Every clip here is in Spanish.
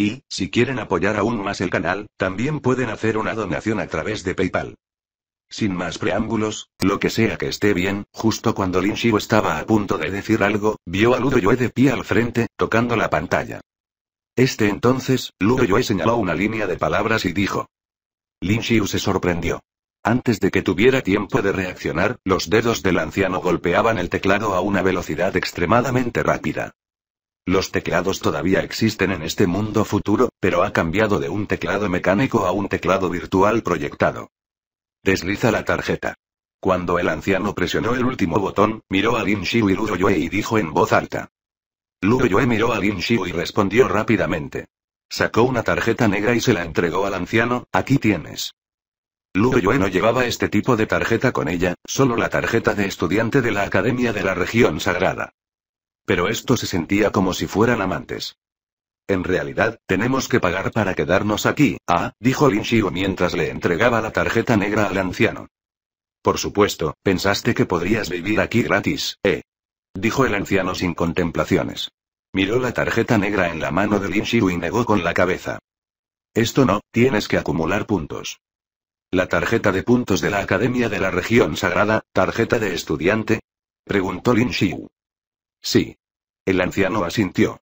Y, si quieren apoyar aún más el canal, también pueden hacer una donación a través de PayPal. Sin más preámbulos, lo que sea que esté bien, justo cuando Lin Xiu estaba a punto de decir algo, vio a Ludo Yue de pie al frente, tocando la pantalla. Este entonces, Ludo Yue señaló una línea de palabras y dijo. Lin Xiu se sorprendió. Antes de que tuviera tiempo de reaccionar, los dedos del anciano golpeaban el teclado a una velocidad extremadamente rápida. Los teclados todavía existen en este mundo futuro, pero ha cambiado de un teclado mecánico a un teclado virtual proyectado. Desliza la tarjeta. Cuando el anciano presionó el último botón, miró a Lin Shiu y Luo Yue y dijo en voz alta. Luo Yue miró a Lin Shiu y respondió rápidamente. Sacó una tarjeta negra y se la entregó al anciano, aquí tienes. Luo Yue no llevaba este tipo de tarjeta con ella, solo la tarjeta de estudiante de la Academia de la Región Sagrada. Pero esto se sentía como si fueran amantes. En realidad, tenemos que pagar para quedarnos aquí, ah, dijo Lin Xiu mientras le entregaba la tarjeta negra al anciano. Por supuesto, pensaste que podrías vivir aquí gratis, ¿eh? Dijo el anciano sin contemplaciones. Miró la tarjeta negra en la mano de Lin Xiu y negó con la cabeza. Esto no, tienes que acumular puntos. ¿La tarjeta de puntos de la Academia de la Región Sagrada, tarjeta de estudiante? Preguntó Lin Xiu. Sí. El anciano asintió.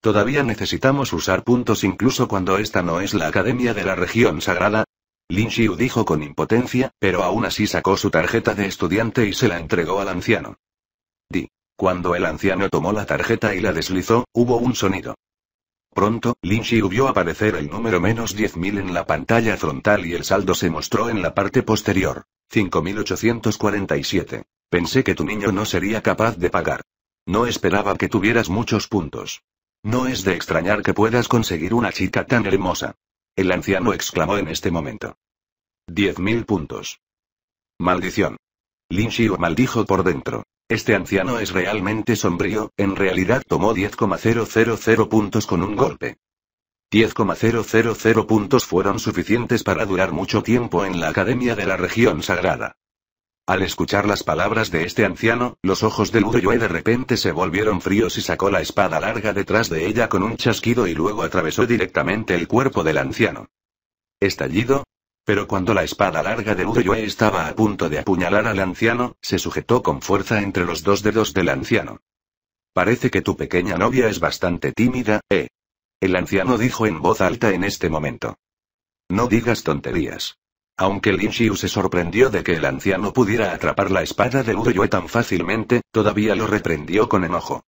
Todavía necesitamos usar puntos incluso cuando esta no es la academia de la región sagrada. Lin Xiu dijo con impotencia, pero aún así sacó su tarjeta de estudiante y se la entregó al anciano. Di. Cuando el anciano tomó la tarjeta y la deslizó, hubo un sonido. Pronto, Lin Xiu vio aparecer el número menos 10.000 en la pantalla frontal y el saldo se mostró en la parte posterior. 5.847. Pensé que tu niño no sería capaz de pagar. No esperaba que tuvieras muchos puntos. No es de extrañar que puedas conseguir una chica tan hermosa. El anciano exclamó en este momento. Diez mil puntos. Maldición. Lin Xiu maldijo por dentro. Este anciano es realmente sombrío, en realidad tomó 10,000 puntos con un golpe. 10,000 puntos fueron suficientes para durar mucho tiempo en la Academia de la Región Sagrada. Al escuchar las palabras de este anciano, los ojos de Ludoyue de repente se volvieron fríos y sacó la espada larga detrás de ella con un chasquido y luego atravesó directamente el cuerpo del anciano. ¿Estallido? Pero cuando la espada larga de Ludoyue estaba a punto de apuñalar al anciano, se sujetó con fuerza entre los dos dedos del anciano. Parece que tu pequeña novia es bastante tímida, ¿eh? El anciano dijo en voz alta en este momento. No digas tonterías. Aunque Lin Xiu se sorprendió de que el anciano pudiera atrapar la espada de Lu tan fácilmente, todavía lo reprendió con enojo.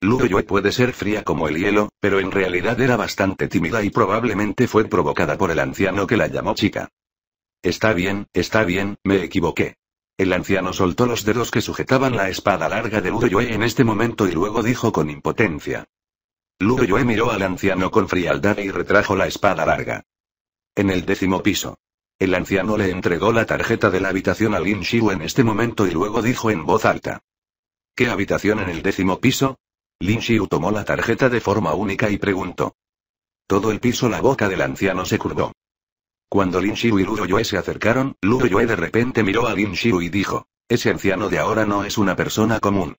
Lu Yue puede ser fría como el hielo, pero en realidad era bastante tímida y probablemente fue provocada por el anciano que la llamó chica. Está bien, está bien, me equivoqué. El anciano soltó los dedos que sujetaban la espada larga de Lu en este momento y luego dijo con impotencia. Lu miró al anciano con frialdad y retrajo la espada larga. En el décimo piso. El anciano le entregó la tarjeta de la habitación a Lin Xiu en este momento y luego dijo en voz alta. ¿Qué habitación en el décimo piso? Lin Xiu tomó la tarjeta de forma única y preguntó. Todo el piso la boca del anciano se curvó. Cuando Lin Xiu y Luo Yue se acercaron, Luo Yue de repente miró a Lin Xiu y dijo, ese anciano de ahora no es una persona común.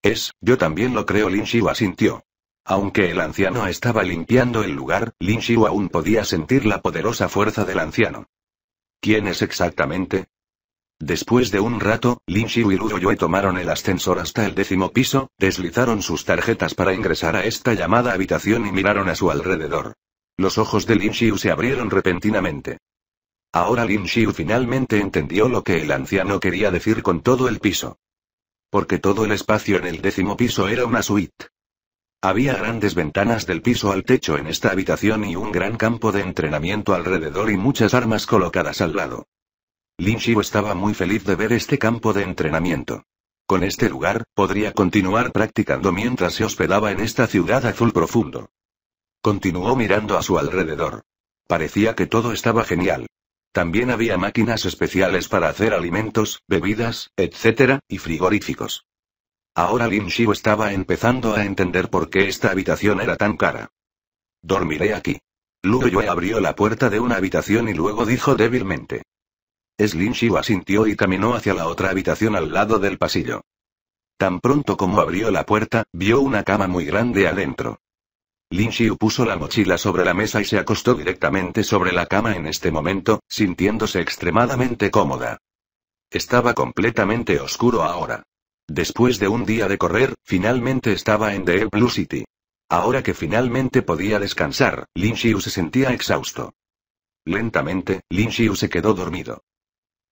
Es, yo también lo creo Lin Xiu asintió. Aunque el anciano estaba limpiando el lugar, Lin Xiu aún podía sentir la poderosa fuerza del anciano. ¿Quién es exactamente? Después de un rato, Lin Xiu y Luo Yue tomaron el ascensor hasta el décimo piso, deslizaron sus tarjetas para ingresar a esta llamada habitación y miraron a su alrededor. Los ojos de Lin Xiu se abrieron repentinamente. Ahora Lin Xiu finalmente entendió lo que el anciano quería decir con todo el piso. Porque todo el espacio en el décimo piso era una suite. Había grandes ventanas del piso al techo en esta habitación y un gran campo de entrenamiento alrededor y muchas armas colocadas al lado. Lin Xiu estaba muy feliz de ver este campo de entrenamiento. Con este lugar, podría continuar practicando mientras se hospedaba en esta ciudad azul profundo. Continuó mirando a su alrededor. Parecía que todo estaba genial. También había máquinas especiales para hacer alimentos, bebidas, etc., y frigoríficos. Ahora Lin Xiu estaba empezando a entender por qué esta habitación era tan cara. Dormiré aquí. Lu Yue abrió la puerta de una habitación y luego dijo débilmente. Es Lin Xiu asintió y caminó hacia la otra habitación al lado del pasillo. Tan pronto como abrió la puerta, vio una cama muy grande adentro. Lin Xiu puso la mochila sobre la mesa y se acostó directamente sobre la cama en este momento, sintiéndose extremadamente cómoda. Estaba completamente oscuro ahora. Después de un día de correr, finalmente estaba en The Blue City. Ahora que finalmente podía descansar, Lin Xiu se sentía exhausto. Lentamente, Lin Xiu se quedó dormido.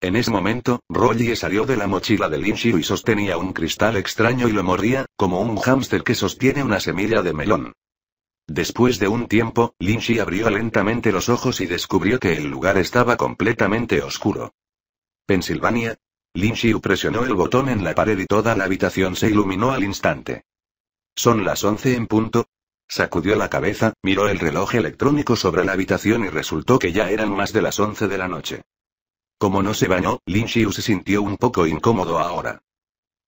En ese momento, Rollie salió de la mochila de Lin Xiu y sostenía un cristal extraño y lo mordía, como un hámster que sostiene una semilla de melón. Después de un tiempo, Lin Xiu abrió lentamente los ojos y descubrió que el lugar estaba completamente oscuro. Pensilvania, Lin Xiu presionó el botón en la pared y toda la habitación se iluminó al instante. Son las once en punto. Sacudió la cabeza, miró el reloj electrónico sobre la habitación y resultó que ya eran más de las once de la noche. Como no se bañó, Lin Xiu se sintió un poco incómodo ahora.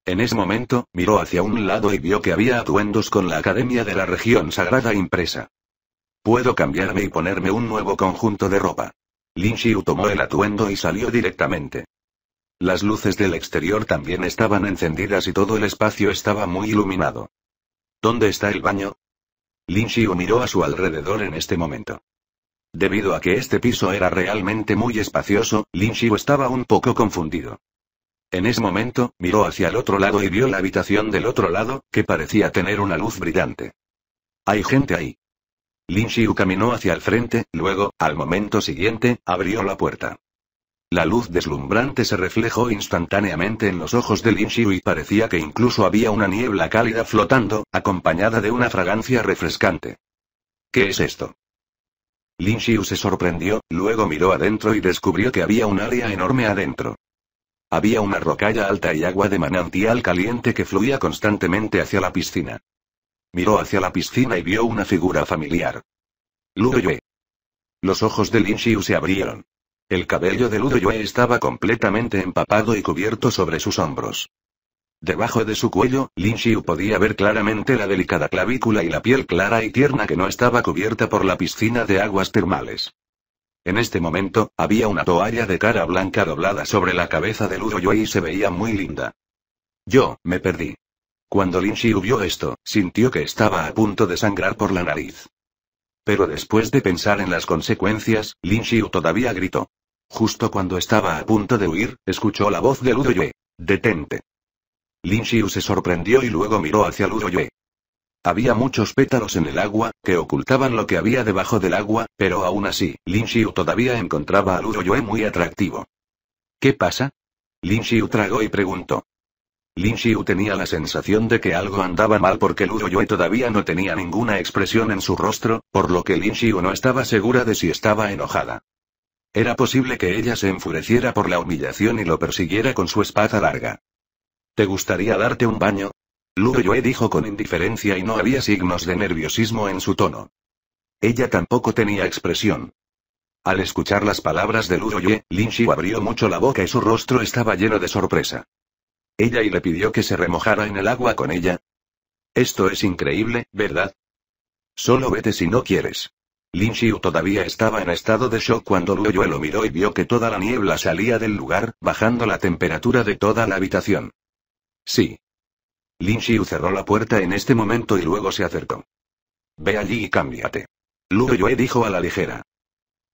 En ese momento, miró hacia un lado y vio que había atuendos con la Academia de la Región Sagrada impresa. Puedo cambiarme y ponerme un nuevo conjunto de ropa. Lin Xiu tomó el atuendo y salió directamente. Las luces del exterior también estaban encendidas y todo el espacio estaba muy iluminado. ¿Dónde está el baño? Lin Xiu miró a su alrededor en este momento. Debido a que este piso era realmente muy espacioso, Lin Xiu estaba un poco confundido. En ese momento, miró hacia el otro lado y vio la habitación del otro lado, que parecía tener una luz brillante. Hay gente ahí. Lin Xiu caminó hacia el frente, luego, al momento siguiente, abrió la puerta. La luz deslumbrante se reflejó instantáneamente en los ojos de Lin Xiu y parecía que incluso había una niebla cálida flotando, acompañada de una fragancia refrescante. ¿Qué es esto? Lin Xiu se sorprendió, luego miró adentro y descubrió que había un área enorme adentro. Había una rocalla alta y agua de manantial caliente que fluía constantemente hacia la piscina. Miró hacia la piscina y vio una figura familiar. Lu Yue. Los ojos de Lin Xiu se abrieron. El cabello de Ludoyue estaba completamente empapado y cubierto sobre sus hombros. Debajo de su cuello, Lin Xiu podía ver claramente la delicada clavícula y la piel clara y tierna que no estaba cubierta por la piscina de aguas termales. En este momento, había una toalla de cara blanca doblada sobre la cabeza de Ludoyue y se veía muy linda. Yo, me perdí. Cuando Lin Xiu vio esto, sintió que estaba a punto de sangrar por la nariz. Pero después de pensar en las consecuencias, Lin Xiu todavía gritó. Justo cuando estaba a punto de huir, escuchó la voz de Yue. Detente. Lin Xiu se sorprendió y luego miró hacia Yue. Había muchos pétalos en el agua, que ocultaban lo que había debajo del agua, pero aún así, Lin Xiu todavía encontraba a Yue muy atractivo. ¿Qué pasa? Lin Xiu tragó y preguntó. Lin Xiu tenía la sensación de que algo andaba mal porque Yue todavía no tenía ninguna expresión en su rostro, por lo que Lin Xiu no estaba segura de si estaba enojada. Era posible que ella se enfureciera por la humillación y lo persiguiera con su espada larga. ¿Te gustaría darte un baño? Luoyue dijo con indiferencia y no había signos de nerviosismo en su tono. Ella tampoco tenía expresión. Al escuchar las palabras de Luoyue, Lin Shi abrió mucho la boca y su rostro estaba lleno de sorpresa. Ella y le pidió que se remojara en el agua con ella. Esto es increíble, ¿verdad? Solo vete si no quieres. Lin Xiu todavía estaba en estado de shock cuando Luo lo miró y vio que toda la niebla salía del lugar, bajando la temperatura de toda la habitación. Sí. Lin Xiu cerró la puerta en este momento y luego se acercó. Ve allí y cámbiate. Luo dijo a la ligera.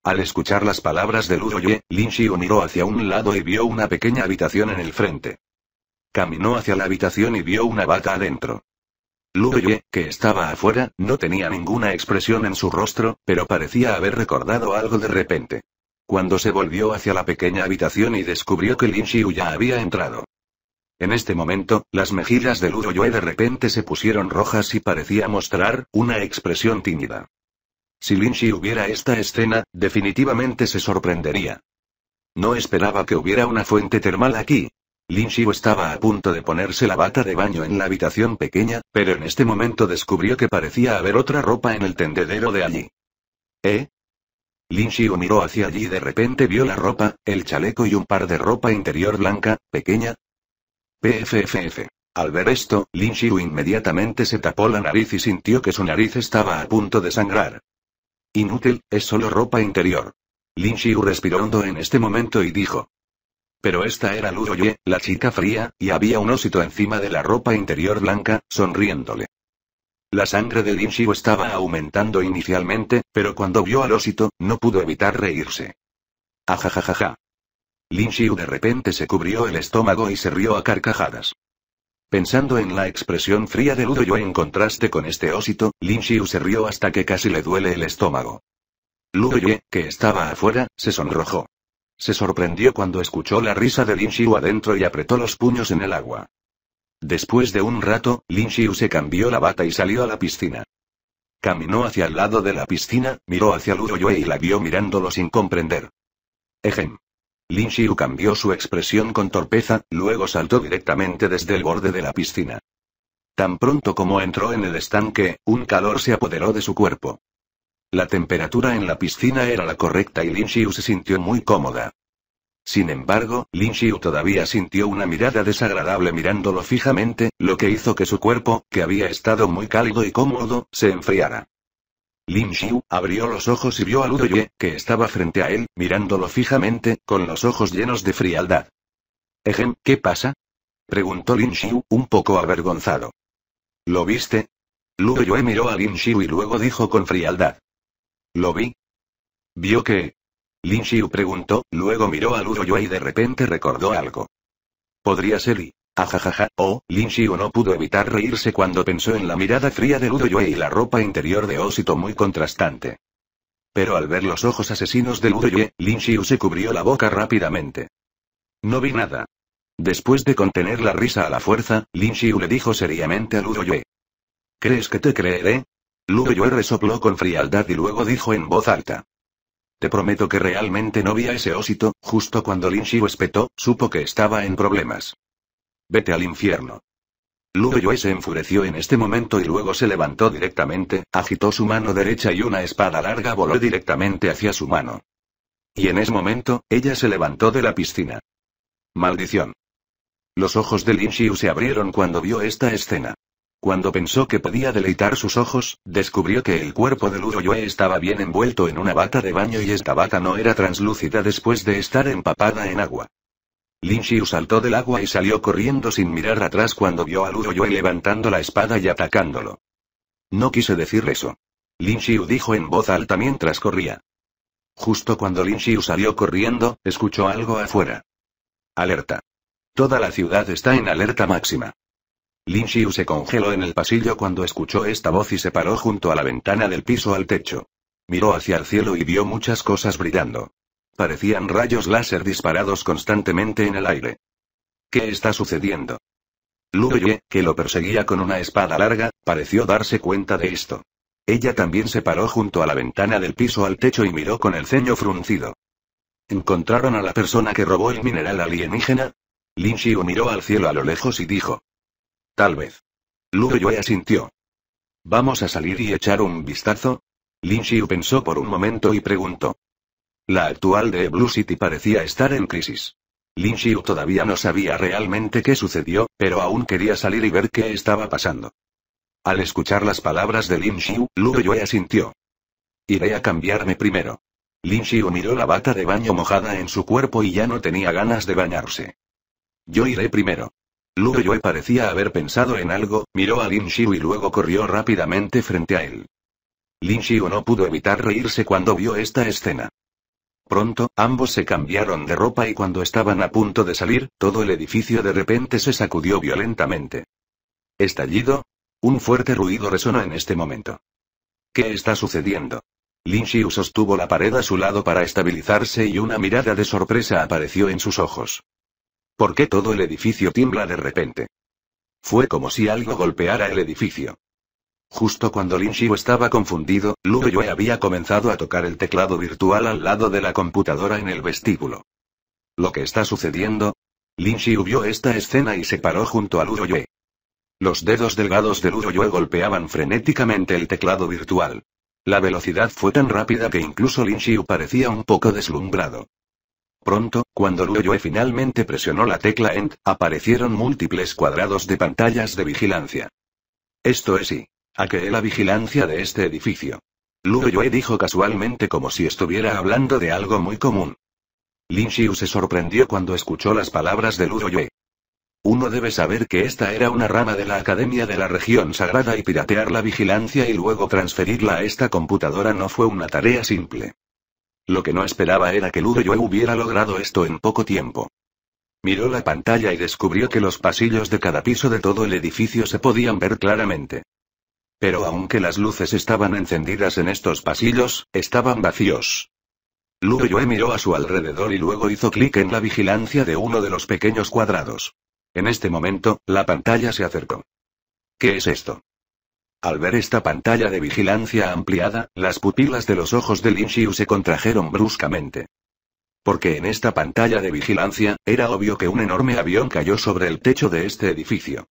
Al escuchar las palabras de Luo Yue, Lin Xiu miró hacia un lado y vio una pequeña habitación en el frente. Caminó hacia la habitación y vio una vaca adentro. Lurie, que estaba afuera, no tenía ninguna expresión en su rostro, pero parecía haber recordado algo de repente. Cuando se volvió hacia la pequeña habitación y descubrió que Lin Xiu ya había entrado. En este momento, las mejillas de Luo de repente se pusieron rojas y parecía mostrar una expresión tímida. Si Lin Shi hubiera esta escena, definitivamente se sorprendería. No esperaba que hubiera una fuente termal aquí, Lin Xiu estaba a punto de ponerse la bata de baño en la habitación pequeña, pero en este momento descubrió que parecía haber otra ropa en el tendedero de allí. ¿Eh? Lin Xiu miró hacia allí y de repente vio la ropa, el chaleco y un par de ropa interior blanca, pequeña. PFFF. Al ver esto, Lin Xiu inmediatamente se tapó la nariz y sintió que su nariz estaba a punto de sangrar. Inútil, es solo ropa interior. Lin Xiu respiró hondo en este momento y dijo, pero esta era Luoye, la chica fría, y había un ósito encima de la ropa interior blanca, sonriéndole. La sangre de Lin Xiu estaba aumentando inicialmente, pero cuando vio al ósito, no pudo evitar reírse. Ajajajaja. Lin Xiu de repente se cubrió el estómago y se rió a carcajadas. Pensando en la expresión fría de Ludo en contraste con este osito, Lin Xiu se rió hasta que casi le duele el estómago. Ludo que estaba afuera, se sonrojó. Se sorprendió cuando escuchó la risa de Lin Xiu adentro y apretó los puños en el agua. Después de un rato, Lin Xiu se cambió la bata y salió a la piscina. Caminó hacia el lado de la piscina, miró hacia Luo Yue y la vio mirándolo sin comprender. Ejem. Lin Xiu cambió su expresión con torpeza, luego saltó directamente desde el borde de la piscina. Tan pronto como entró en el estanque, un calor se apoderó de su cuerpo. La temperatura en la piscina era la correcta y Lin Xiu se sintió muy cómoda. Sin embargo, Lin Xiu todavía sintió una mirada desagradable mirándolo fijamente, lo que hizo que su cuerpo, que había estado muy cálido y cómodo, se enfriara. Lin Xiu abrió los ojos y vio a Ludo Yue, que estaba frente a él, mirándolo fijamente, con los ojos llenos de frialdad. Ejem, ¿qué pasa? preguntó Lin Xiu, un poco avergonzado. ¿Lo viste? Ludo Yue miró a Lin Xiu y luego dijo con frialdad. ¿Lo vi? ¿Vio qué? Lin Xiu preguntó, luego miró a Ludoyue Yue y de repente recordó algo. Podría ser y. Ajajaja, oh, Lin Xiu no pudo evitar reírse cuando pensó en la mirada fría de Ludo Yue y la ropa interior de Osito muy contrastante. Pero al ver los ojos asesinos de Ludo Yue, Lin Xiu se cubrió la boca rápidamente. No vi nada. Después de contener la risa a la fuerza, Lin Xiu le dijo seriamente a Ludo Yue. ¿Crees que te creeré? Lovejoy resopló con frialdad y luego dijo en voz alta. Te prometo que realmente no vi a ese ósito, justo cuando Lin Xiu espetó, supo que estaba en problemas. Vete al infierno. Lovejoy se enfureció en este momento y luego se levantó directamente, agitó su mano derecha y una espada larga voló directamente hacia su mano. Y en ese momento, ella se levantó de la piscina. Maldición. Los ojos de Lin Xiu se abrieron cuando vio esta escena. Cuando pensó que podía deleitar sus ojos, descubrió que el cuerpo de Ludo-Yue estaba bien envuelto en una bata de baño y esta bata no era translúcida después de estar empapada en agua. Lin Xiu saltó del agua y salió corriendo sin mirar atrás cuando vio a Ludo-Yue levantando la espada y atacándolo. No quise decir eso. Lin Xiu dijo en voz alta mientras corría. Justo cuando Lin Xiu salió corriendo, escuchó algo afuera. Alerta. Toda la ciudad está en alerta máxima. Lin Xiu se congeló en el pasillo cuando escuchó esta voz y se paró junto a la ventana del piso al techo. Miró hacia el cielo y vio muchas cosas brillando. Parecían rayos láser disparados constantemente en el aire. ¿Qué está sucediendo? Lu que lo perseguía con una espada larga, pareció darse cuenta de esto. Ella también se paró junto a la ventana del piso al techo y miró con el ceño fruncido. ¿Encontraron a la persona que robó el mineral alienígena? Lin Xiu miró al cielo a lo lejos y dijo. Tal vez. Lu Yue asintió. ¿Vamos a salir y echar un vistazo? Lin Xiu pensó por un momento y preguntó. La actual de Blue City parecía estar en crisis. Lin Xiu todavía no sabía realmente qué sucedió, pero aún quería salir y ver qué estaba pasando. Al escuchar las palabras de Lin Xiu, Lu Yue asintió. Iré a cambiarme primero. Lin Xiu miró la bata de baño mojada en su cuerpo y ya no tenía ganas de bañarse. Yo iré primero. Lu Yue parecía haber pensado en algo, miró a Lin Xiu y luego corrió rápidamente frente a él. Lin Xiu no pudo evitar reírse cuando vio esta escena. Pronto, ambos se cambiaron de ropa y cuando estaban a punto de salir, todo el edificio de repente se sacudió violentamente. ¿Estallido? Un fuerte ruido resonó en este momento. ¿Qué está sucediendo? Lin Xiu sostuvo la pared a su lado para estabilizarse y una mirada de sorpresa apareció en sus ojos. ¿Por qué todo el edificio tiembla de repente? Fue como si algo golpeara el edificio. Justo cuando Lin Xiu estaba confundido, Lu Yue había comenzado a tocar el teclado virtual al lado de la computadora en el vestíbulo. ¿Lo que está sucediendo? Lin Xiu vio esta escena y se paró junto a Lu Yue. Los dedos delgados de Lu Yue golpeaban frenéticamente el teclado virtual. La velocidad fue tan rápida que incluso Lin Xiu parecía un poco deslumbrado. Pronto, cuando Luoyue finalmente presionó la tecla END, aparecieron múltiples cuadrados de pantallas de vigilancia. Esto es y. que la vigilancia de este edificio. Luoyue dijo casualmente como si estuviera hablando de algo muy común. Lin Xiu se sorprendió cuando escuchó las palabras de Luoyue. Uno debe saber que esta era una rama de la Academia de la Región Sagrada y piratear la vigilancia y luego transferirla a esta computadora no fue una tarea simple. Lo que no esperaba era que Ludoyue hubiera logrado esto en poco tiempo. Miró la pantalla y descubrió que los pasillos de cada piso de todo el edificio se podían ver claramente. Pero aunque las luces estaban encendidas en estos pasillos, estaban vacíos. Ludoyue miró a su alrededor y luego hizo clic en la vigilancia de uno de los pequeños cuadrados. En este momento, la pantalla se acercó. ¿Qué es esto? Al ver esta pantalla de vigilancia ampliada, las pupilas de los ojos de Lin Xiu se contrajeron bruscamente. Porque en esta pantalla de vigilancia, era obvio que un enorme avión cayó sobre el techo de este edificio.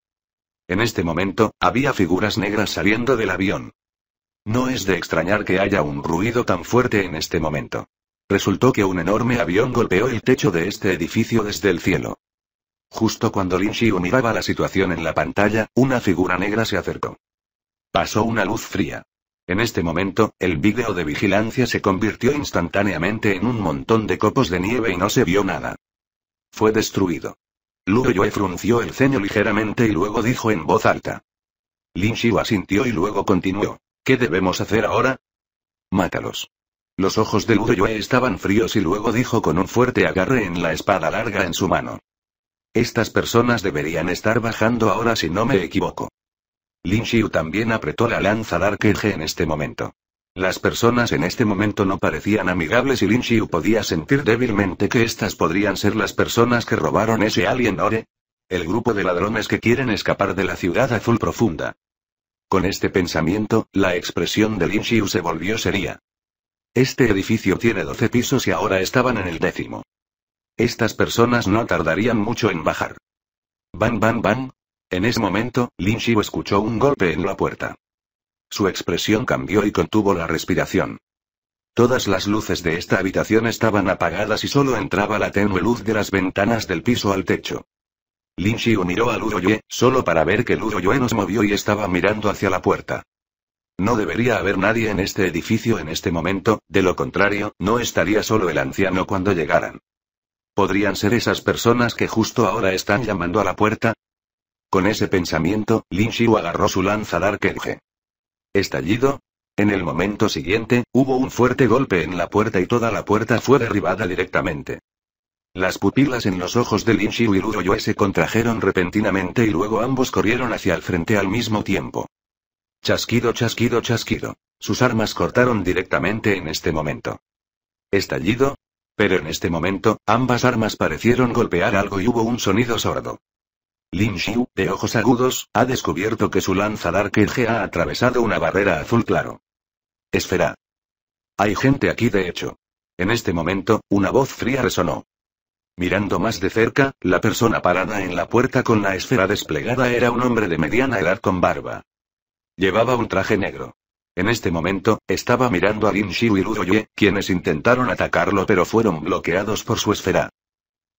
En este momento, había figuras negras saliendo del avión. No es de extrañar que haya un ruido tan fuerte en este momento. Resultó que un enorme avión golpeó el techo de este edificio desde el cielo. Justo cuando Lin Xiu miraba la situación en la pantalla, una figura negra se acercó. Pasó una luz fría. En este momento, el vídeo de vigilancia se convirtió instantáneamente en un montón de copos de nieve y no se vio nada. Fue destruido. Lu frunció el ceño ligeramente y luego dijo en voz alta. Lin Shiwa asintió y luego continuó. ¿Qué debemos hacer ahora? Mátalos. Los ojos de Lu estaban fríos y luego dijo con un fuerte agarre en la espada larga en su mano. Estas personas deberían estar bajando ahora si no me equivoco. Lin Xiu también apretó la lanza Dark Edge en este momento. Las personas en este momento no parecían amigables y Lin Xiu podía sentir débilmente que estas podrían ser las personas que robaron ese alien ore. El grupo de ladrones que quieren escapar de la ciudad azul profunda. Con este pensamiento, la expresión de Lin Xiu se volvió seria. Este edificio tiene 12 pisos y ahora estaban en el décimo. Estas personas no tardarían mucho en bajar. Van, van, van, en ese momento, Lin Xiu escuchó un golpe en la puerta. Su expresión cambió y contuvo la respiración. Todas las luces de esta habitación estaban apagadas y solo entraba la tenue luz de las ventanas del piso al techo. Lin Xiu miró a Luo Yue, solo para ver que Luo Yue nos movió y estaba mirando hacia la puerta. No debería haber nadie en este edificio en este momento, de lo contrario, no estaría solo el anciano cuando llegaran. ¿Podrían ser esas personas que justo ahora están llamando a la puerta? Con ese pensamiento, Lin Xiu agarró su lanza Dark Edge. ¿Estallido? En el momento siguiente, hubo un fuerte golpe en la puerta y toda la puerta fue derribada directamente. Las pupilas en los ojos de Lin Xiu y Luo se contrajeron repentinamente y luego ambos corrieron hacia el frente al mismo tiempo. Chasquido, chasquido, chasquido. Sus armas cortaron directamente en este momento. Estallido. Pero en este momento, ambas armas parecieron golpear algo y hubo un sonido sordo. Lin Xiu, de ojos agudos, ha descubierto que su lanza Dark Edge ha atravesado una barrera azul claro. Esfera. Hay gente aquí de hecho. En este momento, una voz fría resonó. Mirando más de cerca, la persona parada en la puerta con la esfera desplegada era un hombre de mediana edad con barba. Llevaba un traje negro. En este momento, estaba mirando a Lin Xiu y Lu Yue, quienes intentaron atacarlo pero fueron bloqueados por su esfera.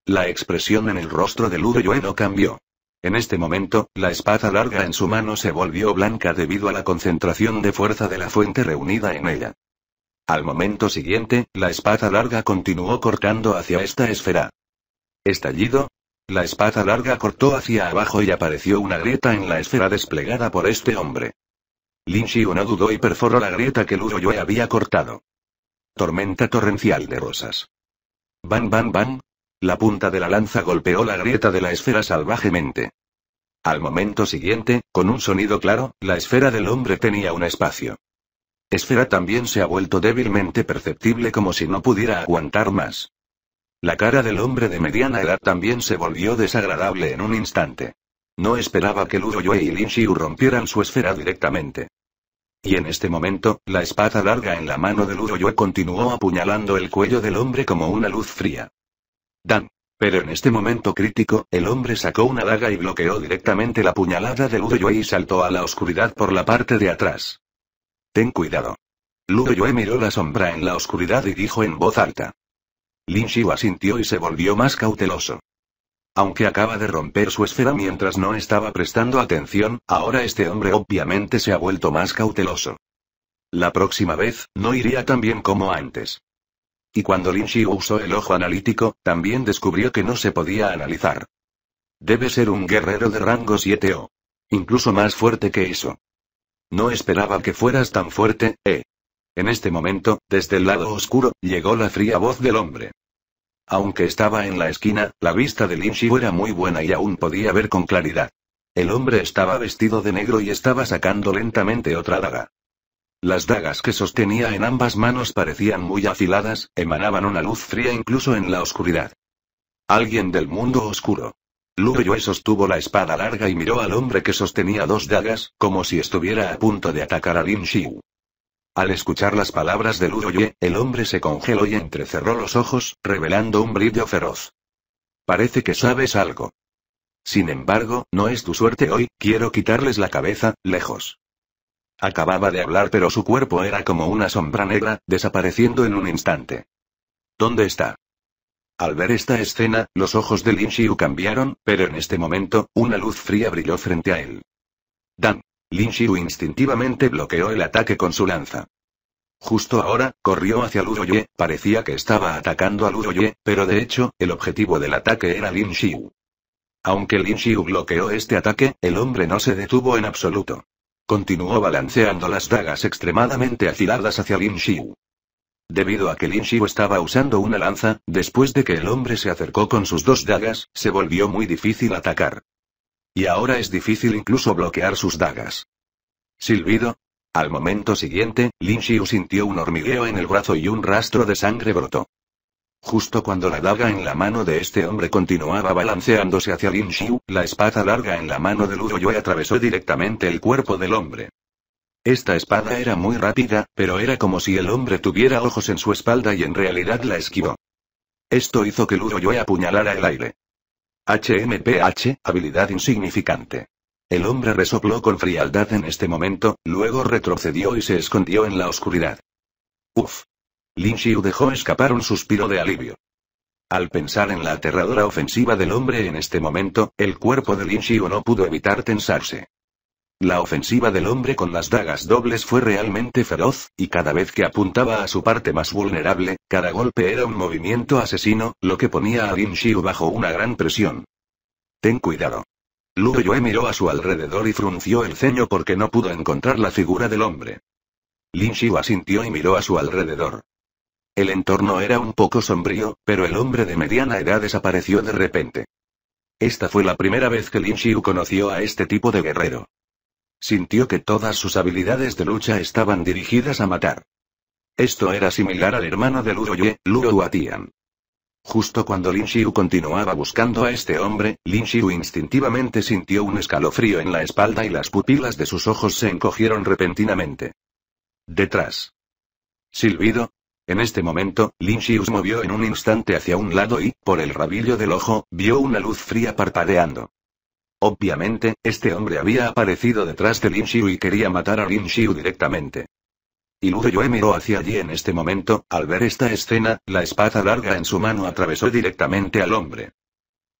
La expresión en el rostro de Lu Yue no cambió. En este momento, la espada larga en su mano se volvió blanca debido a la concentración de fuerza de la fuente reunida en ella. Al momento siguiente, la espada larga continuó cortando hacia esta esfera. Estallido. La espada larga cortó hacia abajo y apareció una grieta en la esfera desplegada por este hombre. Lin Xiu no dudó y perforó la grieta que Luo Yue había cortado. Tormenta torrencial de rosas. Van, van, van, la punta de la lanza golpeó la grieta de la esfera salvajemente. Al momento siguiente, con un sonido claro, la esfera del hombre tenía un espacio. Esfera también se ha vuelto débilmente perceptible como si no pudiera aguantar más. La cara del hombre de mediana edad también se volvió desagradable en un instante. No esperaba que Luroyue y Lin rompieran su esfera directamente. Y en este momento, la espada larga en la mano de Luroyue continuó apuñalando el cuello del hombre como una luz fría. Dan. Pero en este momento crítico, el hombre sacó una daga y bloqueó directamente la puñalada de Ludo Yue y saltó a la oscuridad por la parte de atrás. Ten cuidado. Ludo Yue miró la sombra en la oscuridad y dijo en voz alta. Lin Xiu asintió y se volvió más cauteloso. Aunque acaba de romper su esfera mientras no estaba prestando atención, ahora este hombre obviamente se ha vuelto más cauteloso. La próxima vez, no iría tan bien como antes. Y cuando Lin Shi usó el ojo analítico, también descubrió que no se podía analizar. Debe ser un guerrero de rango 7 o. Incluso más fuerte que eso. No esperaba que fueras tan fuerte, eh. En este momento, desde el lado oscuro, llegó la fría voz del hombre. Aunque estaba en la esquina, la vista de Lin Xiu era muy buena y aún podía ver con claridad. El hombre estaba vestido de negro y estaba sacando lentamente otra daga. Las dagas que sostenía en ambas manos parecían muy afiladas, emanaban una luz fría incluso en la oscuridad. Alguien del mundo oscuro. Yue sostuvo la espada larga y miró al hombre que sostenía dos dagas, como si estuviera a punto de atacar a Lin Xiu. Al escuchar las palabras de Yue, el hombre se congeló y entrecerró los ojos, revelando un brillo feroz. Parece que sabes algo. Sin embargo, no es tu suerte hoy, quiero quitarles la cabeza, lejos. Acababa de hablar pero su cuerpo era como una sombra negra, desapareciendo en un instante. ¿Dónde está? Al ver esta escena, los ojos de Lin Xiu cambiaron, pero en este momento, una luz fría brilló frente a él. Dan. Lin Xiu instintivamente bloqueó el ataque con su lanza. Justo ahora, corrió hacia Ye, parecía que estaba atacando a Ye, pero de hecho, el objetivo del ataque era Lin Xiu. Aunque Lin Xiu bloqueó este ataque, el hombre no se detuvo en absoluto. Continuó balanceando las dagas extremadamente afiladas hacia Lin Xiu. Debido a que Lin Xiu estaba usando una lanza, después de que el hombre se acercó con sus dos dagas, se volvió muy difícil atacar. Y ahora es difícil incluso bloquear sus dagas. Silbido. Al momento siguiente, Lin Xiu sintió un hormigueo en el brazo y un rastro de sangre brotó. Justo cuando la daga en la mano de este hombre continuaba balanceándose hacia Lin Xiu, la espada larga en la mano de Luo Yue atravesó directamente el cuerpo del hombre. Esta espada era muy rápida, pero era como si el hombre tuviera ojos en su espalda y en realidad la esquivó. Esto hizo que Luo Yue apuñalara el aire. HMPH, habilidad insignificante. El hombre resopló con frialdad en este momento, luego retrocedió y se escondió en la oscuridad. Uf, Lin dejó escapar un suspiro de alivio. Al pensar en la aterradora ofensiva del hombre en este momento, el cuerpo de Lin Xiu no pudo evitar tensarse. La ofensiva del hombre con las dagas dobles fue realmente feroz, y cada vez que apuntaba a su parte más vulnerable, cada golpe era un movimiento asesino, lo que ponía a Lin bajo una gran presión. Ten cuidado. Luo Yue miró a su alrededor y frunció el ceño porque no pudo encontrar la figura del hombre. Lin Xiu asintió y miró a su alrededor. El entorno era un poco sombrío, pero el hombre de mediana edad desapareció de repente. Esta fue la primera vez que Lin Xiu conoció a este tipo de guerrero. Sintió que todas sus habilidades de lucha estaban dirigidas a matar. Esto era similar al hermano de Luo Ye, Luo Justo cuando Lin Xiu continuaba buscando a este hombre, Lin Xiu instintivamente sintió un escalofrío en la espalda y las pupilas de sus ojos se encogieron repentinamente. Detrás. Silbido, en este momento, Lin se movió en un instante hacia un lado y, por el rabillo del ojo, vio una luz fría parpadeando. Obviamente, este hombre había aparecido detrás de Lin Xiu y quería matar a Lin Xiu directamente. Y Yue miró hacia allí en este momento, al ver esta escena, la espada larga en su mano atravesó directamente al hombre.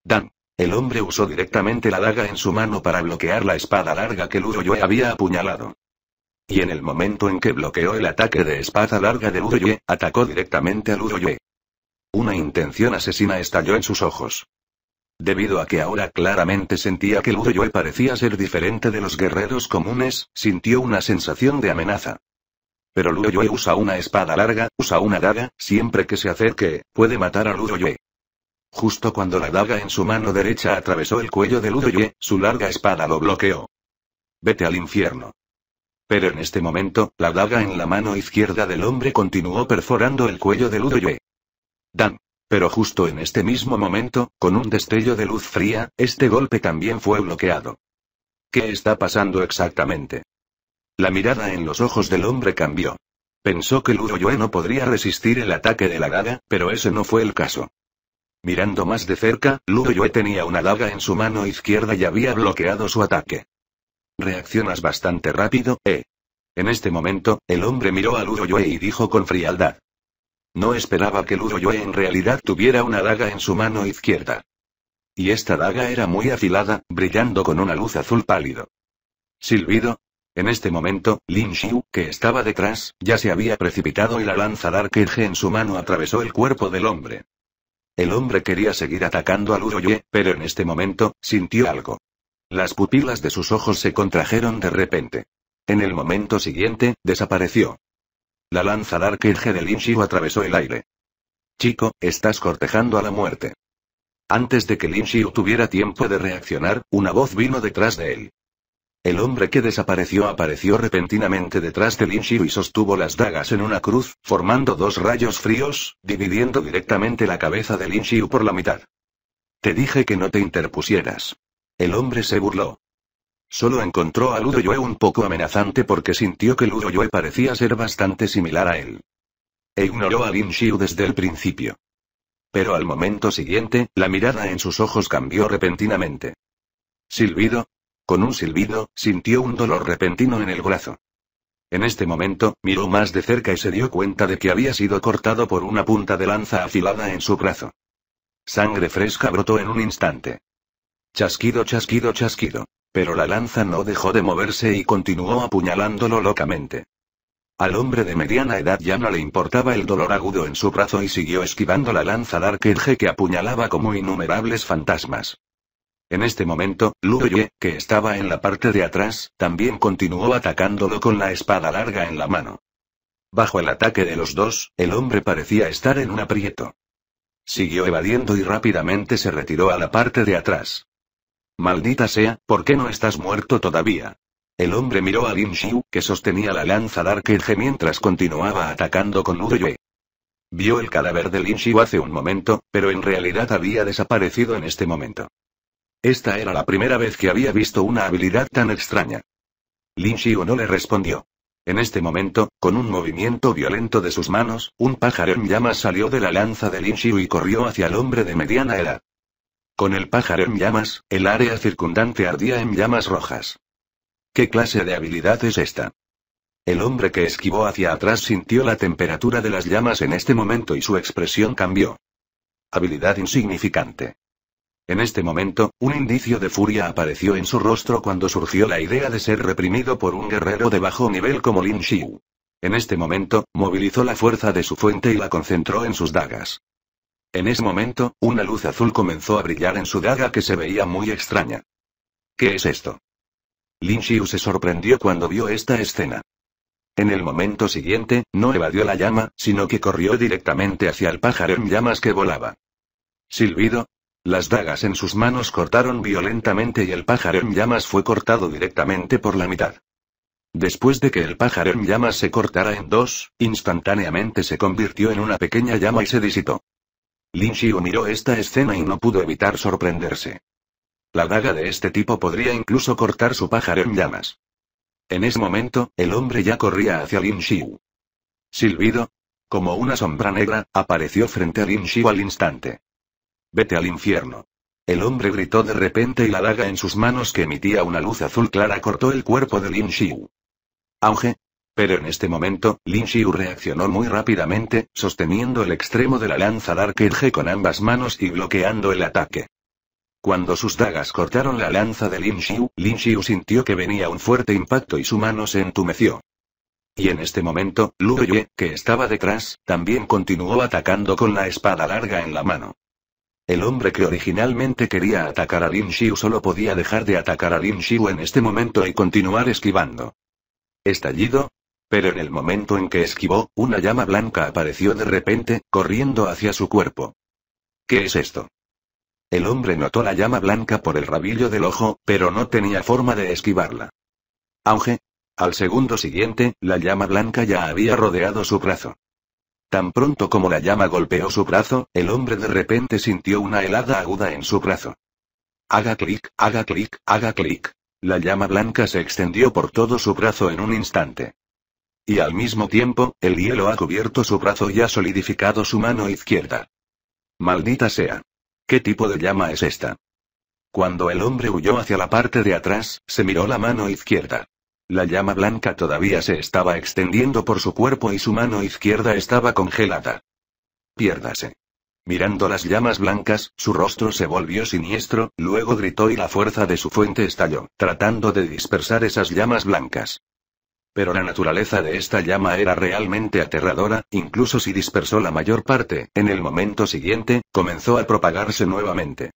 Dan. El hombre usó directamente la daga en su mano para bloquear la espada larga que Yue había apuñalado. Y en el momento en que bloqueó el ataque de espada larga de Ludoye, atacó directamente a Uroye. Una intención asesina estalló en sus ojos. Debido a que ahora claramente sentía que el parecía ser diferente de los guerreros comunes, sintió una sensación de amenaza. Pero Luoyue usa una espada larga, usa una daga, siempre que se acerque, puede matar a Luoyue. Justo cuando la daga en su mano derecha atravesó el cuello de Ludoye, su larga espada lo bloqueó. Vete al infierno. Pero en este momento, la daga en la mano izquierda del hombre continuó perforando el cuello de Ludoyue. Dan. Pero justo en este mismo momento, con un destello de luz fría, este golpe también fue bloqueado. ¿Qué está pasando exactamente? La mirada en los ojos del hombre cambió. Pensó que Ludoyue no podría resistir el ataque de la daga, pero ese no fue el caso. Mirando más de cerca, Ludoyue tenía una daga en su mano izquierda y había bloqueado su ataque. Reaccionas bastante rápido, ¿eh? En este momento, el hombre miró a Yue y dijo con frialdad. No esperaba que Yue en realidad tuviera una daga en su mano izquierda. Y esta daga era muy afilada, brillando con una luz azul pálido. Silbido. En este momento, Lin Xiu, que estaba detrás, ya se había precipitado y la lanza Dark Edge en su mano atravesó el cuerpo del hombre. El hombre quería seguir atacando a Yue, pero en este momento, sintió algo. Las pupilas de sus ojos se contrajeron de repente. En el momento siguiente, desapareció. La lanza arqueje de Xiu atravesó el aire. Chico, estás cortejando a la muerte. Antes de que Xiu tuviera tiempo de reaccionar, una voz vino detrás de él. El hombre que desapareció apareció repentinamente detrás de Xiu y sostuvo las dagas en una cruz, formando dos rayos fríos, dividiendo directamente la cabeza de Xiu por la mitad. Te dije que no te interpusieras. El hombre se burló. Solo encontró a Yue un poco amenazante porque sintió que Yue parecía ser bastante similar a él. E ignoró a Lin desde el principio. Pero al momento siguiente, la mirada en sus ojos cambió repentinamente. Silbido. Con un silbido, sintió un dolor repentino en el brazo. En este momento, miró más de cerca y se dio cuenta de que había sido cortado por una punta de lanza afilada en su brazo. Sangre fresca brotó en un instante. Chasquido, chasquido, chasquido. Pero la lanza no dejó de moverse y continuó apuñalándolo locamente. Al hombre de mediana edad ya no le importaba el dolor agudo en su brazo y siguió esquivando la lanza G que apuñalaba como innumerables fantasmas. En este momento, Luoye, que estaba en la parte de atrás, también continuó atacándolo con la espada larga en la mano. Bajo el ataque de los dos, el hombre parecía estar en un aprieto. Siguió evadiendo y rápidamente se retiró a la parte de atrás. Maldita sea, ¿por qué no estás muerto todavía? El hombre miró a Lin Xiu, que sostenía la lanza Dark Edge mientras continuaba atacando con Urue. Vio el cadáver de Lin Xiu hace un momento, pero en realidad había desaparecido en este momento. Esta era la primera vez que había visto una habilidad tan extraña. Lin Xiu no le respondió. En este momento, con un movimiento violento de sus manos, un pájaro en llamas salió de la lanza de Lin Xiu y corrió hacia el hombre de mediana edad. Con el pájaro en llamas, el área circundante ardía en llamas rojas. ¿Qué clase de habilidad es esta? El hombre que esquivó hacia atrás sintió la temperatura de las llamas en este momento y su expresión cambió. Habilidad insignificante. En este momento, un indicio de furia apareció en su rostro cuando surgió la idea de ser reprimido por un guerrero de bajo nivel como Lin Xiu. En este momento, movilizó la fuerza de su fuente y la concentró en sus dagas. En ese momento, una luz azul comenzó a brillar en su daga que se veía muy extraña. ¿Qué es esto? Lin Xiu se sorprendió cuando vio esta escena. En el momento siguiente, no evadió la llama, sino que corrió directamente hacia el pájaro en llamas que volaba. Silbido. Las dagas en sus manos cortaron violentamente y el pájaro en llamas fue cortado directamente por la mitad. Después de que el pájaro en llamas se cortara en dos, instantáneamente se convirtió en una pequeña llama y se disipó. Lin Xiu miró esta escena y no pudo evitar sorprenderse. La daga de este tipo podría incluso cortar su pájaro en llamas. En ese momento, el hombre ya corría hacia Lin Xiu. Silbido. Como una sombra negra, apareció frente a Lin Xiu al instante. Vete al infierno. El hombre gritó de repente y la daga en sus manos que emitía una luz azul clara cortó el cuerpo de Lin Xiu. Auge, pero en este momento, Lin Xiu reaccionó muy rápidamente, sosteniendo el extremo de la lanza Dark Edge con ambas manos y bloqueando el ataque. Cuando sus dagas cortaron la lanza de Lin Xiu, Lin Xiu sintió que venía un fuerte impacto y su mano se entumeció. Y en este momento, Lu Yue, que estaba detrás, también continuó atacando con la espada larga en la mano. El hombre que originalmente quería atacar a Lin Xiu solo podía dejar de atacar a Lin Xiu en este momento y continuar esquivando. Estallido, pero en el momento en que esquivó, una llama blanca apareció de repente, corriendo hacia su cuerpo. ¿Qué es esto? El hombre notó la llama blanca por el rabillo del ojo, pero no tenía forma de esquivarla. Auge. Al segundo siguiente, la llama blanca ya había rodeado su brazo. Tan pronto como la llama golpeó su brazo, el hombre de repente sintió una helada aguda en su brazo. Haga clic, haga clic, haga clic. La llama blanca se extendió por todo su brazo en un instante. Y al mismo tiempo, el hielo ha cubierto su brazo y ha solidificado su mano izquierda. Maldita sea. ¿Qué tipo de llama es esta? Cuando el hombre huyó hacia la parte de atrás, se miró la mano izquierda. La llama blanca todavía se estaba extendiendo por su cuerpo y su mano izquierda estaba congelada. Piérdase. Mirando las llamas blancas, su rostro se volvió siniestro, luego gritó y la fuerza de su fuente estalló, tratando de dispersar esas llamas blancas. Pero la naturaleza de esta llama era realmente aterradora, incluso si dispersó la mayor parte, en el momento siguiente, comenzó a propagarse nuevamente.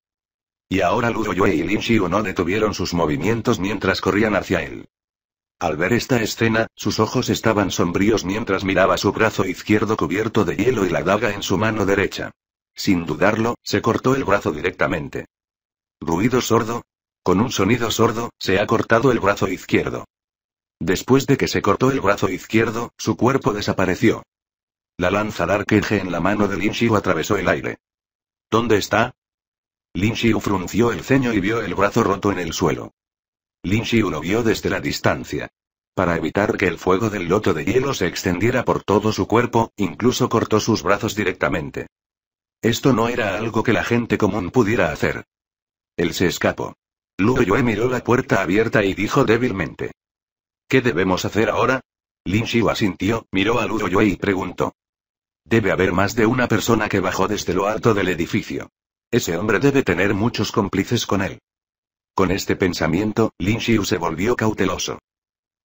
Y ahora Yue y Lin no detuvieron sus movimientos mientras corrían hacia él. Al ver esta escena, sus ojos estaban sombríos mientras miraba su brazo izquierdo cubierto de hielo y la daga en su mano derecha. Sin dudarlo, se cortó el brazo directamente. Ruido sordo. Con un sonido sordo, se ha cortado el brazo izquierdo. Después de que se cortó el brazo izquierdo, su cuerpo desapareció. La lanza Dark arqueje en la mano de Lin Xiu atravesó el aire. ¿Dónde está? Lin Xiu frunció el ceño y vio el brazo roto en el suelo. Lin Xiu lo vio desde la distancia. Para evitar que el fuego del loto de hielo se extendiera por todo su cuerpo, incluso cortó sus brazos directamente. Esto no era algo que la gente común pudiera hacer. Él se escapó. Lu Yue miró la puerta abierta y dijo débilmente. ¿Qué debemos hacer ahora? Lin Xiu asintió, miró a Luo Yue y preguntó. Debe haber más de una persona que bajó desde lo alto del edificio. Ese hombre debe tener muchos cómplices con él. Con este pensamiento, Lin Xiu se volvió cauteloso.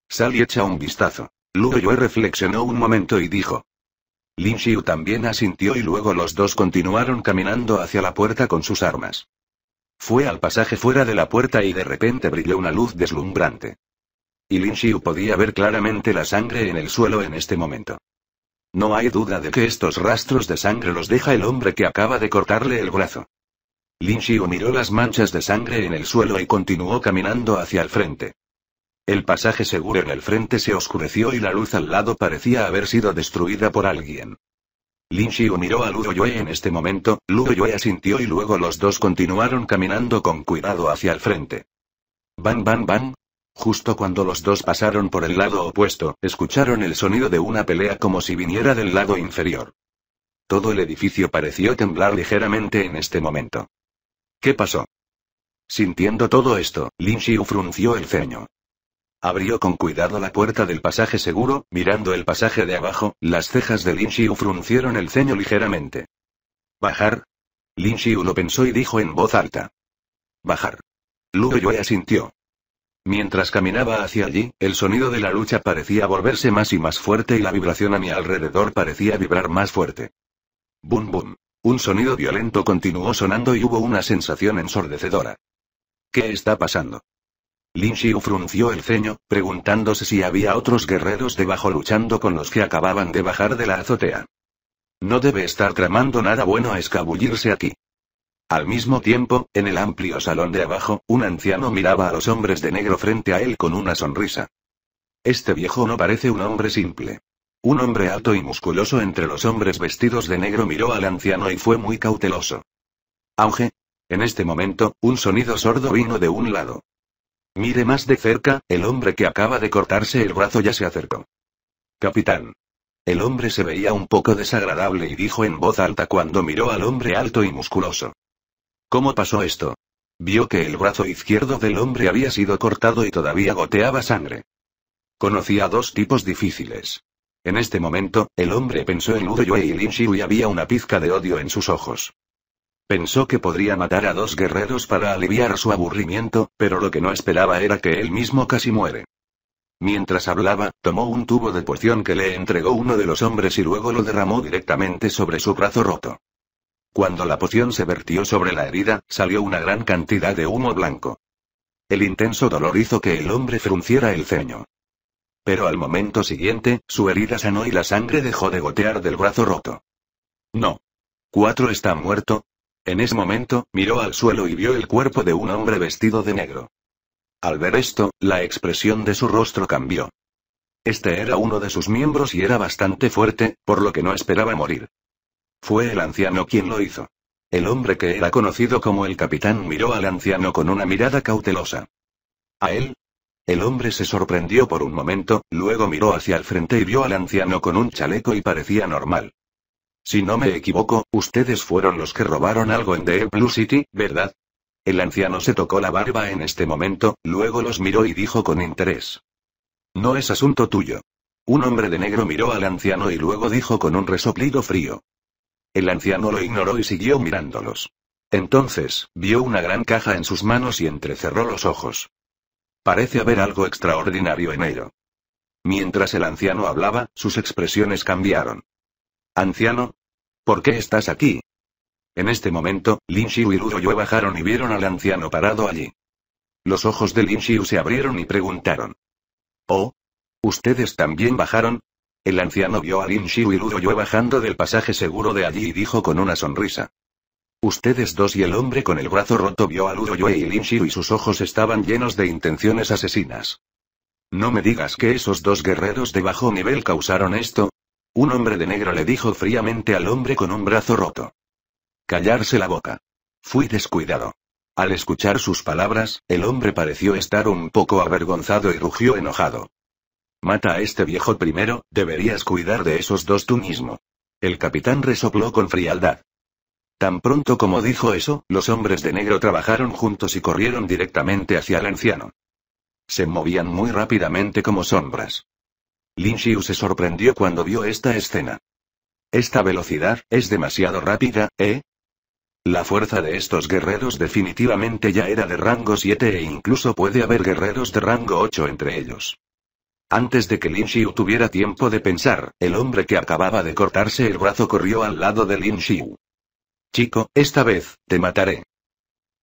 Sal y echa un vistazo. Luo Yue reflexionó un momento y dijo. Lin Xiu también asintió y luego los dos continuaron caminando hacia la puerta con sus armas. Fue al pasaje fuera de la puerta y de repente brilló una luz deslumbrante. Y Lin Xiu podía ver claramente la sangre en el suelo en este momento. No hay duda de que estos rastros de sangre los deja el hombre que acaba de cortarle el brazo. Lin Xiu miró las manchas de sangre en el suelo y continuó caminando hacia el frente. El pasaje seguro en el frente se oscureció y la luz al lado parecía haber sido destruida por alguien. Lin Xiu miró a Ludo Yue en este momento, Luo Yue asintió y luego los dos continuaron caminando con cuidado hacia el frente. ¡Bang! ¡Bang! ¡Bang! Justo cuando los dos pasaron por el lado opuesto, escucharon el sonido de una pelea como si viniera del lado inferior. Todo el edificio pareció temblar ligeramente en este momento. ¿Qué pasó? Sintiendo todo esto, Lin Xiu frunció el ceño. Abrió con cuidado la puerta del pasaje seguro, mirando el pasaje de abajo, las cejas de Lin Xiu fruncieron el ceño ligeramente. ¿Bajar? Lin Xiu lo pensó y dijo en voz alta. Bajar. Luo Yue asintió. Mientras caminaba hacia allí, el sonido de la lucha parecía volverse más y más fuerte y la vibración a mi alrededor parecía vibrar más fuerte. Bum bum. Un sonido violento continuó sonando y hubo una sensación ensordecedora. ¿Qué está pasando? Lin Xiu frunció el ceño, preguntándose si había otros guerreros debajo luchando con los que acababan de bajar de la azotea. No debe estar tramando nada bueno a escabullirse aquí. Al mismo tiempo, en el amplio salón de abajo, un anciano miraba a los hombres de negro frente a él con una sonrisa. Este viejo no parece un hombre simple. Un hombre alto y musculoso entre los hombres vestidos de negro miró al anciano y fue muy cauteloso. Auge. En este momento, un sonido sordo vino de un lado. Mire más de cerca, el hombre que acaba de cortarse el brazo ya se acercó. Capitán. El hombre se veía un poco desagradable y dijo en voz alta cuando miró al hombre alto y musculoso. ¿Cómo pasó esto? Vio que el brazo izquierdo del hombre había sido cortado y todavía goteaba sangre. Conocía dos tipos difíciles. En este momento, el hombre pensó en Yue y Lin y había una pizca de odio en sus ojos. Pensó que podría matar a dos guerreros para aliviar su aburrimiento, pero lo que no esperaba era que él mismo casi muere. Mientras hablaba, tomó un tubo de poción que le entregó uno de los hombres y luego lo derramó directamente sobre su brazo roto. Cuando la poción se vertió sobre la herida, salió una gran cantidad de humo blanco. El intenso dolor hizo que el hombre frunciera el ceño. Pero al momento siguiente, su herida sanó y la sangre dejó de gotear del brazo roto. No. ¿Cuatro está muerto? En ese momento, miró al suelo y vio el cuerpo de un hombre vestido de negro. Al ver esto, la expresión de su rostro cambió. Este era uno de sus miembros y era bastante fuerte, por lo que no esperaba morir. Fue el anciano quien lo hizo. El hombre que era conocido como el capitán miró al anciano con una mirada cautelosa. ¿A él? El hombre se sorprendió por un momento, luego miró hacia el frente y vio al anciano con un chaleco y parecía normal. Si no me equivoco, ustedes fueron los que robaron algo en The Blue City, ¿verdad? El anciano se tocó la barba en este momento, luego los miró y dijo con interés. No es asunto tuyo. Un hombre de negro miró al anciano y luego dijo con un resoplido frío. El anciano lo ignoró y siguió mirándolos. Entonces, vio una gran caja en sus manos y entrecerró los ojos. Parece haber algo extraordinario en ello. Mientras el anciano hablaba, sus expresiones cambiaron. Anciano, ¿por qué estás aquí? En este momento, Lin Xiu y Yue bajaron y vieron al anciano parado allí. Los ojos de Lin Xiu se abrieron y preguntaron. Oh. ¿Ustedes también bajaron? El anciano vio a Lin Xiu y Yue bajando del pasaje seguro de allí y dijo con una sonrisa. Ustedes dos y el hombre con el brazo roto vio a Yue y Lin Shiu y sus ojos estaban llenos de intenciones asesinas. No me digas que esos dos guerreros de bajo nivel causaron esto. Un hombre de negro le dijo fríamente al hombre con un brazo roto. Callarse la boca. Fui descuidado. Al escuchar sus palabras, el hombre pareció estar un poco avergonzado y rugió enojado. Mata a este viejo primero, deberías cuidar de esos dos tú mismo. El capitán resopló con frialdad. Tan pronto como dijo eso, los hombres de negro trabajaron juntos y corrieron directamente hacia el anciano. Se movían muy rápidamente como sombras. Lin Xiu se sorprendió cuando vio esta escena. Esta velocidad es demasiado rápida, ¿eh? La fuerza de estos guerreros definitivamente ya era de rango 7 e incluso puede haber guerreros de rango 8 entre ellos. Antes de que Lin Xiu tuviera tiempo de pensar, el hombre que acababa de cortarse el brazo corrió al lado de Lin Xiu. Chico, esta vez, te mataré.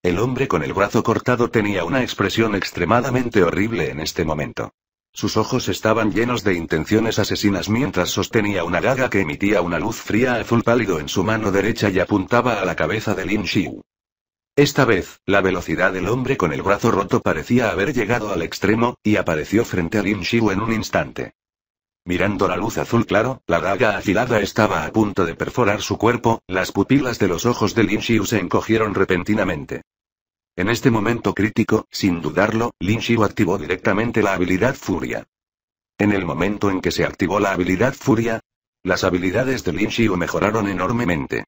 El hombre con el brazo cortado tenía una expresión extremadamente horrible en este momento. Sus ojos estaban llenos de intenciones asesinas mientras sostenía una gaga que emitía una luz fría azul pálido en su mano derecha y apuntaba a la cabeza de Lin Xiu. Esta vez, la velocidad del hombre con el brazo roto parecía haber llegado al extremo, y apareció frente a Lin Xiu en un instante. Mirando la luz azul claro, la daga afilada estaba a punto de perforar su cuerpo, las pupilas de los ojos de Lin Xiu se encogieron repentinamente. En este momento crítico, sin dudarlo, Lin Xiu activó directamente la habilidad Furia. En el momento en que se activó la habilidad Furia, las habilidades de Lin Xiu mejoraron enormemente.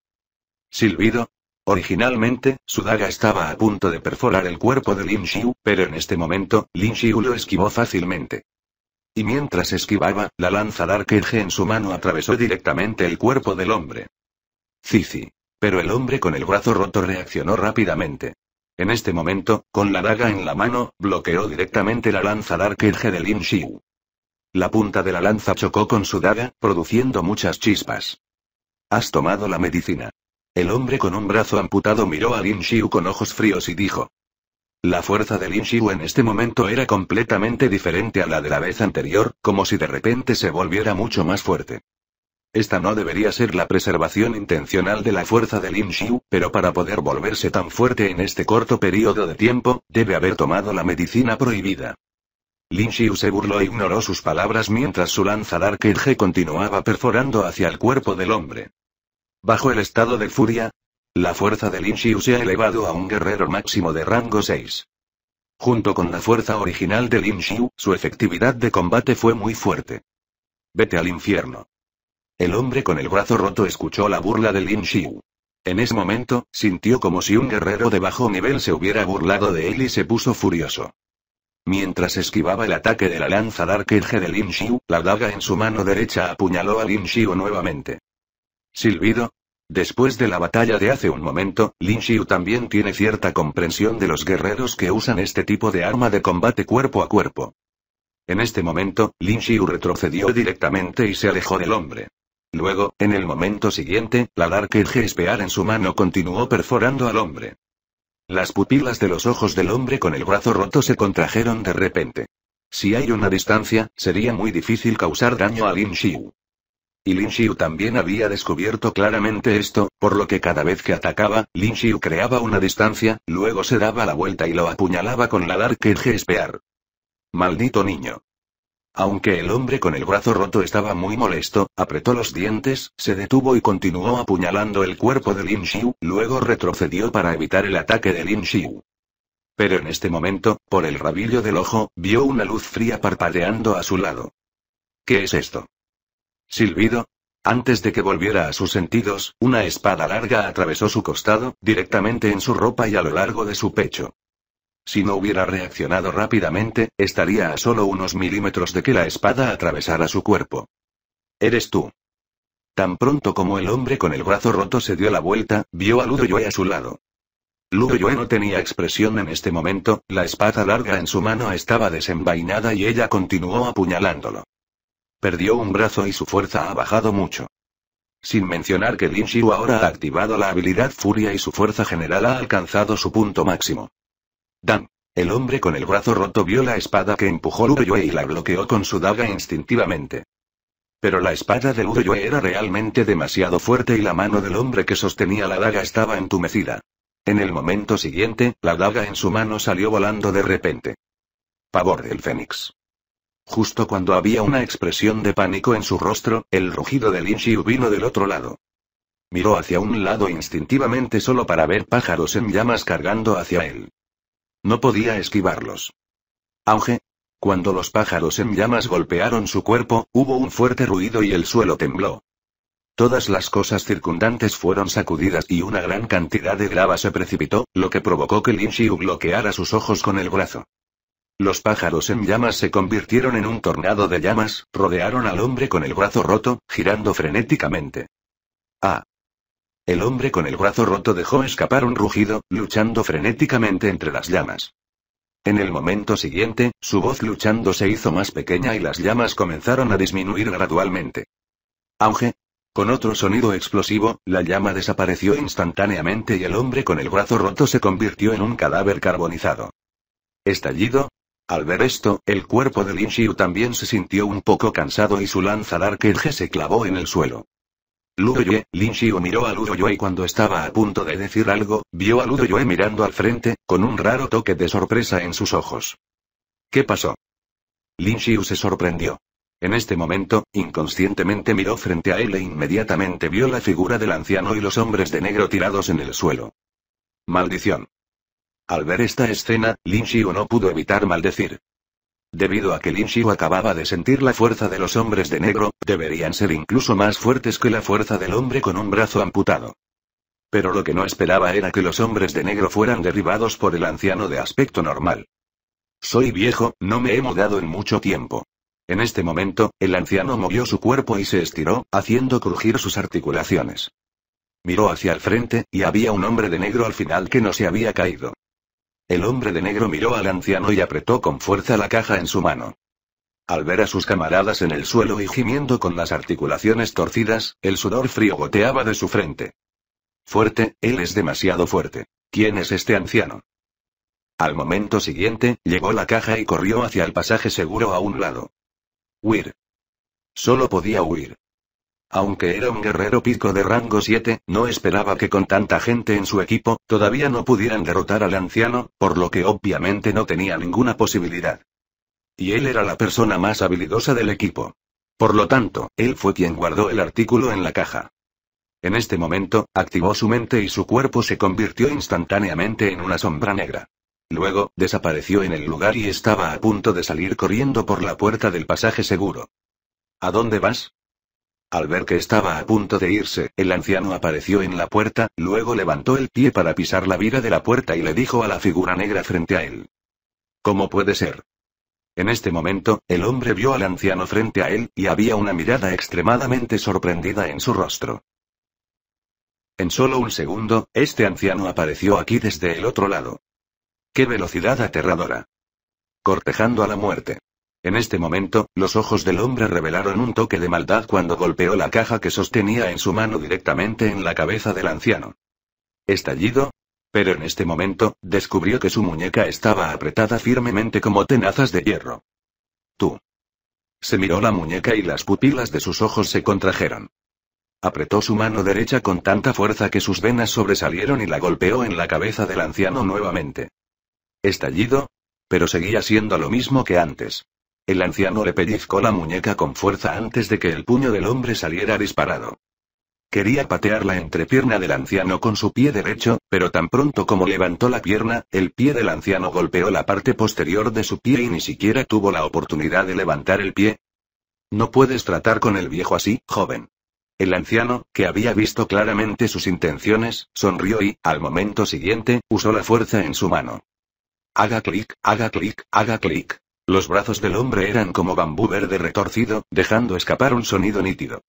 Silbido, Originalmente, su daga estaba a punto de perforar el cuerpo de Lin Xiu, pero en este momento, Lin Xiu lo esquivó fácilmente. Y mientras esquivaba, la lanza Dark Edge en su mano atravesó directamente el cuerpo del hombre. Cici. Pero el hombre con el brazo roto reaccionó rápidamente. En este momento, con la daga en la mano, bloqueó directamente la lanza Dark Edge de Lin Xiu. La punta de la lanza chocó con su daga, produciendo muchas chispas. Has tomado la medicina. El hombre con un brazo amputado miró a Lin Xiu con ojos fríos y dijo. La fuerza de Lin Xiu en este momento era completamente diferente a la de la vez anterior, como si de repente se volviera mucho más fuerte. Esta no debería ser la preservación intencional de la fuerza de Lin Xiu, pero para poder volverse tan fuerte en este corto periodo de tiempo, debe haber tomado la medicina prohibida. Lin Xiu se burló e ignoró sus palabras mientras su lanza Dark Edge continuaba perforando hacia el cuerpo del hombre. Bajo el estado de furia, la fuerza de Lin Xiu se ha elevado a un guerrero máximo de rango 6. Junto con la fuerza original de Lin Xiu, su efectividad de combate fue muy fuerte. Vete al infierno. El hombre con el brazo roto escuchó la burla de Lin Xiu. En ese momento, sintió como si un guerrero de bajo nivel se hubiera burlado de él y se puso furioso. Mientras esquivaba el ataque de la lanza Dark Edge de Lin Xiu, la daga en su mano derecha apuñaló a Lin Xiu nuevamente. Silbido. Después de la batalla de hace un momento, Lin Xiu también tiene cierta comprensión de los guerreros que usan este tipo de arma de combate cuerpo a cuerpo. En este momento, Lin Xiu retrocedió directamente y se alejó del hombre. Luego, en el momento siguiente, la larga Spear en su mano continuó perforando al hombre. Las pupilas de los ojos del hombre con el brazo roto se contrajeron de repente. Si hay una distancia, sería muy difícil causar daño a Lin Xiu. Y Lin Xiu también había descubierto claramente esto, por lo que cada vez que atacaba, Lin Xiu creaba una distancia, luego se daba la vuelta y lo apuñalaba con la Dark Edge Spear. Maldito niño. Aunque el hombre con el brazo roto estaba muy molesto, apretó los dientes, se detuvo y continuó apuñalando el cuerpo de Lin Xiu, luego retrocedió para evitar el ataque de Lin Xiu. Pero en este momento, por el rabillo del ojo, vio una luz fría parpadeando a su lado. ¿Qué es esto? Silvido, Antes de que volviera a sus sentidos, una espada larga atravesó su costado, directamente en su ropa y a lo largo de su pecho. Si no hubiera reaccionado rápidamente, estaría a solo unos milímetros de que la espada atravesara su cuerpo. Eres tú. Tan pronto como el hombre con el brazo roto se dio la vuelta, vio a Ludoyue a su lado. Ludoyue no tenía expresión en este momento, la espada larga en su mano estaba desenvainada y ella continuó apuñalándolo. Perdió un brazo y su fuerza ha bajado mucho. Sin mencionar que Lin ahora ha activado la habilidad Furia y su fuerza general ha alcanzado su punto máximo. Dan. El hombre con el brazo roto vio la espada que empujó Lu y la bloqueó con su daga instintivamente. Pero la espada de Lu era realmente demasiado fuerte y la mano del hombre que sostenía la daga estaba entumecida. En el momento siguiente, la daga en su mano salió volando de repente. Pavor del Fénix. Justo cuando había una expresión de pánico en su rostro, el rugido de Xiu vino del otro lado. Miró hacia un lado instintivamente solo para ver pájaros en llamas cargando hacia él. No podía esquivarlos. Auge. Cuando los pájaros en llamas golpearon su cuerpo, hubo un fuerte ruido y el suelo tembló. Todas las cosas circundantes fueron sacudidas y una gran cantidad de grava se precipitó, lo que provocó que Lin bloqueara sus ojos con el brazo. Los pájaros en llamas se convirtieron en un tornado de llamas, rodearon al hombre con el brazo roto, girando frenéticamente. ¡Ah! El hombre con el brazo roto dejó escapar un rugido, luchando frenéticamente entre las llamas. En el momento siguiente, su voz luchando se hizo más pequeña y las llamas comenzaron a disminuir gradualmente. Auge. Con otro sonido explosivo, la llama desapareció instantáneamente y el hombre con el brazo roto se convirtió en un cadáver carbonizado. Estallido, al ver esto, el cuerpo de Lin Xiu también se sintió un poco cansado y su lanza Dark se clavó en el suelo. Ludoye, Lin Xiu miró a Ludoyue y cuando estaba a punto de decir algo, vio a Ludoyue mirando al frente, con un raro toque de sorpresa en sus ojos. ¿Qué pasó? Lin Xiu se sorprendió. En este momento, inconscientemente miró frente a él e inmediatamente vio la figura del anciano y los hombres de negro tirados en el suelo. Maldición. Al ver esta escena, Lin Xiu no pudo evitar maldecir. Debido a que Lin Xiu acababa de sentir la fuerza de los hombres de negro, deberían ser incluso más fuertes que la fuerza del hombre con un brazo amputado. Pero lo que no esperaba era que los hombres de negro fueran derribados por el anciano de aspecto normal. Soy viejo, no me he mudado en mucho tiempo. En este momento, el anciano movió su cuerpo y se estiró, haciendo crujir sus articulaciones. Miró hacia el frente, y había un hombre de negro al final que no se había caído. El hombre de negro miró al anciano y apretó con fuerza la caja en su mano. Al ver a sus camaradas en el suelo y gimiendo con las articulaciones torcidas, el sudor frío goteaba de su frente. Fuerte, él es demasiado fuerte. ¿Quién es este anciano? Al momento siguiente, llegó la caja y corrió hacia el pasaje seguro a un lado. Huir. Solo podía huir. Aunque era un guerrero pico de rango 7, no esperaba que con tanta gente en su equipo, todavía no pudieran derrotar al anciano, por lo que obviamente no tenía ninguna posibilidad. Y él era la persona más habilidosa del equipo. Por lo tanto, él fue quien guardó el artículo en la caja. En este momento, activó su mente y su cuerpo se convirtió instantáneamente en una sombra negra. Luego, desapareció en el lugar y estaba a punto de salir corriendo por la puerta del pasaje seguro. ¿A dónde vas? Al ver que estaba a punto de irse, el anciano apareció en la puerta, luego levantó el pie para pisar la viga de la puerta y le dijo a la figura negra frente a él. ¿Cómo puede ser? En este momento, el hombre vio al anciano frente a él, y había una mirada extremadamente sorprendida en su rostro. En solo un segundo, este anciano apareció aquí desde el otro lado. ¡Qué velocidad aterradora! Cortejando a la muerte. En este momento, los ojos del hombre revelaron un toque de maldad cuando golpeó la caja que sostenía en su mano directamente en la cabeza del anciano. ¿Estallido? Pero en este momento, descubrió que su muñeca estaba apretada firmemente como tenazas de hierro. Tú. Se miró la muñeca y las pupilas de sus ojos se contrajeron. Apretó su mano derecha con tanta fuerza que sus venas sobresalieron y la golpeó en la cabeza del anciano nuevamente. ¿Estallido? Pero seguía siendo lo mismo que antes. El anciano le pellizcó la muñeca con fuerza antes de que el puño del hombre saliera disparado. Quería patear la entrepierna del anciano con su pie derecho, pero tan pronto como levantó la pierna, el pie del anciano golpeó la parte posterior de su pie y ni siquiera tuvo la oportunidad de levantar el pie. No puedes tratar con el viejo así, joven. El anciano, que había visto claramente sus intenciones, sonrió y, al momento siguiente, usó la fuerza en su mano. Haga clic, haga clic, haga clic. Los brazos del hombre eran como bambú verde retorcido, dejando escapar un sonido nítido.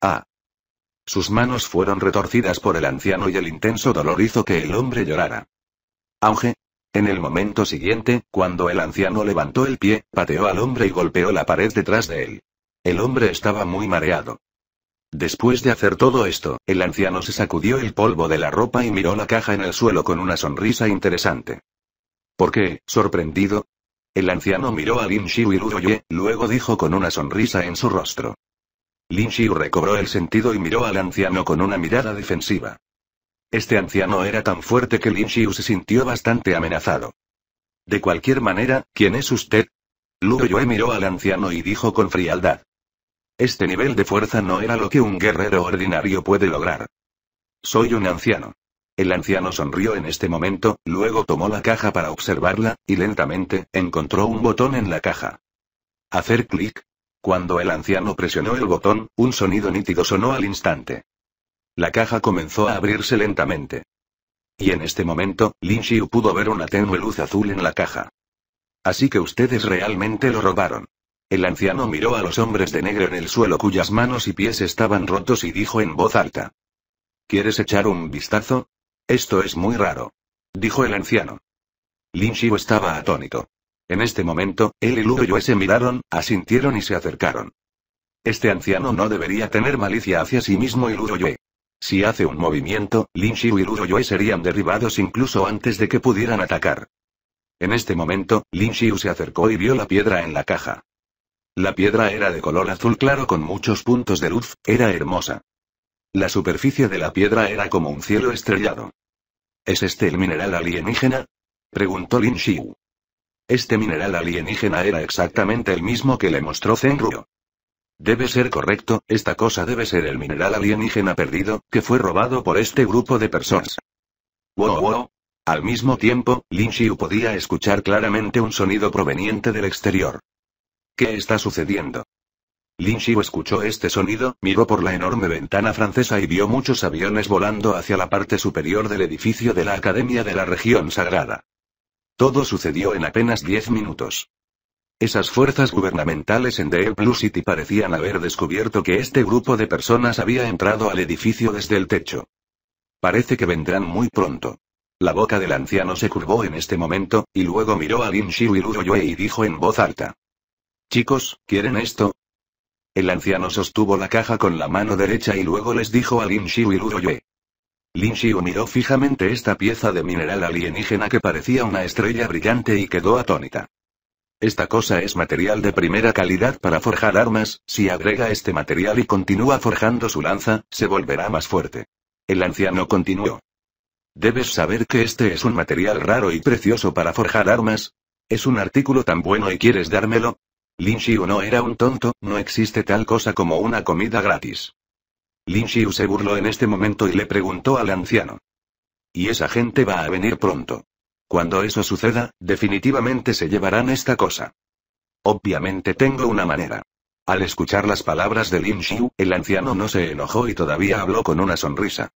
Ah. Sus manos fueron retorcidas por el anciano y el intenso dolor hizo que el hombre llorara. Auge. En el momento siguiente, cuando el anciano levantó el pie, pateó al hombre y golpeó la pared detrás de él. El hombre estaba muy mareado. Después de hacer todo esto, el anciano se sacudió el polvo de la ropa y miró la caja en el suelo con una sonrisa interesante. ¿Por qué, sorprendido? El anciano miró a Lin Xiu y Ye, luego dijo con una sonrisa en su rostro. Lin Xiu recobró el sentido y miró al anciano con una mirada defensiva. Este anciano era tan fuerte que Lin Xiu se sintió bastante amenazado. De cualquier manera, ¿quién es usted? Lu miró al anciano y dijo con frialdad. Este nivel de fuerza no era lo que un guerrero ordinario puede lograr. Soy un anciano. El anciano sonrió en este momento, luego tomó la caja para observarla, y lentamente, encontró un botón en la caja. Hacer clic. Cuando el anciano presionó el botón, un sonido nítido sonó al instante. La caja comenzó a abrirse lentamente. Y en este momento, Lin Xiu pudo ver una tenue luz azul en la caja. Así que ustedes realmente lo robaron. El anciano miró a los hombres de negro en el suelo cuyas manos y pies estaban rotos y dijo en voz alta. ¿Quieres echar un vistazo? Esto es muy raro. Dijo el anciano. Lin Xiu estaba atónito. En este momento, él y Lu Yue se miraron, asintieron y se acercaron. Este anciano no debería tener malicia hacia sí mismo y Lu Yue. Si hace un movimiento, Lin Xiu y Lu serían derribados incluso antes de que pudieran atacar. En este momento, Lin Xiu se acercó y vio la piedra en la caja. La piedra era de color azul claro con muchos puntos de luz, era hermosa. La superficie de la piedra era como un cielo estrellado. ¿Es este el mineral alienígena? preguntó Lin Xiu. Este mineral alienígena era exactamente el mismo que le mostró Ruo. Debe ser correcto, esta cosa debe ser el mineral alienígena perdido, que fue robado por este grupo de personas. Wow, wow. Al mismo tiempo, Lin Xiu podía escuchar claramente un sonido proveniente del exterior. ¿Qué está sucediendo? Lin Xiu escuchó este sonido, miró por la enorme ventana francesa y vio muchos aviones volando hacia la parte superior del edificio de la Academia de la Región Sagrada. Todo sucedió en apenas diez minutos. Esas fuerzas gubernamentales en The Blue City parecían haber descubierto que este grupo de personas había entrado al edificio desde el techo. Parece que vendrán muy pronto. La boca del anciano se curvó en este momento, y luego miró a Lin Xiu y Luo Yue y dijo en voz alta. Chicos, ¿quieren esto? El anciano sostuvo la caja con la mano derecha y luego les dijo a Lin Xiu y Yue. Lin Xiu miró fijamente esta pieza de mineral alienígena que parecía una estrella brillante y quedó atónita. Esta cosa es material de primera calidad para forjar armas, si agrega este material y continúa forjando su lanza, se volverá más fuerte. El anciano continuó. Debes saber que este es un material raro y precioso para forjar armas. ¿Es un artículo tan bueno y quieres dármelo? Lin Xiu no era un tonto, no existe tal cosa como una comida gratis. Lin Xiu se burló en este momento y le preguntó al anciano. Y esa gente va a venir pronto. Cuando eso suceda, definitivamente se llevarán esta cosa. Obviamente tengo una manera. Al escuchar las palabras de Lin Xiu, el anciano no se enojó y todavía habló con una sonrisa.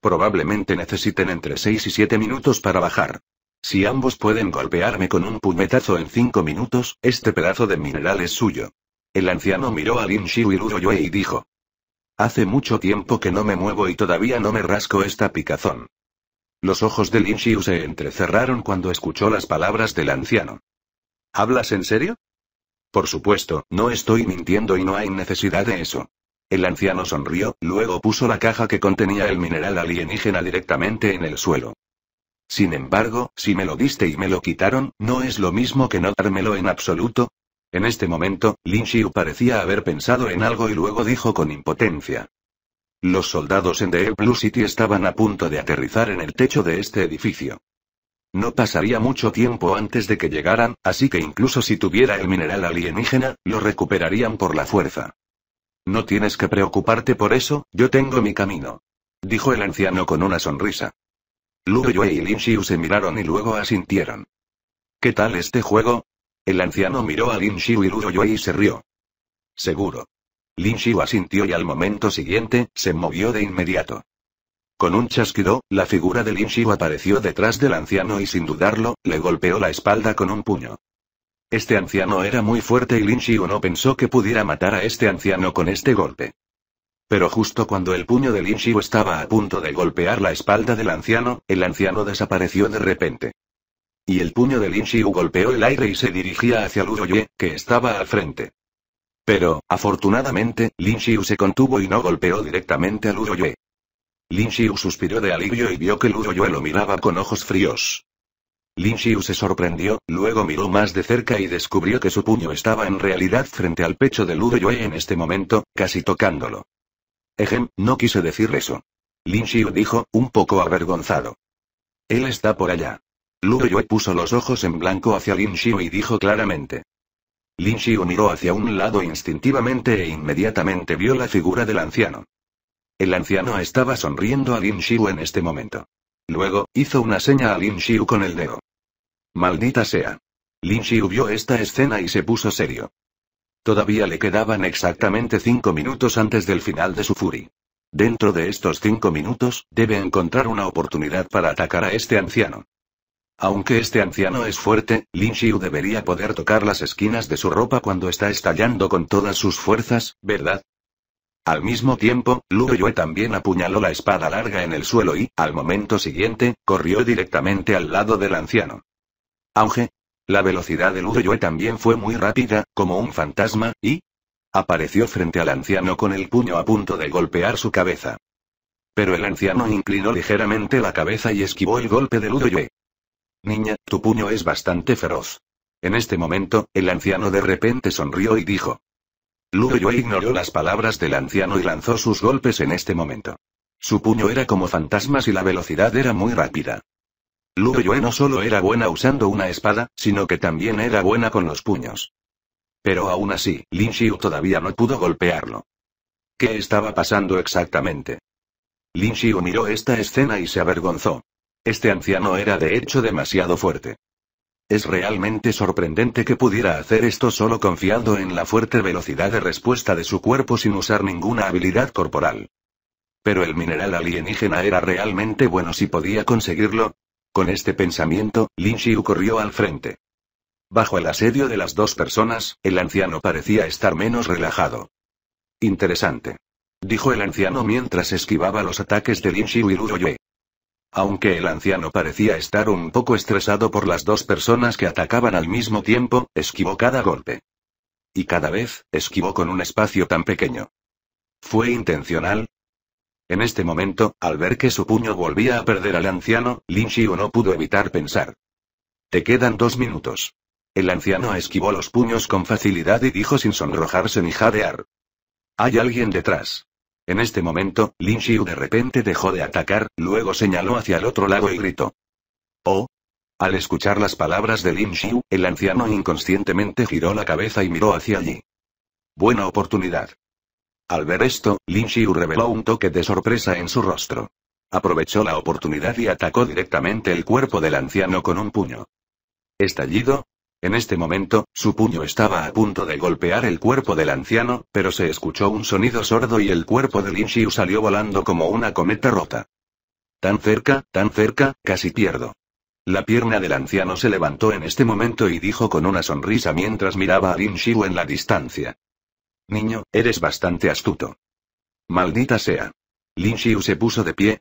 Probablemente necesiten entre 6 y 7 minutos para bajar. Si ambos pueden golpearme con un puñetazo en cinco minutos, este pedazo de mineral es suyo. El anciano miró a Lin Xiu y Yue y dijo. Hace mucho tiempo que no me muevo y todavía no me rasco esta picazón. Los ojos de Lin Xiu se entrecerraron cuando escuchó las palabras del anciano. ¿Hablas en serio? Por supuesto, no estoy mintiendo y no hay necesidad de eso. El anciano sonrió, luego puso la caja que contenía el mineral alienígena directamente en el suelo. Sin embargo, si me lo diste y me lo quitaron, no es lo mismo que no dármelo en absoluto. En este momento, Lin Xiu parecía haber pensado en algo y luego dijo con impotencia. Los soldados en The Blue City estaban a punto de aterrizar en el techo de este edificio. No pasaría mucho tiempo antes de que llegaran, así que incluso si tuviera el mineral alienígena, lo recuperarían por la fuerza. No tienes que preocuparte por eso, yo tengo mi camino. Dijo el anciano con una sonrisa. Lu Yue y Lin Xiu se miraron y luego asintieron. ¿Qué tal este juego? El anciano miró a Lin Xiu y Lu Yue y se rió. Seguro. Lin Xiu asintió y al momento siguiente, se movió de inmediato. Con un chasquido, la figura de Lin Xiu apareció detrás del anciano y sin dudarlo, le golpeó la espalda con un puño. Este anciano era muy fuerte y Lin Xiu no pensó que pudiera matar a este anciano con este golpe. Pero justo cuando el puño de Lin Xiu estaba a punto de golpear la espalda del anciano, el anciano desapareció de repente. Y el puño de Lin Xiu golpeó el aire y se dirigía hacia Lu que estaba al frente. Pero, afortunadamente, Lin Xiu se contuvo y no golpeó directamente a Luoyue. Ye. Lin Xiu suspiró de alivio y vio que Luoyue lo miraba con ojos fríos. Lin Xiu se sorprendió, luego miró más de cerca y descubrió que su puño estaba en realidad frente al pecho de Lu en este momento, casi tocándolo. Ejem, no quise decir eso. Lin Xiu dijo, un poco avergonzado. Él está por allá. Lu Yue puso los ojos en blanco hacia Lin Xiu y dijo claramente. Lin Xiu miró hacia un lado instintivamente e inmediatamente vio la figura del anciano. El anciano estaba sonriendo a Lin Xiu en este momento. Luego, hizo una seña a Lin Xiu con el dedo. Maldita sea. Lin Xiu vio esta escena y se puso serio. Todavía le quedaban exactamente cinco minutos antes del final de su fury. Dentro de estos cinco minutos, debe encontrar una oportunidad para atacar a este anciano. Aunque este anciano es fuerte, Lin Xiu debería poder tocar las esquinas de su ropa cuando está estallando con todas sus fuerzas, ¿verdad? Al mismo tiempo, Luo Yue también apuñaló la espada larga en el suelo y, al momento siguiente, corrió directamente al lado del anciano. Auge, la velocidad de Ludoyue también fue muy rápida, como un fantasma, y... apareció frente al anciano con el puño a punto de golpear su cabeza. Pero el anciano inclinó ligeramente la cabeza y esquivó el golpe de Ludoyue. Niña, tu puño es bastante feroz. En este momento, el anciano de repente sonrió y dijo. Ludoyue ignoró las palabras del anciano y lanzó sus golpes en este momento. Su puño era como fantasmas y la velocidad era muy rápida. Lu no solo era buena usando una espada, sino que también era buena con los puños. Pero aún así, Lin Xiu todavía no pudo golpearlo. ¿Qué estaba pasando exactamente? Lin Xiu miró esta escena y se avergonzó. Este anciano era de hecho demasiado fuerte. Es realmente sorprendente que pudiera hacer esto solo confiando en la fuerte velocidad de respuesta de su cuerpo sin usar ninguna habilidad corporal. Pero el mineral alienígena era realmente bueno si podía conseguirlo, con este pensamiento, Lin Xiu corrió al frente. Bajo el asedio de las dos personas, el anciano parecía estar menos relajado. Interesante. Dijo el anciano mientras esquivaba los ataques de Lin Xiu y Luo Yue. Aunque el anciano parecía estar un poco estresado por las dos personas que atacaban al mismo tiempo, esquivó cada golpe. Y cada vez, esquivó con un espacio tan pequeño. ¿Fue intencional? En este momento, al ver que su puño volvía a perder al anciano, Lin Xiu no pudo evitar pensar. Te quedan dos minutos. El anciano esquivó los puños con facilidad y dijo sin sonrojarse ni jadear. Hay alguien detrás. En este momento, Lin Xiu de repente dejó de atacar, luego señaló hacia el otro lado y gritó. ¡Oh! Al escuchar las palabras de Lin Xiu, el anciano inconscientemente giró la cabeza y miró hacia allí. Buena oportunidad. Al ver esto, Lin Xiu reveló un toque de sorpresa en su rostro. Aprovechó la oportunidad y atacó directamente el cuerpo del anciano con un puño. ¿Estallido? En este momento, su puño estaba a punto de golpear el cuerpo del anciano, pero se escuchó un sonido sordo y el cuerpo de Lin Xiu salió volando como una cometa rota. Tan cerca, tan cerca, casi pierdo. La pierna del anciano se levantó en este momento y dijo con una sonrisa mientras miraba a Lin Xiu en la distancia. Niño, eres bastante astuto. Maldita sea. Lin Xiu se puso de pie.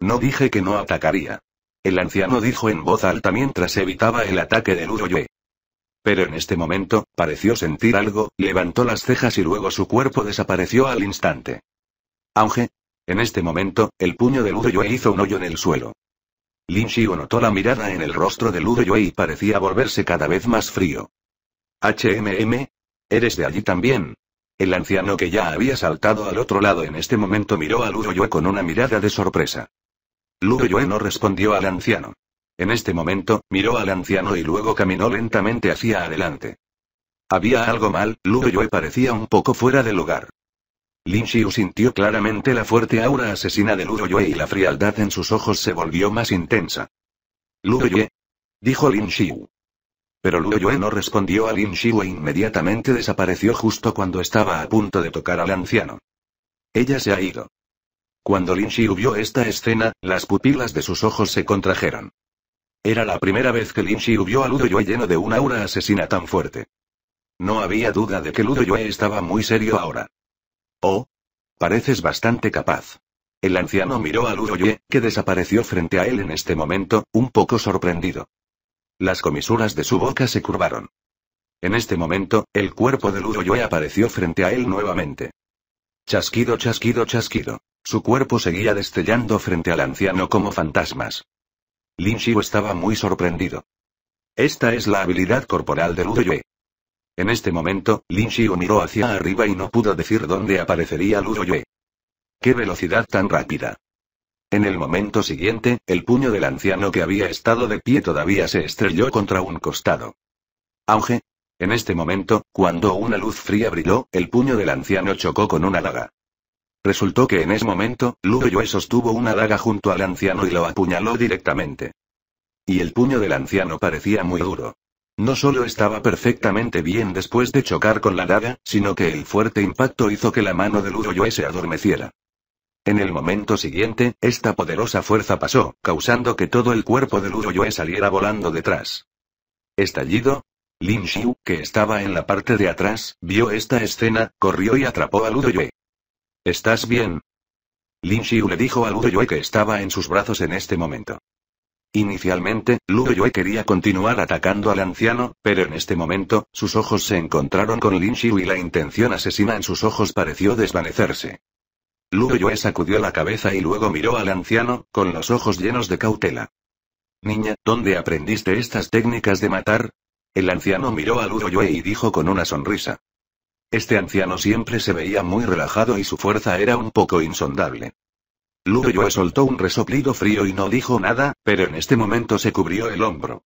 No dije que no atacaría. El anciano dijo en voz alta mientras evitaba el ataque de Yue. Pero en este momento, pareció sentir algo, levantó las cejas y luego su cuerpo desapareció al instante. Auge. En este momento, el puño de Yue hizo un hoyo en el suelo. Lin Xiu notó la mirada en el rostro de Yue y parecía volverse cada vez más frío. HMM. ¿Eres de allí también? El anciano que ya había saltado al otro lado en este momento miró a Luroyue con una mirada de sorpresa. Luroyue no respondió al anciano. En este momento, miró al anciano y luego caminó lentamente hacia adelante. Había algo mal, y parecía un poco fuera de lugar. Lin Xiu sintió claramente la fuerte aura asesina de Luroyue y la frialdad en sus ojos se volvió más intensa. Luoyue, Dijo Lin Xiu. Pero Luo Yue no respondió a Lin Xiu inmediatamente desapareció justo cuando estaba a punto de tocar al anciano. Ella se ha ido. Cuando Lin Xiu vio esta escena, las pupilas de sus ojos se contrajeron. Era la primera vez que Lin Xiu vio a Ludo Yue lleno de una aura asesina tan fuerte. No había duda de que Ludo Yue estaba muy serio ahora. Oh. Pareces bastante capaz. El anciano miró a Ludo Yue, que desapareció frente a él en este momento, un poco sorprendido. Las comisuras de su boca se curvaron. En este momento, el cuerpo de yue apareció frente a él nuevamente. Chasquido, chasquido, chasquido. Su cuerpo seguía destellando frente al anciano como fantasmas. Lin Xiu estaba muy sorprendido. Esta es la habilidad corporal de yue En este momento, Lin Xiu miró hacia arriba y no pudo decir dónde aparecería yue ¡Qué velocidad tan rápida! En el momento siguiente, el puño del anciano que había estado de pie todavía se estrelló contra un costado. Auge. En este momento, cuando una luz fría brilló, el puño del anciano chocó con una daga. Resultó que en ese momento, Ludo sostuvo una daga junto al anciano y lo apuñaló directamente. Y el puño del anciano parecía muy duro. No solo estaba perfectamente bien después de chocar con la daga, sino que el fuerte impacto hizo que la mano de Ludo se adormeciera. En el momento siguiente, esta poderosa fuerza pasó, causando que todo el cuerpo de Yue saliera volando detrás. ¿Estallido? Lin Xiu, que estaba en la parte de atrás, vio esta escena, corrió y atrapó a Yue. ¿Estás bien? Lin Xiu le dijo a Yue que estaba en sus brazos en este momento. Inicialmente, Yue quería continuar atacando al anciano, pero en este momento, sus ojos se encontraron con Lin Xiu y la intención asesina en sus ojos pareció desvanecerse. Yue sacudió la cabeza y luego miró al anciano, con los ojos llenos de cautela. Niña, ¿dónde aprendiste estas técnicas de matar? El anciano miró a Yue y dijo con una sonrisa. Este anciano siempre se veía muy relajado y su fuerza era un poco insondable. Yue soltó un resoplido frío y no dijo nada, pero en este momento se cubrió el hombro.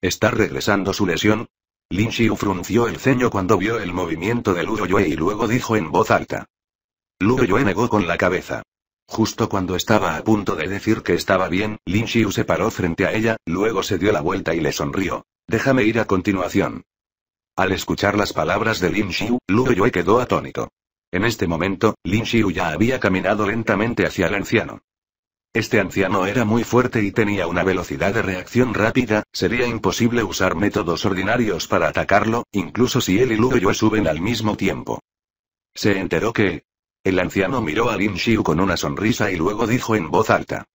¿Está regresando su lesión? Lin Xiu frunció el ceño cuando vio el movimiento de Yue y luego dijo en voz alta. Luo negó con la cabeza. Justo cuando estaba a punto de decir que estaba bien, Lin Xiu se paró frente a ella, luego se dio la vuelta y le sonrió. Déjame ir a continuación. Al escuchar las palabras de Lin Xiu, Luo quedó atónito. En este momento, Lin Xiu ya había caminado lentamente hacia el anciano. Este anciano era muy fuerte y tenía una velocidad de reacción rápida, sería imposible usar métodos ordinarios para atacarlo, incluso si él y Luo Yue suben al mismo tiempo. Se enteró que, el anciano miró a Lin Xiu con una sonrisa y luego dijo en voz alta.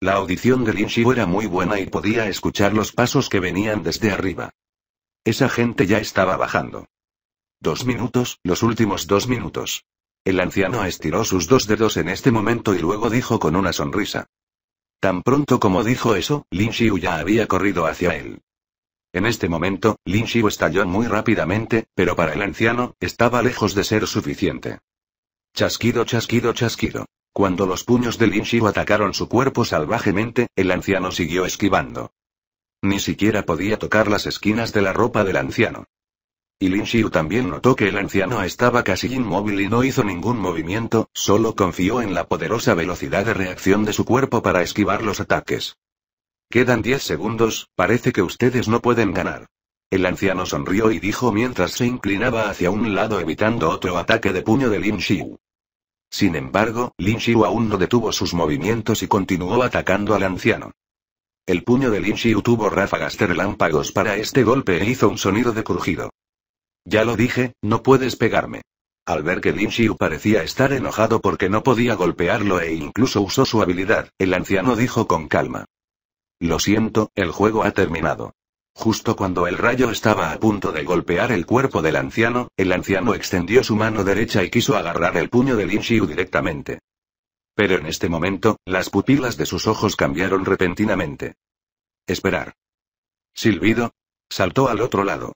La audición de Lin Xiu era muy buena y podía escuchar los pasos que venían desde arriba. Esa gente ya estaba bajando. Dos minutos, los últimos dos minutos. El anciano estiró sus dos dedos en este momento y luego dijo con una sonrisa. Tan pronto como dijo eso, Lin Xiu ya había corrido hacia él. En este momento, Lin Xiu estalló muy rápidamente, pero para el anciano, estaba lejos de ser suficiente. Chasquido, chasquido, chasquido. Cuando los puños de Lin Xiu atacaron su cuerpo salvajemente, el anciano siguió esquivando. Ni siquiera podía tocar las esquinas de la ropa del anciano. Y Lin también notó que el anciano estaba casi inmóvil y no hizo ningún movimiento, solo confió en la poderosa velocidad de reacción de su cuerpo para esquivar los ataques. Quedan 10 segundos, parece que ustedes no pueden ganar. El anciano sonrió y dijo mientras se inclinaba hacia un lado evitando otro ataque de puño de Lin Xiu. Sin embargo, Lin Xiu aún no detuvo sus movimientos y continuó atacando al anciano. El puño de Lin Xiu tuvo ráfagas de relámpagos para este golpe e hizo un sonido de crujido. Ya lo dije, no puedes pegarme. Al ver que Lin Xiu parecía estar enojado porque no podía golpearlo e incluso usó su habilidad, el anciano dijo con calma. Lo siento, el juego ha terminado. Justo cuando el rayo estaba a punto de golpear el cuerpo del anciano, el anciano extendió su mano derecha y quiso agarrar el puño de Lin Xiu directamente. Pero en este momento, las pupilas de sus ojos cambiaron repentinamente. Esperar. Silbido. Saltó al otro lado.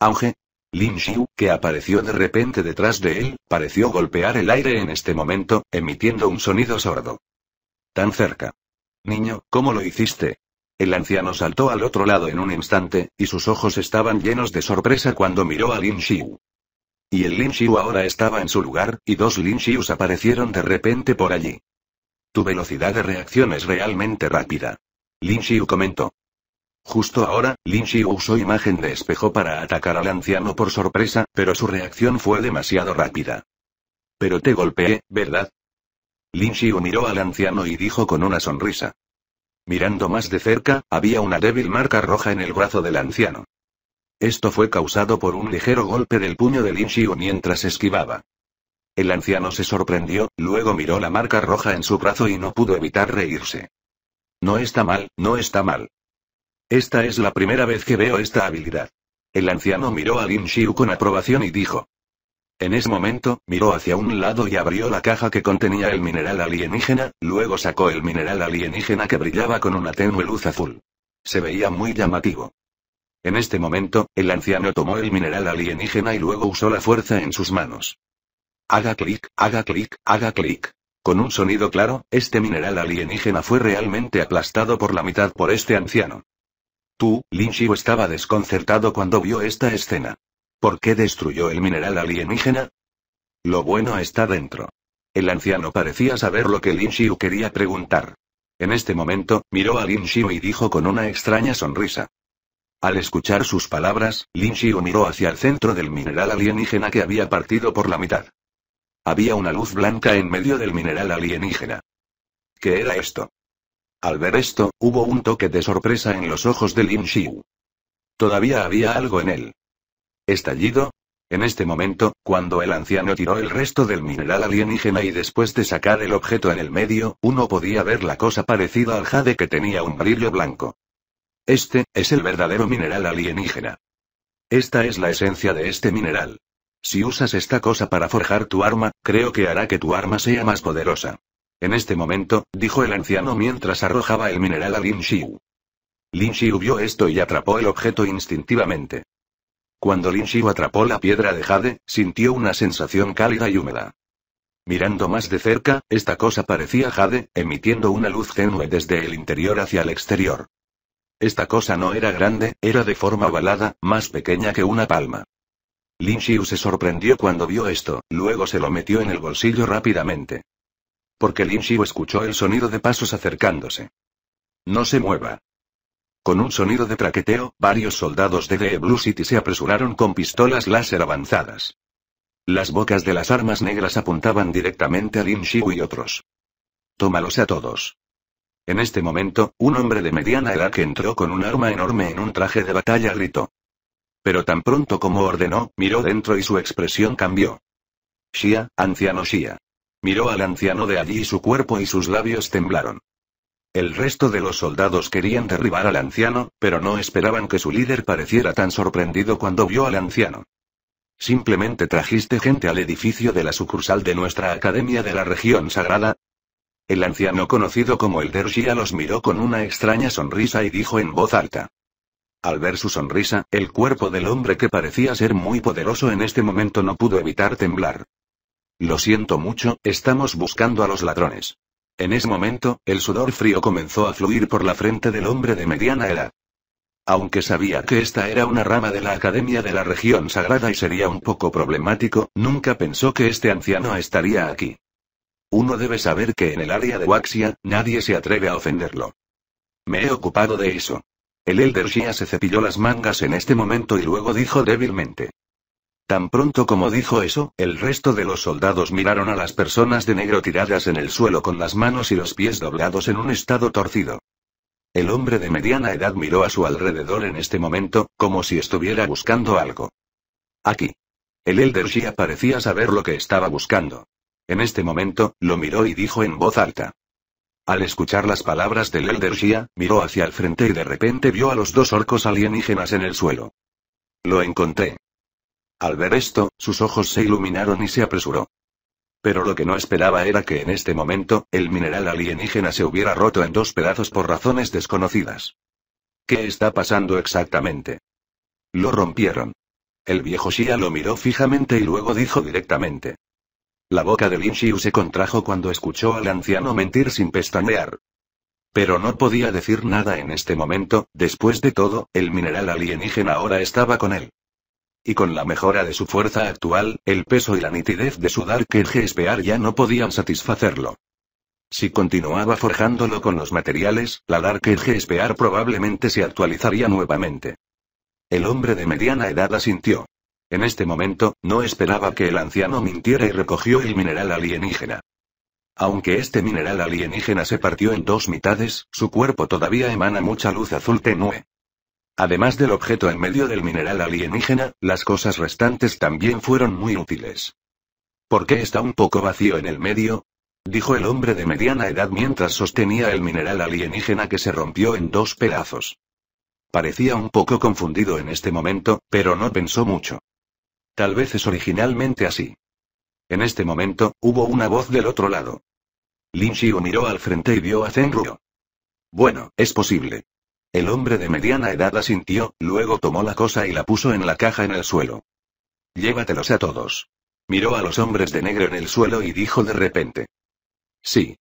Auge. Lin Xiu, que apareció de repente detrás de él, pareció golpear el aire en este momento, emitiendo un sonido sordo. Tan cerca. Niño, ¿cómo lo hiciste? El anciano saltó al otro lado en un instante, y sus ojos estaban llenos de sorpresa cuando miró a Lin Xiu. Y el Lin Xiu ahora estaba en su lugar, y dos Lin Xius aparecieron de repente por allí. Tu velocidad de reacción es realmente rápida. Lin Xiu comentó. Justo ahora, Lin Xiu usó imagen de espejo para atacar al anciano por sorpresa, pero su reacción fue demasiado rápida. Pero te golpeé, ¿verdad? Lin Xiu miró al anciano y dijo con una sonrisa. Mirando más de cerca, había una débil marca roja en el brazo del anciano. Esto fue causado por un ligero golpe del puño de Lin Xiu mientras esquivaba. El anciano se sorprendió, luego miró la marca roja en su brazo y no pudo evitar reírse. No está mal, no está mal. Esta es la primera vez que veo esta habilidad. El anciano miró a Lin Xiu con aprobación y dijo. En ese momento, miró hacia un lado y abrió la caja que contenía el mineral alienígena, luego sacó el mineral alienígena que brillaba con una tenue luz azul. Se veía muy llamativo. En este momento, el anciano tomó el mineral alienígena y luego usó la fuerza en sus manos. Haga clic, haga clic, haga clic. Con un sonido claro, este mineral alienígena fue realmente aplastado por la mitad por este anciano. Tu, Lin Xiu estaba desconcertado cuando vio esta escena. ¿Por qué destruyó el mineral alienígena? Lo bueno está dentro. El anciano parecía saber lo que Lin Xiu quería preguntar. En este momento, miró a Lin Xiu y dijo con una extraña sonrisa. Al escuchar sus palabras, Lin Xiu miró hacia el centro del mineral alienígena que había partido por la mitad. Había una luz blanca en medio del mineral alienígena. ¿Qué era esto? Al ver esto, hubo un toque de sorpresa en los ojos de Lin Xiu. Todavía había algo en él. Estallido. En este momento, cuando el anciano tiró el resto del mineral alienígena y después de sacar el objeto en el medio, uno podía ver la cosa parecida al jade que tenía un brillo blanco. Este, es el verdadero mineral alienígena. Esta es la esencia de este mineral. Si usas esta cosa para forjar tu arma, creo que hará que tu arma sea más poderosa. En este momento, dijo el anciano mientras arrojaba el mineral a Lin Xiu. Lin Xiu vio esto y atrapó el objeto instintivamente. Cuando Lin Xiu atrapó la piedra de Jade, sintió una sensación cálida y húmeda. Mirando más de cerca, esta cosa parecía Jade, emitiendo una luz tenue desde el interior hacia el exterior. Esta cosa no era grande, era de forma ovalada, más pequeña que una palma. Lin Xiu se sorprendió cuando vio esto, luego se lo metió en el bolsillo rápidamente. Porque Lin Xiu escuchó el sonido de pasos acercándose. No se mueva. Con un sonido de traqueteo, varios soldados de The Blue City se apresuraron con pistolas láser avanzadas. Las bocas de las armas negras apuntaban directamente a Lin y otros. Tómalos a todos. En este momento, un hombre de mediana edad que entró con un arma enorme en un traje de batalla gritó. Pero tan pronto como ordenó, miró dentro y su expresión cambió. Shia, anciano Shia. Miró al anciano de allí y su cuerpo y sus labios temblaron. El resto de los soldados querían derribar al anciano, pero no esperaban que su líder pareciera tan sorprendido cuando vio al anciano. Simplemente trajiste gente al edificio de la sucursal de nuestra Academia de la Región Sagrada. El anciano conocido como el Dershia los miró con una extraña sonrisa y dijo en voz alta. Al ver su sonrisa, el cuerpo del hombre que parecía ser muy poderoso en este momento no pudo evitar temblar. Lo siento mucho, estamos buscando a los ladrones. En ese momento, el sudor frío comenzó a fluir por la frente del hombre de mediana edad. Aunque sabía que esta era una rama de la Academia de la Región Sagrada y sería un poco problemático, nunca pensó que este anciano estaría aquí. Uno debe saber que en el área de Waxia, nadie se atreve a ofenderlo. Me he ocupado de eso. El Elder Shia se cepilló las mangas en este momento y luego dijo débilmente. Tan pronto como dijo eso, el resto de los soldados miraron a las personas de negro tiradas en el suelo con las manos y los pies doblados en un estado torcido. El hombre de mediana edad miró a su alrededor en este momento, como si estuviera buscando algo. Aquí. El Elder Shia parecía saber lo que estaba buscando. En este momento, lo miró y dijo en voz alta. Al escuchar las palabras del Elder Shia, miró hacia el frente y de repente vio a los dos orcos alienígenas en el suelo. Lo encontré. Al ver esto, sus ojos se iluminaron y se apresuró. Pero lo que no esperaba era que en este momento, el mineral alienígena se hubiera roto en dos pedazos por razones desconocidas. ¿Qué está pasando exactamente? Lo rompieron. El viejo Shia lo miró fijamente y luego dijo directamente. La boca de Lin Xiu se contrajo cuando escuchó al anciano mentir sin pestañear. Pero no podía decir nada en este momento, después de todo, el mineral alienígena ahora estaba con él y con la mejora de su fuerza actual, el peso y la nitidez de su Dark GSPR ya no podían satisfacerlo. Si continuaba forjándolo con los materiales, la Dark GSPR probablemente se actualizaría nuevamente. El hombre de mediana edad asintió. En este momento, no esperaba que el anciano mintiera y recogió el mineral alienígena. Aunque este mineral alienígena se partió en dos mitades, su cuerpo todavía emana mucha luz azul tenue. Además del objeto en medio del mineral alienígena, las cosas restantes también fueron muy útiles. ¿Por qué está un poco vacío en el medio? dijo el hombre de mediana edad mientras sostenía el mineral alienígena que se rompió en dos pedazos. Parecía un poco confundido en este momento, pero no pensó mucho. Tal vez es originalmente así. En este momento, hubo una voz del otro lado. Lin Xiu miró al frente y vio a ruo. Bueno, es posible. El hombre de mediana edad la sintió, luego tomó la cosa y la puso en la caja en el suelo. Llévatelos a todos. Miró a los hombres de negro en el suelo y dijo de repente. Sí.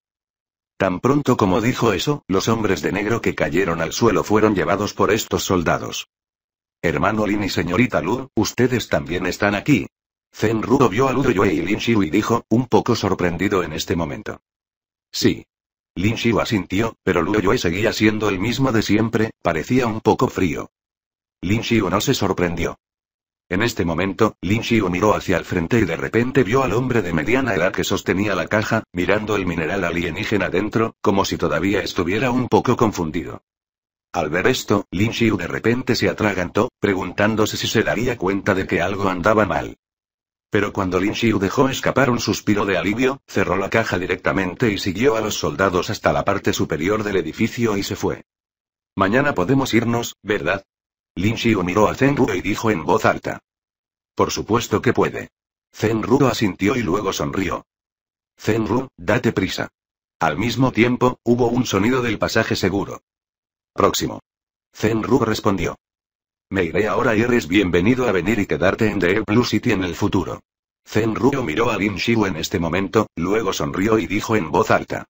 Tan pronto como dijo eso, los hombres de negro que cayeron al suelo fueron llevados por estos soldados. Hermano Lin y señorita Lu, ustedes también están aquí. Zen Rudo vio a Lu Yue y Lin Xiu y dijo, un poco sorprendido en este momento. Sí. Lin Xiu asintió, pero Luo Yue seguía siendo el mismo de siempre, parecía un poco frío. Lin Xiu no se sorprendió. En este momento, Lin Xiu miró hacia el frente y de repente vio al hombre de mediana edad que sostenía la caja, mirando el mineral alienígena dentro, como si todavía estuviera un poco confundido. Al ver esto, Lin Xiu de repente se atragantó, preguntándose si se daría cuenta de que algo andaba mal. Pero cuando Lin Xiu dejó escapar un suspiro de alivio, cerró la caja directamente y siguió a los soldados hasta la parte superior del edificio y se fue. Mañana podemos irnos, ¿verdad? Lin Xiu miró a Zen y dijo en voz alta. Por supuesto que puede. Zen asintió y luego sonrió. Zen date prisa. Al mismo tiempo, hubo un sonido del pasaje seguro. Próximo. Zen respondió. Me iré ahora y eres bienvenido a venir y quedarte en The Blue City en el futuro. Zen Ruo miró a Lin Xiu en este momento, luego sonrió y dijo en voz alta.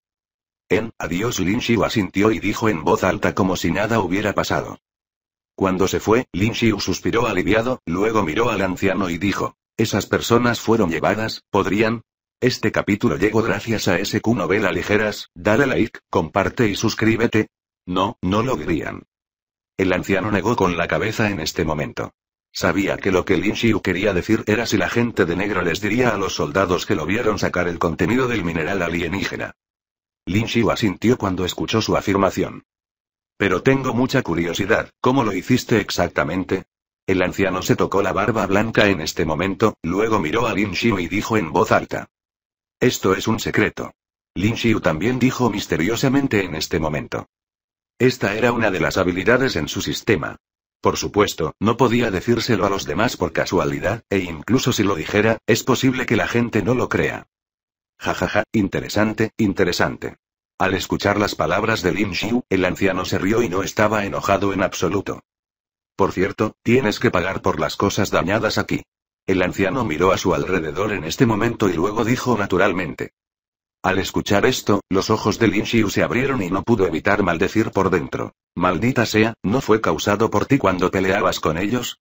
En, adiós Lin Xiu asintió y dijo en voz alta como si nada hubiera pasado. Cuando se fue, Lin Xiu suspiró aliviado, luego miró al anciano y dijo, esas personas fueron llevadas, ¿podrían? Este capítulo llegó gracias a SQ Novela Ligeras, dale like, comparte y suscríbete. No, no lo dirían. El anciano negó con la cabeza en este momento. Sabía que lo que Lin Xiu quería decir era si la gente de negro les diría a los soldados que lo vieron sacar el contenido del mineral alienígena. Lin Xiu asintió cuando escuchó su afirmación. Pero tengo mucha curiosidad, ¿cómo lo hiciste exactamente? El anciano se tocó la barba blanca en este momento, luego miró a Lin Xiu y dijo en voz alta. Esto es un secreto. Lin Xiu también dijo misteriosamente en este momento. Esta era una de las habilidades en su sistema. Por supuesto, no podía decírselo a los demás por casualidad, e incluso si lo dijera, es posible que la gente no lo crea. Jajaja, ja, ja, interesante, interesante. Al escuchar las palabras de Lin Xiu, el anciano se rió y no estaba enojado en absoluto. Por cierto, tienes que pagar por las cosas dañadas aquí. El anciano miró a su alrededor en este momento y luego dijo naturalmente. Al escuchar esto, los ojos de Lin Xiu se abrieron y no pudo evitar maldecir por dentro. Maldita sea, ¿no fue causado por ti cuando peleabas con ellos?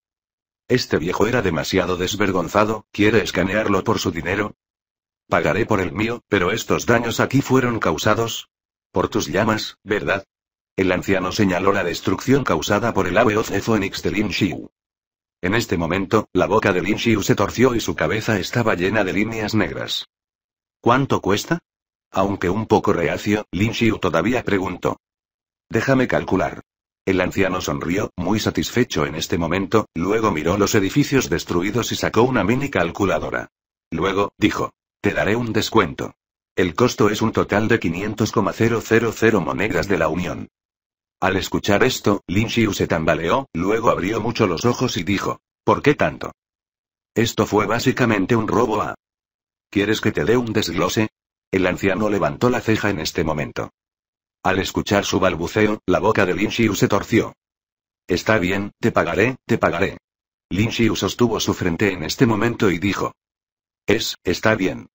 Este viejo era demasiado desvergonzado, ¿quiere escanearlo por su dinero? Pagaré por el mío, pero estos daños aquí fueron causados. Por tus llamas, ¿verdad? El anciano señaló la destrucción causada por el ave de Phoenix de Lin Xiu. En este momento, la boca de Lin Xiu se torció y su cabeza estaba llena de líneas negras. ¿Cuánto cuesta? Aunque un poco reacio, Lin Xiu todavía preguntó. Déjame calcular. El anciano sonrió, muy satisfecho en este momento, luego miró los edificios destruidos y sacó una mini calculadora. Luego, dijo. Te daré un descuento. El costo es un total de 500,000 monedas de la Unión. Al escuchar esto, Lin Xiu se tambaleó, luego abrió mucho los ojos y dijo, ¿por qué tanto? Esto fue básicamente un robo a... ¿Quieres que te dé un desglose? El anciano levantó la ceja en este momento. Al escuchar su balbuceo, la boca de Lin Xiu se torció. Está bien, te pagaré, te pagaré. Lin Xiu sostuvo su frente en este momento y dijo. Es, está bien.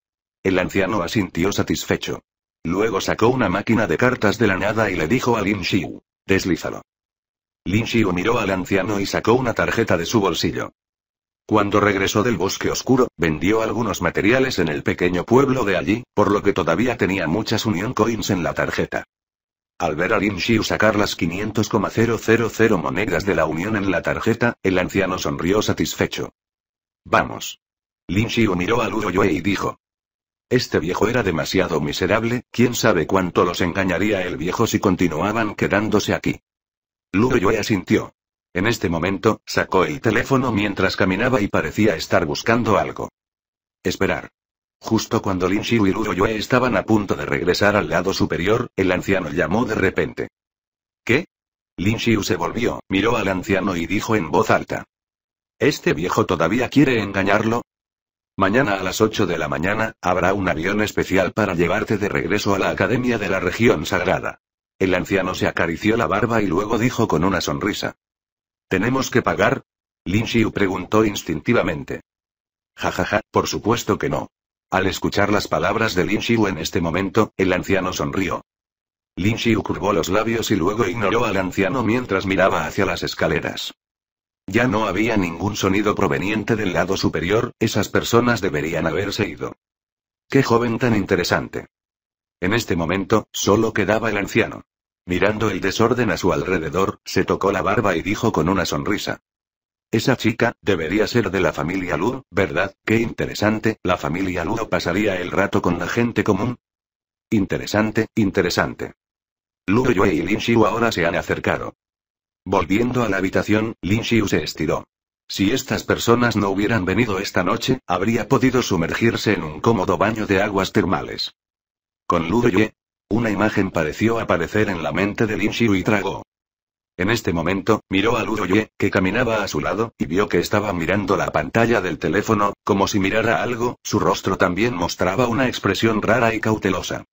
El anciano asintió satisfecho. Luego sacó una máquina de cartas de la nada y le dijo a Lin Xiu. Deslízalo. Lin Xiu miró al anciano y sacó una tarjeta de su bolsillo. Cuando regresó del bosque oscuro, vendió algunos materiales en el pequeño pueblo de allí, por lo que todavía tenía muchas Union Coins en la tarjeta. Al ver a Lin Xiu sacar las 500,000 monedas de la Unión en la tarjeta, el anciano sonrió satisfecho. Vamos. Lin Xiu miró a Luo Yue y dijo. Este viejo era demasiado miserable, quién sabe cuánto los engañaría el viejo si continuaban quedándose aquí. Luo Yue asintió. En este momento, sacó el teléfono mientras caminaba y parecía estar buscando algo. Esperar. Justo cuando Lin Xiu y Luo estaban a punto de regresar al lado superior, el anciano llamó de repente. ¿Qué? Lin Xiu se volvió, miró al anciano y dijo en voz alta. ¿Este viejo todavía quiere engañarlo? Mañana a las 8 de la mañana, habrá un avión especial para llevarte de regreso a la Academia de la Región Sagrada. El anciano se acarició la barba y luego dijo con una sonrisa. ¿Tenemos que pagar? Lin Xiu preguntó instintivamente. Jajaja, ja, ja, por supuesto que no. Al escuchar las palabras de Lin Xiu en este momento, el anciano sonrió. Lin Xiu curvó los labios y luego ignoró al anciano mientras miraba hacia las escaleras. Ya no había ningún sonido proveniente del lado superior, esas personas deberían haberse ido. Qué joven tan interesante. En este momento, solo quedaba el anciano. Mirando el desorden a su alrededor, se tocó la barba y dijo con una sonrisa. Esa chica, debería ser de la familia Lu, ¿verdad? Qué interesante, la familia Lu pasaría el rato con la gente común. Interesante, interesante. Lu Yue y Lin Xiu ahora se han acercado. Volviendo a la habitación, Lin Xiu se estiró. Si estas personas no hubieran venido esta noche, habría podido sumergirse en un cómodo baño de aguas termales. Con Lu Yue, una imagen pareció aparecer en la mente de Lin Xiu y tragó. En este momento, miró a Luroye, que caminaba a su lado, y vio que estaba mirando la pantalla del teléfono, como si mirara algo, su rostro también mostraba una expresión rara y cautelosa.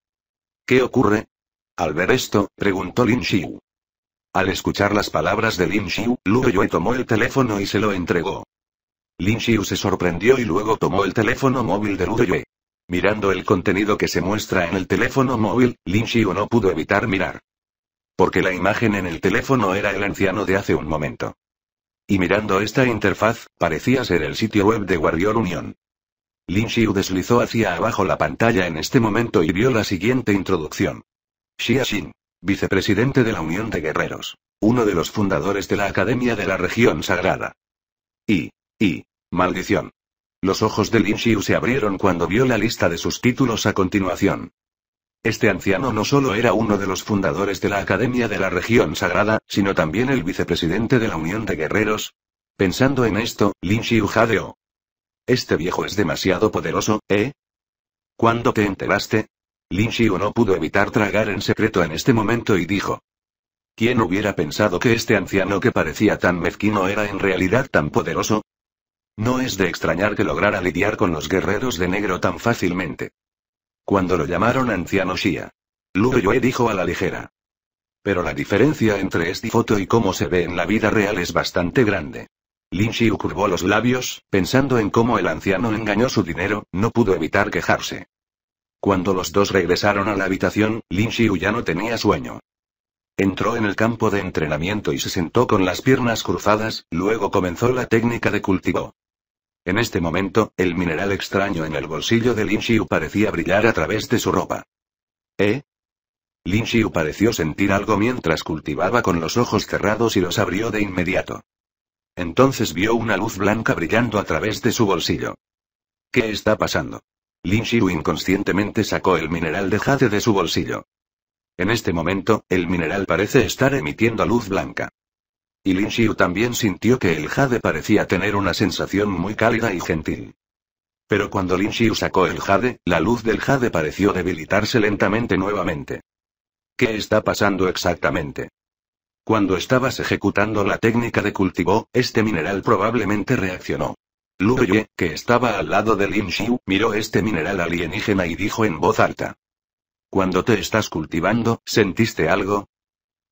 ¿Qué ocurre? Al ver esto, preguntó Lin Xiu. Al escuchar las palabras de Lin Xiu, Yue tomó el teléfono y se lo entregó. Lin Xiu se sorprendió y luego tomó el teléfono móvil de Yue. Mirando el contenido que se muestra en el teléfono móvil, Lin Xiu no pudo evitar mirar. Porque la imagen en el teléfono era el anciano de hace un momento. Y mirando esta interfaz, parecía ser el sitio web de Warrior Unión. Lin Xiu deslizó hacia abajo la pantalla en este momento y vio la siguiente introducción. Xia Xin, vicepresidente de la Unión de Guerreros. Uno de los fundadores de la Academia de la Región Sagrada. Y, y, maldición. Los ojos de Lin Xiu se abrieron cuando vio la lista de sus títulos a continuación. Este anciano no solo era uno de los fundadores de la Academia de la Región Sagrada, sino también el vicepresidente de la Unión de Guerreros. Pensando en esto, Lin Xiu jadeó. Este viejo es demasiado poderoso, ¿eh? ¿Cuándo te enteraste? Lin Xiu no pudo evitar tragar en secreto en este momento y dijo. ¿Quién hubiera pensado que este anciano que parecía tan mezquino era en realidad tan poderoso? No es de extrañar que lograra lidiar con los guerreros de negro tan fácilmente. Cuando lo llamaron anciano Shia. Lu Yue dijo a la ligera. Pero la diferencia entre esta foto y cómo se ve en la vida real es bastante grande. Lin Xiu curvó los labios, pensando en cómo el anciano engañó su dinero, no pudo evitar quejarse. Cuando los dos regresaron a la habitación, Lin Xiu ya no tenía sueño. Entró en el campo de entrenamiento y se sentó con las piernas cruzadas, luego comenzó la técnica de cultivo. En este momento, el mineral extraño en el bolsillo de Lin Xiu parecía brillar a través de su ropa. ¿Eh? Lin Xiu pareció sentir algo mientras cultivaba con los ojos cerrados y los abrió de inmediato. Entonces vio una luz blanca brillando a través de su bolsillo. ¿Qué está pasando? Lin Xiu inconscientemente sacó el mineral de jade de su bolsillo. En este momento, el mineral parece estar emitiendo luz blanca. Y Lin Xiu también sintió que el jade parecía tener una sensación muy cálida y gentil. Pero cuando Lin Xiu sacó el jade, la luz del jade pareció debilitarse lentamente nuevamente. ¿Qué está pasando exactamente? Cuando estabas ejecutando la técnica de cultivo, este mineral probablemente reaccionó. Lu Ye, que estaba al lado de Lin Xiu, miró este mineral alienígena y dijo en voz alta. Cuando te estás cultivando, ¿sentiste algo?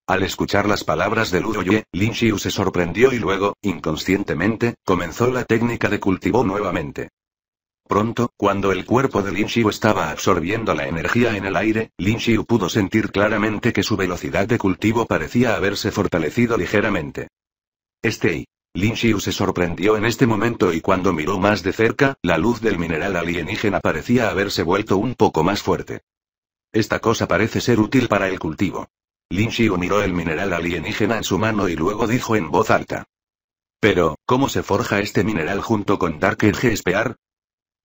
Al escuchar las palabras de Luo Lin Xiu se sorprendió y luego, inconscientemente, comenzó la técnica de cultivo nuevamente. Pronto, cuando el cuerpo de Lin Xiu estaba absorbiendo la energía en el aire, Lin Xiu pudo sentir claramente que su velocidad de cultivo parecía haberse fortalecido ligeramente. Este Lin Xiu se sorprendió en este momento y cuando miró más de cerca, la luz del mineral alienígena parecía haberse vuelto un poco más fuerte. Esta cosa parece ser útil para el cultivo. Lin Xiu miró el mineral alienígena en su mano y luego dijo en voz alta. Pero, ¿cómo se forja este mineral junto con Dark Edge Spear?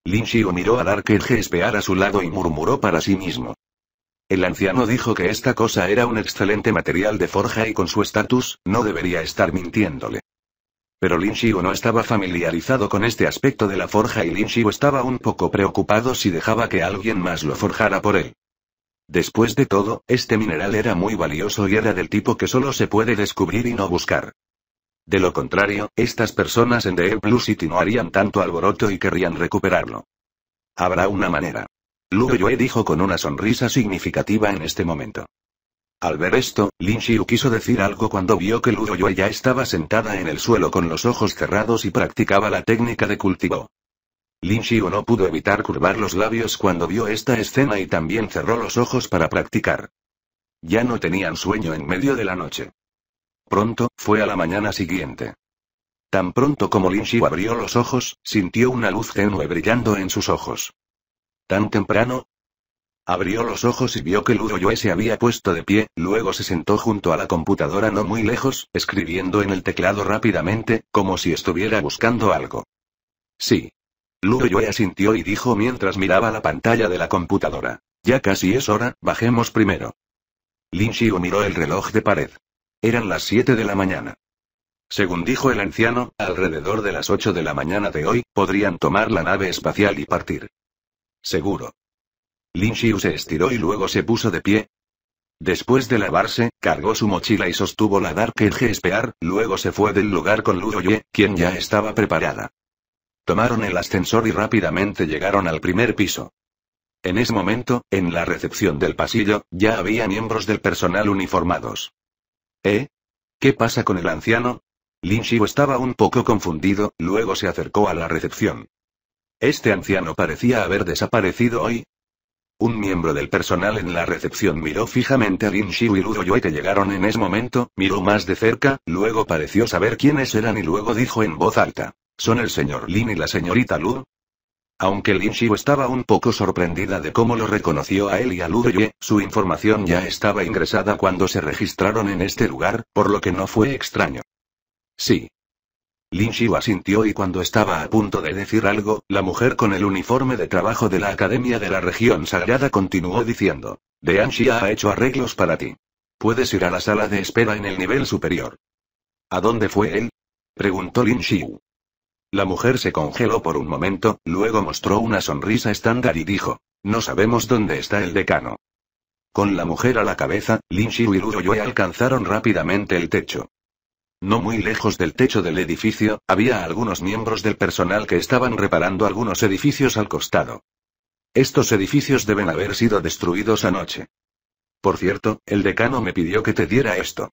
Lin Xiu miró a Dark Edge Spear a su lado y murmuró para sí mismo. El anciano dijo que esta cosa era un excelente material de forja y con su estatus, no debería estar mintiéndole. Pero Lin Xiu no estaba familiarizado con este aspecto de la forja y Lin Xiu estaba un poco preocupado si dejaba que alguien más lo forjara por él. Después de todo, este mineral era muy valioso y era del tipo que solo se puede descubrir y no buscar. De lo contrario, estas personas en The Blue City no harían tanto alboroto y querrían recuperarlo. Habrá una manera. Lu Yue dijo con una sonrisa significativa en este momento. Al ver esto, Lin Xiu quiso decir algo cuando vio que Lu Yue ya estaba sentada en el suelo con los ojos cerrados y practicaba la técnica de cultivo. Lin Xiu no pudo evitar curvar los labios cuando vio esta escena y también cerró los ojos para practicar. Ya no tenían sueño en medio de la noche. Pronto, fue a la mañana siguiente. Tan pronto como Lin Xiu abrió los ojos, sintió una luz tenue brillando en sus ojos. ¿Tan temprano? Abrió los ojos y vio que Luo Yue se había puesto de pie, luego se sentó junto a la computadora no muy lejos, escribiendo en el teclado rápidamente, como si estuviera buscando algo. Sí, Yue asintió y dijo mientras miraba la pantalla de la computadora. Ya casi es hora, bajemos primero. Lin Xiu miró el reloj de pared. Eran las 7 de la mañana. Según dijo el anciano, alrededor de las 8 de la mañana de hoy, podrían tomar la nave espacial y partir. Seguro. Lin Xiu se estiró y luego se puso de pie. Después de lavarse, cargó su mochila y sostuvo la Dark Edge Spear, luego se fue del lugar con Luo quien ya estaba preparada. Tomaron el ascensor y rápidamente llegaron al primer piso. En ese momento, en la recepción del pasillo, ya había miembros del personal uniformados. ¿Eh? ¿Qué pasa con el anciano? Lin Shiu estaba un poco confundido, luego se acercó a la recepción. Este anciano parecía haber desaparecido hoy. Un miembro del personal en la recepción miró fijamente a Lin Shiu y Ludo Yue que llegaron en ese momento, miró más de cerca, luego pareció saber quiénes eran y luego dijo en voz alta. ¿Son el señor Lin y la señorita Lu? Aunque Lin Xiu estaba un poco sorprendida de cómo lo reconoció a él y a Lu Ye, su información ya estaba ingresada cuando se registraron en este lugar, por lo que no fue extraño. Sí. Lin Xiu asintió y cuando estaba a punto de decir algo, la mujer con el uniforme de trabajo de la Academia de la Región Sagrada continuó diciendo. De Anxia ha hecho arreglos para ti. Puedes ir a la sala de espera en el nivel superior. ¿A dónde fue él? Preguntó Lin Xiu. La mujer se congeló por un momento, luego mostró una sonrisa estándar y dijo, no sabemos dónde está el decano. Con la mujer a la cabeza, Lin Shi y Luo Yue alcanzaron rápidamente el techo. No muy lejos del techo del edificio, había algunos miembros del personal que estaban reparando algunos edificios al costado. Estos edificios deben haber sido destruidos anoche. Por cierto, el decano me pidió que te diera esto.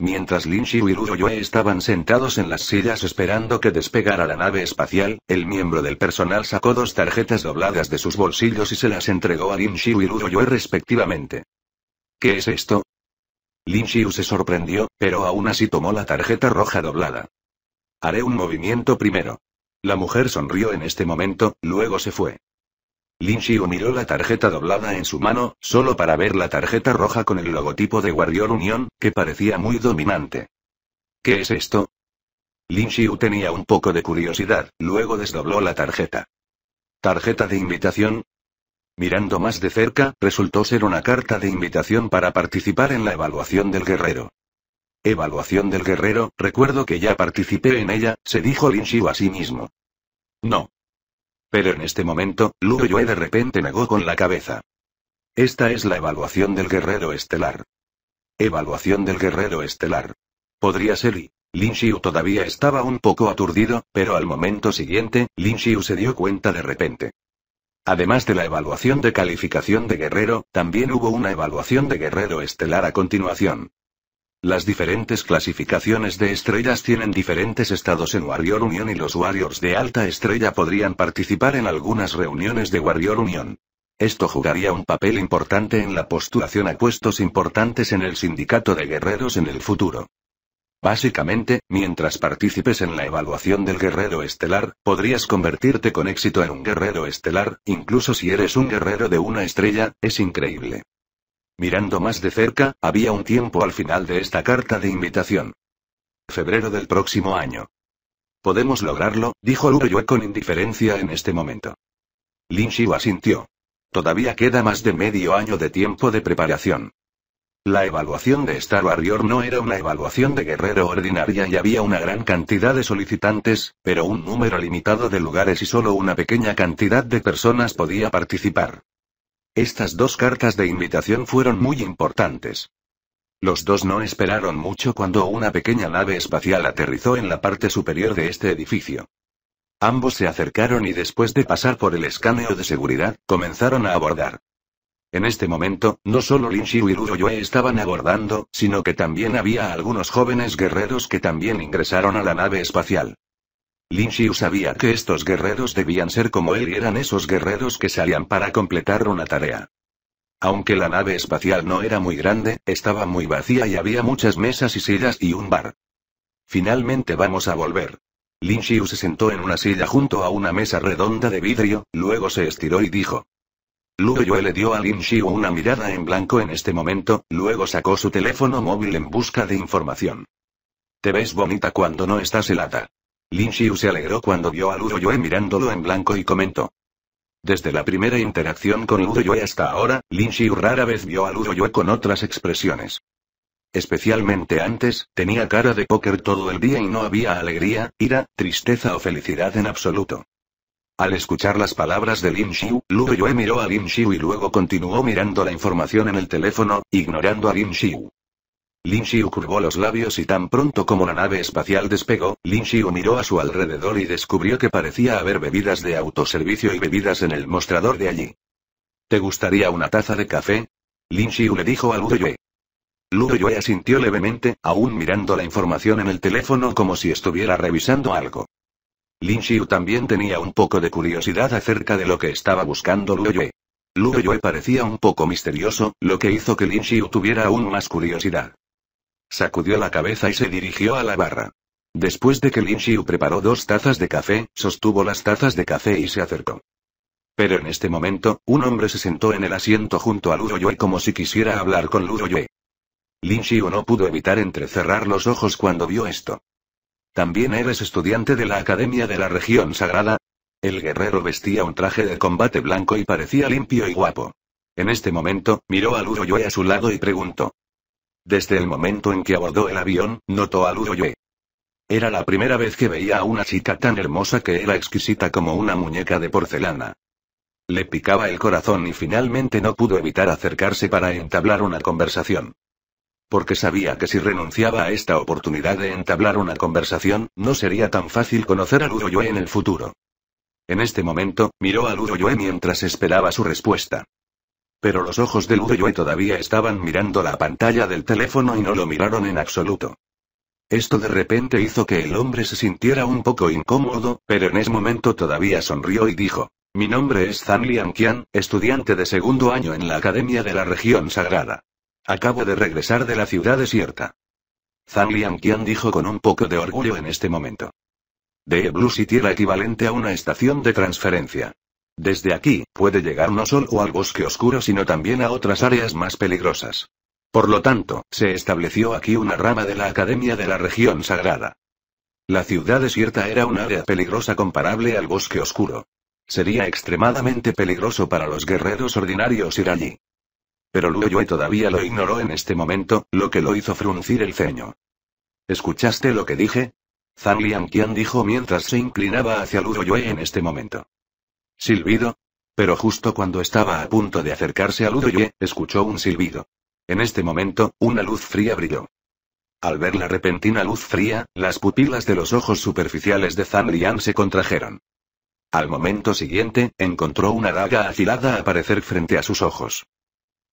Mientras Lin shiu y Lu-Yue estaban sentados en las sillas esperando que despegara la nave espacial, el miembro del personal sacó dos tarjetas dobladas de sus bolsillos y se las entregó a Lin shiu y Lu-Yue respectivamente. ¿Qué es esto? Lin shiu se sorprendió, pero aún así tomó la tarjeta roja doblada. Haré un movimiento primero. La mujer sonrió en este momento, luego se fue. Lin Xiu miró la tarjeta doblada en su mano, solo para ver la tarjeta roja con el logotipo de Warrior Unión, que parecía muy dominante. ¿Qué es esto? Lin Xiu tenía un poco de curiosidad, luego desdobló la tarjeta. ¿Tarjeta de invitación? Mirando más de cerca, resultó ser una carta de invitación para participar en la evaluación del guerrero. Evaluación del guerrero, recuerdo que ya participé en ella, se dijo Lin Xiu a sí mismo. No, pero en este momento, Lu de repente negó con la cabeza. Esta es la evaluación del guerrero estelar. Evaluación del guerrero estelar. Podría ser y. Lin Xiu todavía estaba un poco aturdido, pero al momento siguiente, Lin Xiu se dio cuenta de repente. Además de la evaluación de calificación de guerrero, también hubo una evaluación de guerrero estelar a continuación. Las diferentes clasificaciones de estrellas tienen diferentes estados en Warrior Union y los Warriors de alta estrella podrían participar en algunas reuniones de Warrior Union. Esto jugaría un papel importante en la postulación a puestos importantes en el sindicato de guerreros en el futuro. Básicamente, mientras participes en la evaluación del guerrero estelar, podrías convertirte con éxito en un guerrero estelar, incluso si eres un guerrero de una estrella, es increíble. Mirando más de cerca, había un tiempo al final de esta carta de invitación. Febrero del próximo año. Podemos lograrlo, dijo Yue con indiferencia en este momento. Lin Xiu asintió. Todavía queda más de medio año de tiempo de preparación. La evaluación de Star Warrior no era una evaluación de guerrero ordinaria y había una gran cantidad de solicitantes, pero un número limitado de lugares y solo una pequeña cantidad de personas podía participar. Estas dos cartas de invitación fueron muy importantes. Los dos no esperaron mucho cuando una pequeña nave espacial aterrizó en la parte superior de este edificio. Ambos se acercaron y después de pasar por el escáneo de seguridad, comenzaron a abordar. En este momento, no solo Lin Xiu y Luo Yue estaban abordando, sino que también había algunos jóvenes guerreros que también ingresaron a la nave espacial. Lin Xiu sabía que estos guerreros debían ser como él y eran esos guerreros que salían para completar una tarea. Aunque la nave espacial no era muy grande, estaba muy vacía y había muchas mesas y sillas y un bar. Finalmente vamos a volver. Lin Xiu se sentó en una silla junto a una mesa redonda de vidrio, luego se estiró y dijo. Luo Yue le dio a Lin Xiu una mirada en blanco en este momento, luego sacó su teléfono móvil en busca de información. Te ves bonita cuando no estás helada. Lin Xiu se alegró cuando vio a Ludo Yue mirándolo en blanco y comentó. Desde la primera interacción con Ludo Yue hasta ahora, Lin Xiu rara vez vio a Ludo Yue con otras expresiones. Especialmente antes, tenía cara de póker todo el día y no había alegría, ira, tristeza o felicidad en absoluto. Al escuchar las palabras de Lin Xiu, Luroyue Yue miró a Lin Xiu y luego continuó mirando la información en el teléfono, ignorando a Lin Xiu. Lin Xiu curvó los labios y tan pronto como la nave espacial despegó, Lin Xiu miró a su alrededor y descubrió que parecía haber bebidas de autoservicio y bebidas en el mostrador de allí. ¿Te gustaría una taza de café? Lin Xiu le dijo a Luoyue. Yue. asintió levemente, aún mirando la información en el teléfono como si estuviera revisando algo. Lin Xiu también tenía un poco de curiosidad acerca de lo que estaba buscando Luoyue. Yue. parecía un poco misterioso, lo que hizo que Lin Xiu tuviera aún más curiosidad. Sacudió la cabeza y se dirigió a la barra. Después de que Lin Xiu preparó dos tazas de café, sostuvo las tazas de café y se acercó. Pero en este momento, un hombre se sentó en el asiento junto a Luo como si quisiera hablar con Luo Yue. Lin Xiu no pudo evitar entrecerrar los ojos cuando vio esto. ¿También eres estudiante de la Academia de la Región Sagrada? El guerrero vestía un traje de combate blanco y parecía limpio y guapo. En este momento, miró a Luo a su lado y preguntó. Desde el momento en que abordó el avión, notó a Luoyue. Era la primera vez que veía a una chica tan hermosa que era exquisita como una muñeca de porcelana. Le picaba el corazón y finalmente no pudo evitar acercarse para entablar una conversación. Porque sabía que si renunciaba a esta oportunidad de entablar una conversación, no sería tan fácil conocer a Luoyue en el futuro. En este momento, miró a Luoyue mientras esperaba su respuesta. Pero los ojos de Ludoyoe todavía estaban mirando la pantalla del teléfono y no lo miraron en absoluto. Esto de repente hizo que el hombre se sintiera un poco incómodo, pero en ese momento todavía sonrió y dijo, mi nombre es Zhang Qian, estudiante de segundo año en la Academia de la Región Sagrada. Acabo de regresar de la ciudad desierta. Zhang Qian dijo con un poco de orgullo en este momento. De Blue City era equivalente a una estación de transferencia. Desde aquí, puede llegar no solo al bosque oscuro sino también a otras áreas más peligrosas. Por lo tanto, se estableció aquí una rama de la Academia de la Región Sagrada. La ciudad desierta era un área peligrosa comparable al bosque oscuro. Sería extremadamente peligroso para los guerreros ordinarios ir allí. Pero Yue todavía lo ignoró en este momento, lo que lo hizo fruncir el ceño. ¿Escuchaste lo que dije? Zhang Qian dijo mientras se inclinaba hacia Yue en este momento. ¿Silbido? Pero justo cuando estaba a punto de acercarse a Ludoye, escuchó un silbido. En este momento, una luz fría brilló. Al ver la repentina luz fría, las pupilas de los ojos superficiales de Zhang Liang se contrajeron. Al momento siguiente, encontró una daga afilada aparecer frente a sus ojos.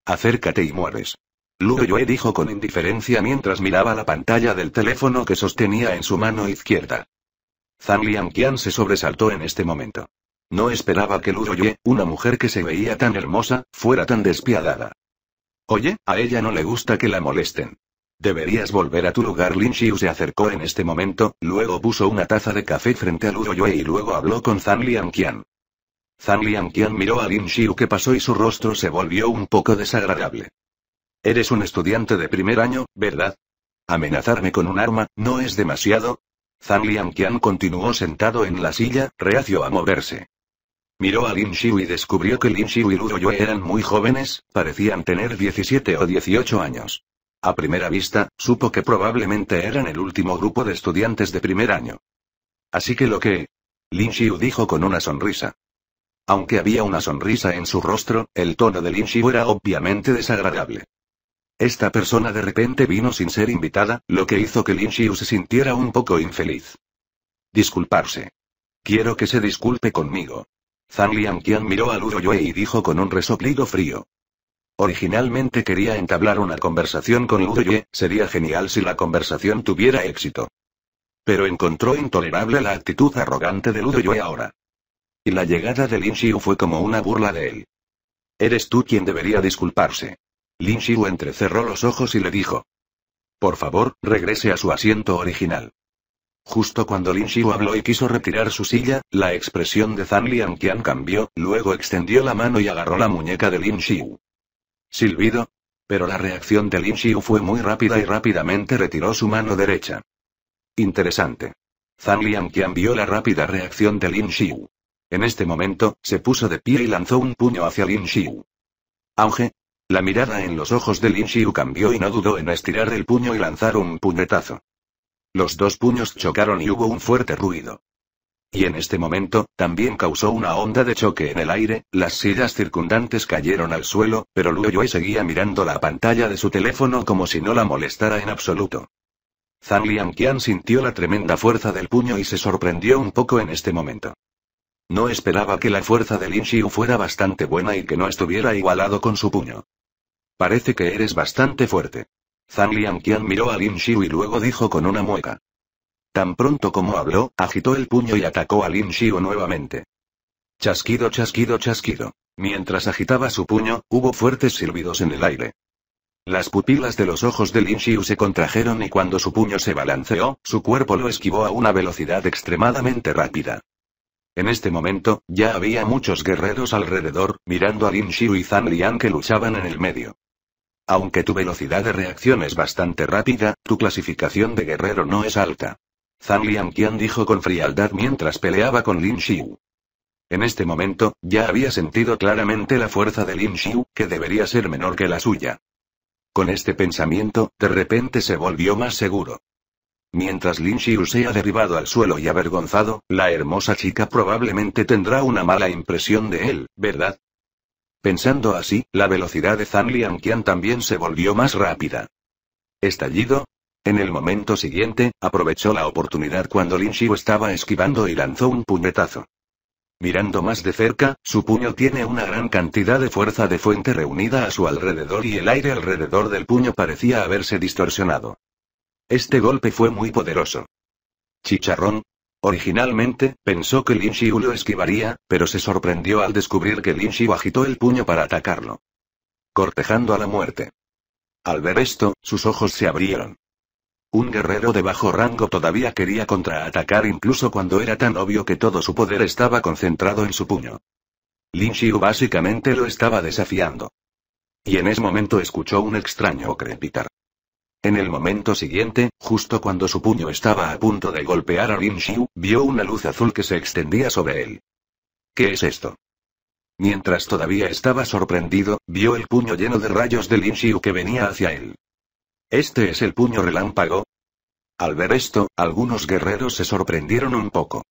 Acércate y mueres. Luo dijo con indiferencia mientras miraba la pantalla del teléfono que sostenía en su mano izquierda. Zhang Liang Qian se sobresaltó en este momento. No esperaba que Yue, una mujer que se veía tan hermosa, fuera tan despiadada. Oye, a ella no le gusta que la molesten. Deberías volver a tu lugar. Lin Xiu se acercó en este momento, luego puso una taza de café frente a Yue y luego habló con Zhang Lianqian. Zhang Qian miró a Lin Xiu que pasó y su rostro se volvió un poco desagradable. Eres un estudiante de primer año, ¿verdad? ¿Amenazarme con un arma, no es demasiado? Zhang Qian continuó sentado en la silla, reacio a moverse. Miró a Lin Xiu y descubrió que Lin Xiu y Luo Yue eran muy jóvenes, parecían tener 17 o 18 años. A primera vista, supo que probablemente eran el último grupo de estudiantes de primer año. Así que lo que... Lin Xiu dijo con una sonrisa. Aunque había una sonrisa en su rostro, el tono de Lin Xiu era obviamente desagradable. Esta persona de repente vino sin ser invitada, lo que hizo que Lin Xiu se sintiera un poco infeliz. Disculparse. Quiero que se disculpe conmigo. Zhang Lianqian miró Lu Yue y dijo con un resoplido frío. Originalmente quería entablar una conversación con Yue, sería genial si la conversación tuviera éxito. Pero encontró intolerable la actitud arrogante de Yue ahora. Y la llegada de Lin Xiu fue como una burla de él. Eres tú quien debería disculparse. Lin Xiu entrecerró los ojos y le dijo. Por favor, regrese a su asiento original. Justo cuando Lin Xiu habló y quiso retirar su silla, la expresión de Zhang qian cambió, luego extendió la mano y agarró la muñeca de Lin Xiu. Silbido. Pero la reacción de Lin Xiu fue muy rápida y rápidamente retiró su mano derecha. Interesante. Zhang qian vio la rápida reacción de Lin Xiu. En este momento, se puso de pie y lanzó un puño hacia Lin Xiu. Auge. La mirada en los ojos de Lin Xiu cambió y no dudó en estirar el puño y lanzar un puñetazo. Los dos puños chocaron y hubo un fuerte ruido. Y en este momento, también causó una onda de choque en el aire, las sillas circundantes cayeron al suelo, pero Yue seguía mirando la pantalla de su teléfono como si no la molestara en absoluto. Zhang Liangqian sintió la tremenda fuerza del puño y se sorprendió un poco en este momento. No esperaba que la fuerza de Lin Xiu fuera bastante buena y que no estuviera igualado con su puño. Parece que eres bastante fuerte. Zhang Liangqian miró a Lin Xiu y luego dijo con una mueca. Tan pronto como habló, agitó el puño y atacó a Lin Xiu nuevamente. Chasquido, chasquido, chasquido. Mientras agitaba su puño, hubo fuertes silbidos en el aire. Las pupilas de los ojos de Lin Xiu se contrajeron y cuando su puño se balanceó, su cuerpo lo esquivó a una velocidad extremadamente rápida. En este momento, ya había muchos guerreros alrededor, mirando a Lin Xiu y Zhang Liang que luchaban en el medio. Aunque tu velocidad de reacción es bastante rápida, tu clasificación de guerrero no es alta. Zhang Qian dijo con frialdad mientras peleaba con Lin Xiu. En este momento, ya había sentido claramente la fuerza de Lin Xiu, que debería ser menor que la suya. Con este pensamiento, de repente se volvió más seguro. Mientras Lin Xiu sea derribado al suelo y avergonzado, la hermosa chica probablemente tendrá una mala impresión de él, ¿verdad? Pensando así, la velocidad de Zhang Qian también se volvió más rápida. ¿Estallido? En el momento siguiente, aprovechó la oportunidad cuando Lin Xiu estaba esquivando y lanzó un puñetazo. Mirando más de cerca, su puño tiene una gran cantidad de fuerza de fuente reunida a su alrededor y el aire alrededor del puño parecía haberse distorsionado. Este golpe fue muy poderoso. Chicharrón, Originalmente, pensó que Lin Xiu lo esquivaría, pero se sorprendió al descubrir que Lin Xiu agitó el puño para atacarlo. Cortejando a la muerte. Al ver esto, sus ojos se abrieron. Un guerrero de bajo rango todavía quería contraatacar incluso cuando era tan obvio que todo su poder estaba concentrado en su puño. Lin Xiu básicamente lo estaba desafiando. Y en ese momento escuchó un extraño crepitar. En el momento siguiente, justo cuando su puño estaba a punto de golpear a Lin Xiu, vio una luz azul que se extendía sobre él. ¿Qué es esto? Mientras todavía estaba sorprendido, vio el puño lleno de rayos de Lin Xiu que venía hacia él. ¿Este es el puño relámpago? Al ver esto, algunos guerreros se sorprendieron un poco.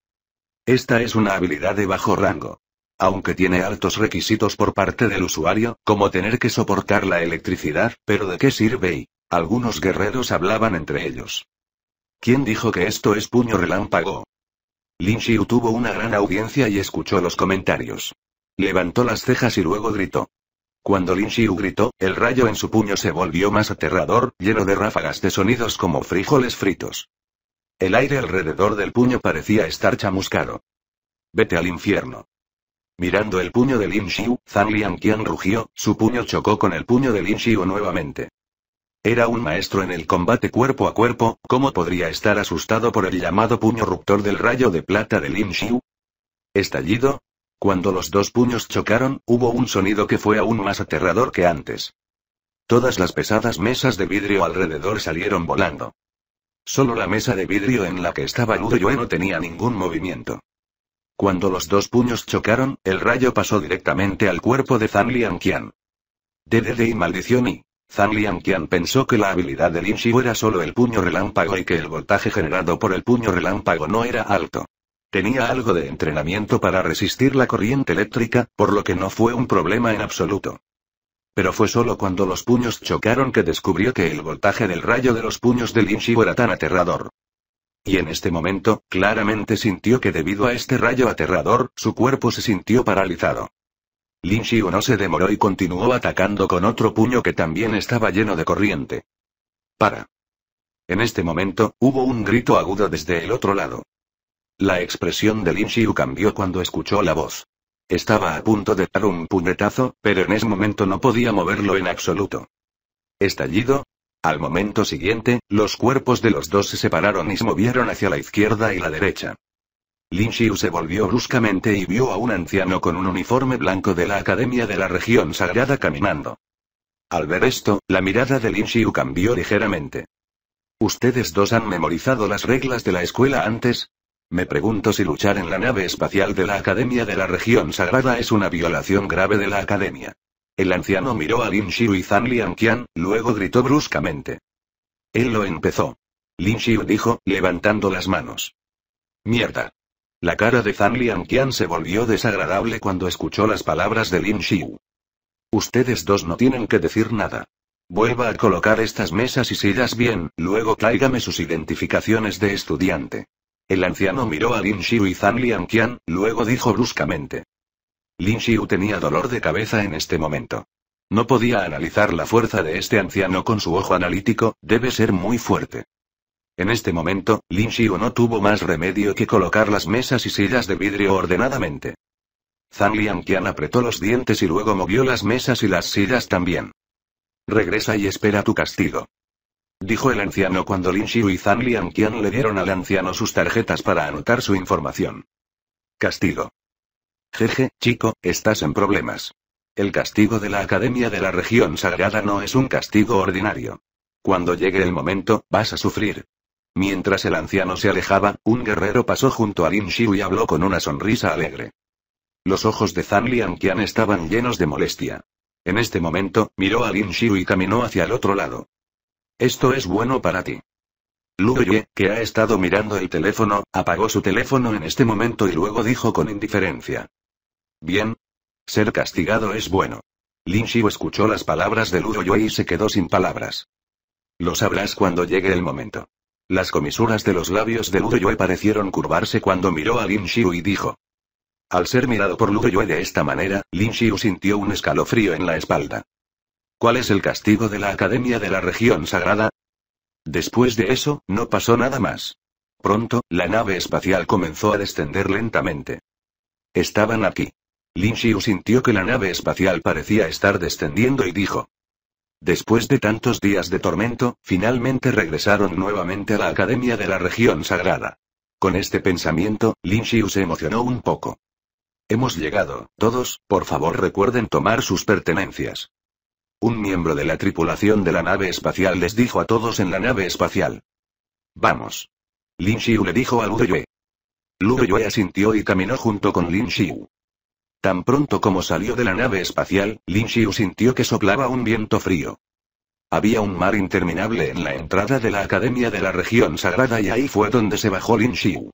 Esta es una habilidad de bajo rango. Aunque tiene altos requisitos por parte del usuario, como tener que soportar la electricidad, pero ¿de qué sirve y algunos guerreros hablaban entre ellos. ¿Quién dijo que esto es puño relámpago? Lin Xiu tuvo una gran audiencia y escuchó los comentarios. Levantó las cejas y luego gritó. Cuando Lin Xiu gritó, el rayo en su puño se volvió más aterrador, lleno de ráfagas de sonidos como frijoles fritos. El aire alrededor del puño parecía estar chamuscado. Vete al infierno. Mirando el puño de Lin Xiu, Zhang Qian rugió, su puño chocó con el puño de Lin Xiu nuevamente. Era un maestro en el combate cuerpo a cuerpo, ¿cómo podría estar asustado por el llamado puño ruptor del rayo de plata de Lin Xiu? ¿Estallido? Cuando los dos puños chocaron, hubo un sonido que fue aún más aterrador que antes. Todas las pesadas mesas de vidrio alrededor salieron volando. Solo la mesa de vidrio en la que estaba Lu Yue no tenía ningún movimiento. Cuando los dos puños chocaron, el rayo pasó directamente al cuerpo de Zhang Lianqian. Dede y maldición y. Zhang Lianqian pensó que la habilidad de Lin Shi era solo el puño relámpago y que el voltaje generado por el puño relámpago no era alto. Tenía algo de entrenamiento para resistir la corriente eléctrica, por lo que no fue un problema en absoluto. Pero fue solo cuando los puños chocaron que descubrió que el voltaje del rayo de los puños de Lin Shi era tan aterrador. Y en este momento, claramente sintió que debido a este rayo aterrador, su cuerpo se sintió paralizado. Lin Xiu no se demoró y continuó atacando con otro puño que también estaba lleno de corriente. Para. En este momento, hubo un grito agudo desde el otro lado. La expresión de Lin Xiu cambió cuando escuchó la voz. Estaba a punto de dar un puñetazo, pero en ese momento no podía moverlo en absoluto. Estallido. Al momento siguiente, los cuerpos de los dos se separaron y se movieron hacia la izquierda y la derecha. Lin Xiu se volvió bruscamente y vio a un anciano con un uniforme blanco de la Academia de la Región Sagrada caminando. Al ver esto, la mirada de Lin Xiu cambió ligeramente. ¿Ustedes dos han memorizado las reglas de la escuela antes? Me pregunto si luchar en la nave espacial de la Academia de la Región Sagrada es una violación grave de la Academia. El anciano miró a Lin Xiu y Zhang Lianqian, luego gritó bruscamente. Él lo empezó. Lin Xiu dijo, levantando las manos. Mierda. La cara de Zhang Lianqian se volvió desagradable cuando escuchó las palabras de Lin Xiu. Ustedes dos no tienen que decir nada. Vuelva a colocar estas mesas y sigas bien, luego tráigame sus identificaciones de estudiante. El anciano miró a Lin Xiu y Zhang Lianqian, luego dijo bruscamente. Lin Xiu tenía dolor de cabeza en este momento. No podía analizar la fuerza de este anciano con su ojo analítico, debe ser muy fuerte. En este momento, Lin Xiu no tuvo más remedio que colocar las mesas y sillas de vidrio ordenadamente. Zhang Qian apretó los dientes y luego movió las mesas y las sillas también. Regresa y espera tu castigo. Dijo el anciano cuando Lin Xiu y Zhang Qian le dieron al anciano sus tarjetas para anotar su información. Castigo. Jeje, chico, estás en problemas. El castigo de la Academia de la Región Sagrada no es un castigo ordinario. Cuando llegue el momento, vas a sufrir. Mientras el anciano se alejaba, un guerrero pasó junto a Lin Xiu y habló con una sonrisa alegre. Los ojos de Zhang Qian estaban llenos de molestia. En este momento, miró a Lin Xiu y caminó hacia el otro lado. Esto es bueno para ti. Lu Ye, que ha estado mirando el teléfono, apagó su teléfono en este momento y luego dijo con indiferencia. Bien. Ser castigado es bueno. Lin Xiu escuchó las palabras de Lu y se quedó sin palabras. Lo sabrás cuando llegue el momento. Las comisuras de los labios de yue parecieron curvarse cuando miró a Lin Xiu y dijo. Al ser mirado por Ludoyue de esta manera, Lin Xiu sintió un escalofrío en la espalda. ¿Cuál es el castigo de la Academia de la Región Sagrada? Después de eso, no pasó nada más. Pronto, la nave espacial comenzó a descender lentamente. Estaban aquí. Lin Xiu sintió que la nave espacial parecía estar descendiendo y dijo. Después de tantos días de tormento, finalmente regresaron nuevamente a la Academia de la Región Sagrada. Con este pensamiento, Lin Xiu se emocionó un poco. Hemos llegado, todos, por favor recuerden tomar sus pertenencias. Un miembro de la tripulación de la nave espacial les dijo a todos en la nave espacial. Vamos. Lin Xiu le dijo a Lu Yue. Lu Yue asintió y caminó junto con Lin Xiu. Tan pronto como salió de la nave espacial, Lin Xiu sintió que soplaba un viento frío. Había un mar interminable en la entrada de la Academia de la Región Sagrada y ahí fue donde se bajó Lin Xiu.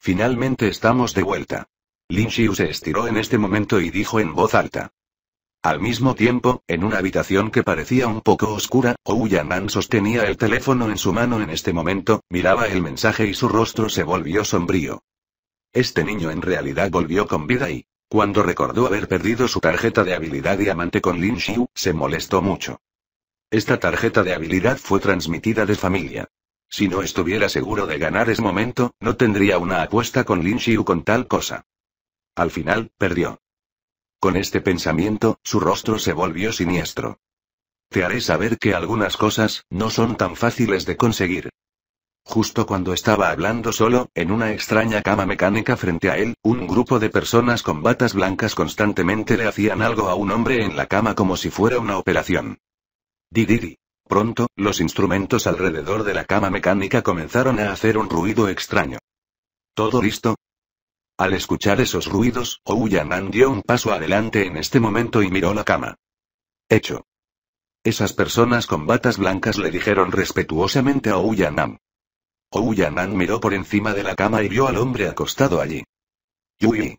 Finalmente estamos de vuelta. Lin Xiu se estiró en este momento y dijo en voz alta. Al mismo tiempo, en una habitación que parecía un poco oscura, Ouyanan sostenía el teléfono en su mano en este momento, miraba el mensaje y su rostro se volvió sombrío. Este niño en realidad volvió con vida y... Cuando recordó haber perdido su tarjeta de habilidad diamante con Lin Xiu, se molestó mucho. Esta tarjeta de habilidad fue transmitida de familia. Si no estuviera seguro de ganar ese momento, no tendría una apuesta con Lin Xiu con tal cosa. Al final, perdió. Con este pensamiento, su rostro se volvió siniestro. Te haré saber que algunas cosas, no son tan fáciles de conseguir. Justo cuando estaba hablando solo, en una extraña cama mecánica frente a él, un grupo de personas con batas blancas constantemente le hacían algo a un hombre en la cama como si fuera una operación. di. Pronto, los instrumentos alrededor de la cama mecánica comenzaron a hacer un ruido extraño. ¿Todo listo? Al escuchar esos ruidos, Ouyanan dio un paso adelante en este momento y miró la cama. Hecho. Esas personas con batas blancas le dijeron respetuosamente a Ouyanan. Ouyanan miró por encima de la cama y vio al hombre acostado allí. Yui.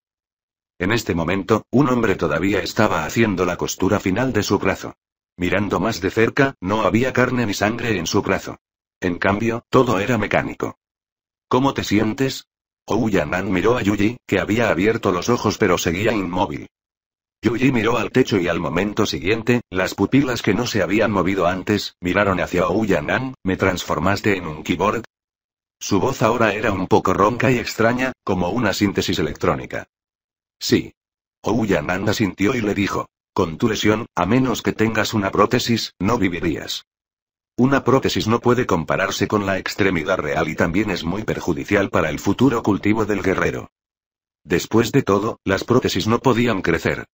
En este momento, un hombre todavía estaba haciendo la costura final de su brazo. Mirando más de cerca, no había carne ni sangre en su brazo. En cambio, todo era mecánico. ¿Cómo te sientes? Ouyanan miró a Yuji, que había abierto los ojos pero seguía inmóvil. Yuji miró al techo y al momento siguiente, las pupilas que no se habían movido antes, miraron hacia Ouyanan, ¿me transformaste en un keyboard. Su voz ahora era un poco ronca y extraña, como una síntesis electrónica. Sí. Ouyananda sintió y le dijo. Con tu lesión, a menos que tengas una prótesis, no vivirías. Una prótesis no puede compararse con la extremidad real y también es muy perjudicial para el futuro cultivo del guerrero. Después de todo, las prótesis no podían crecer.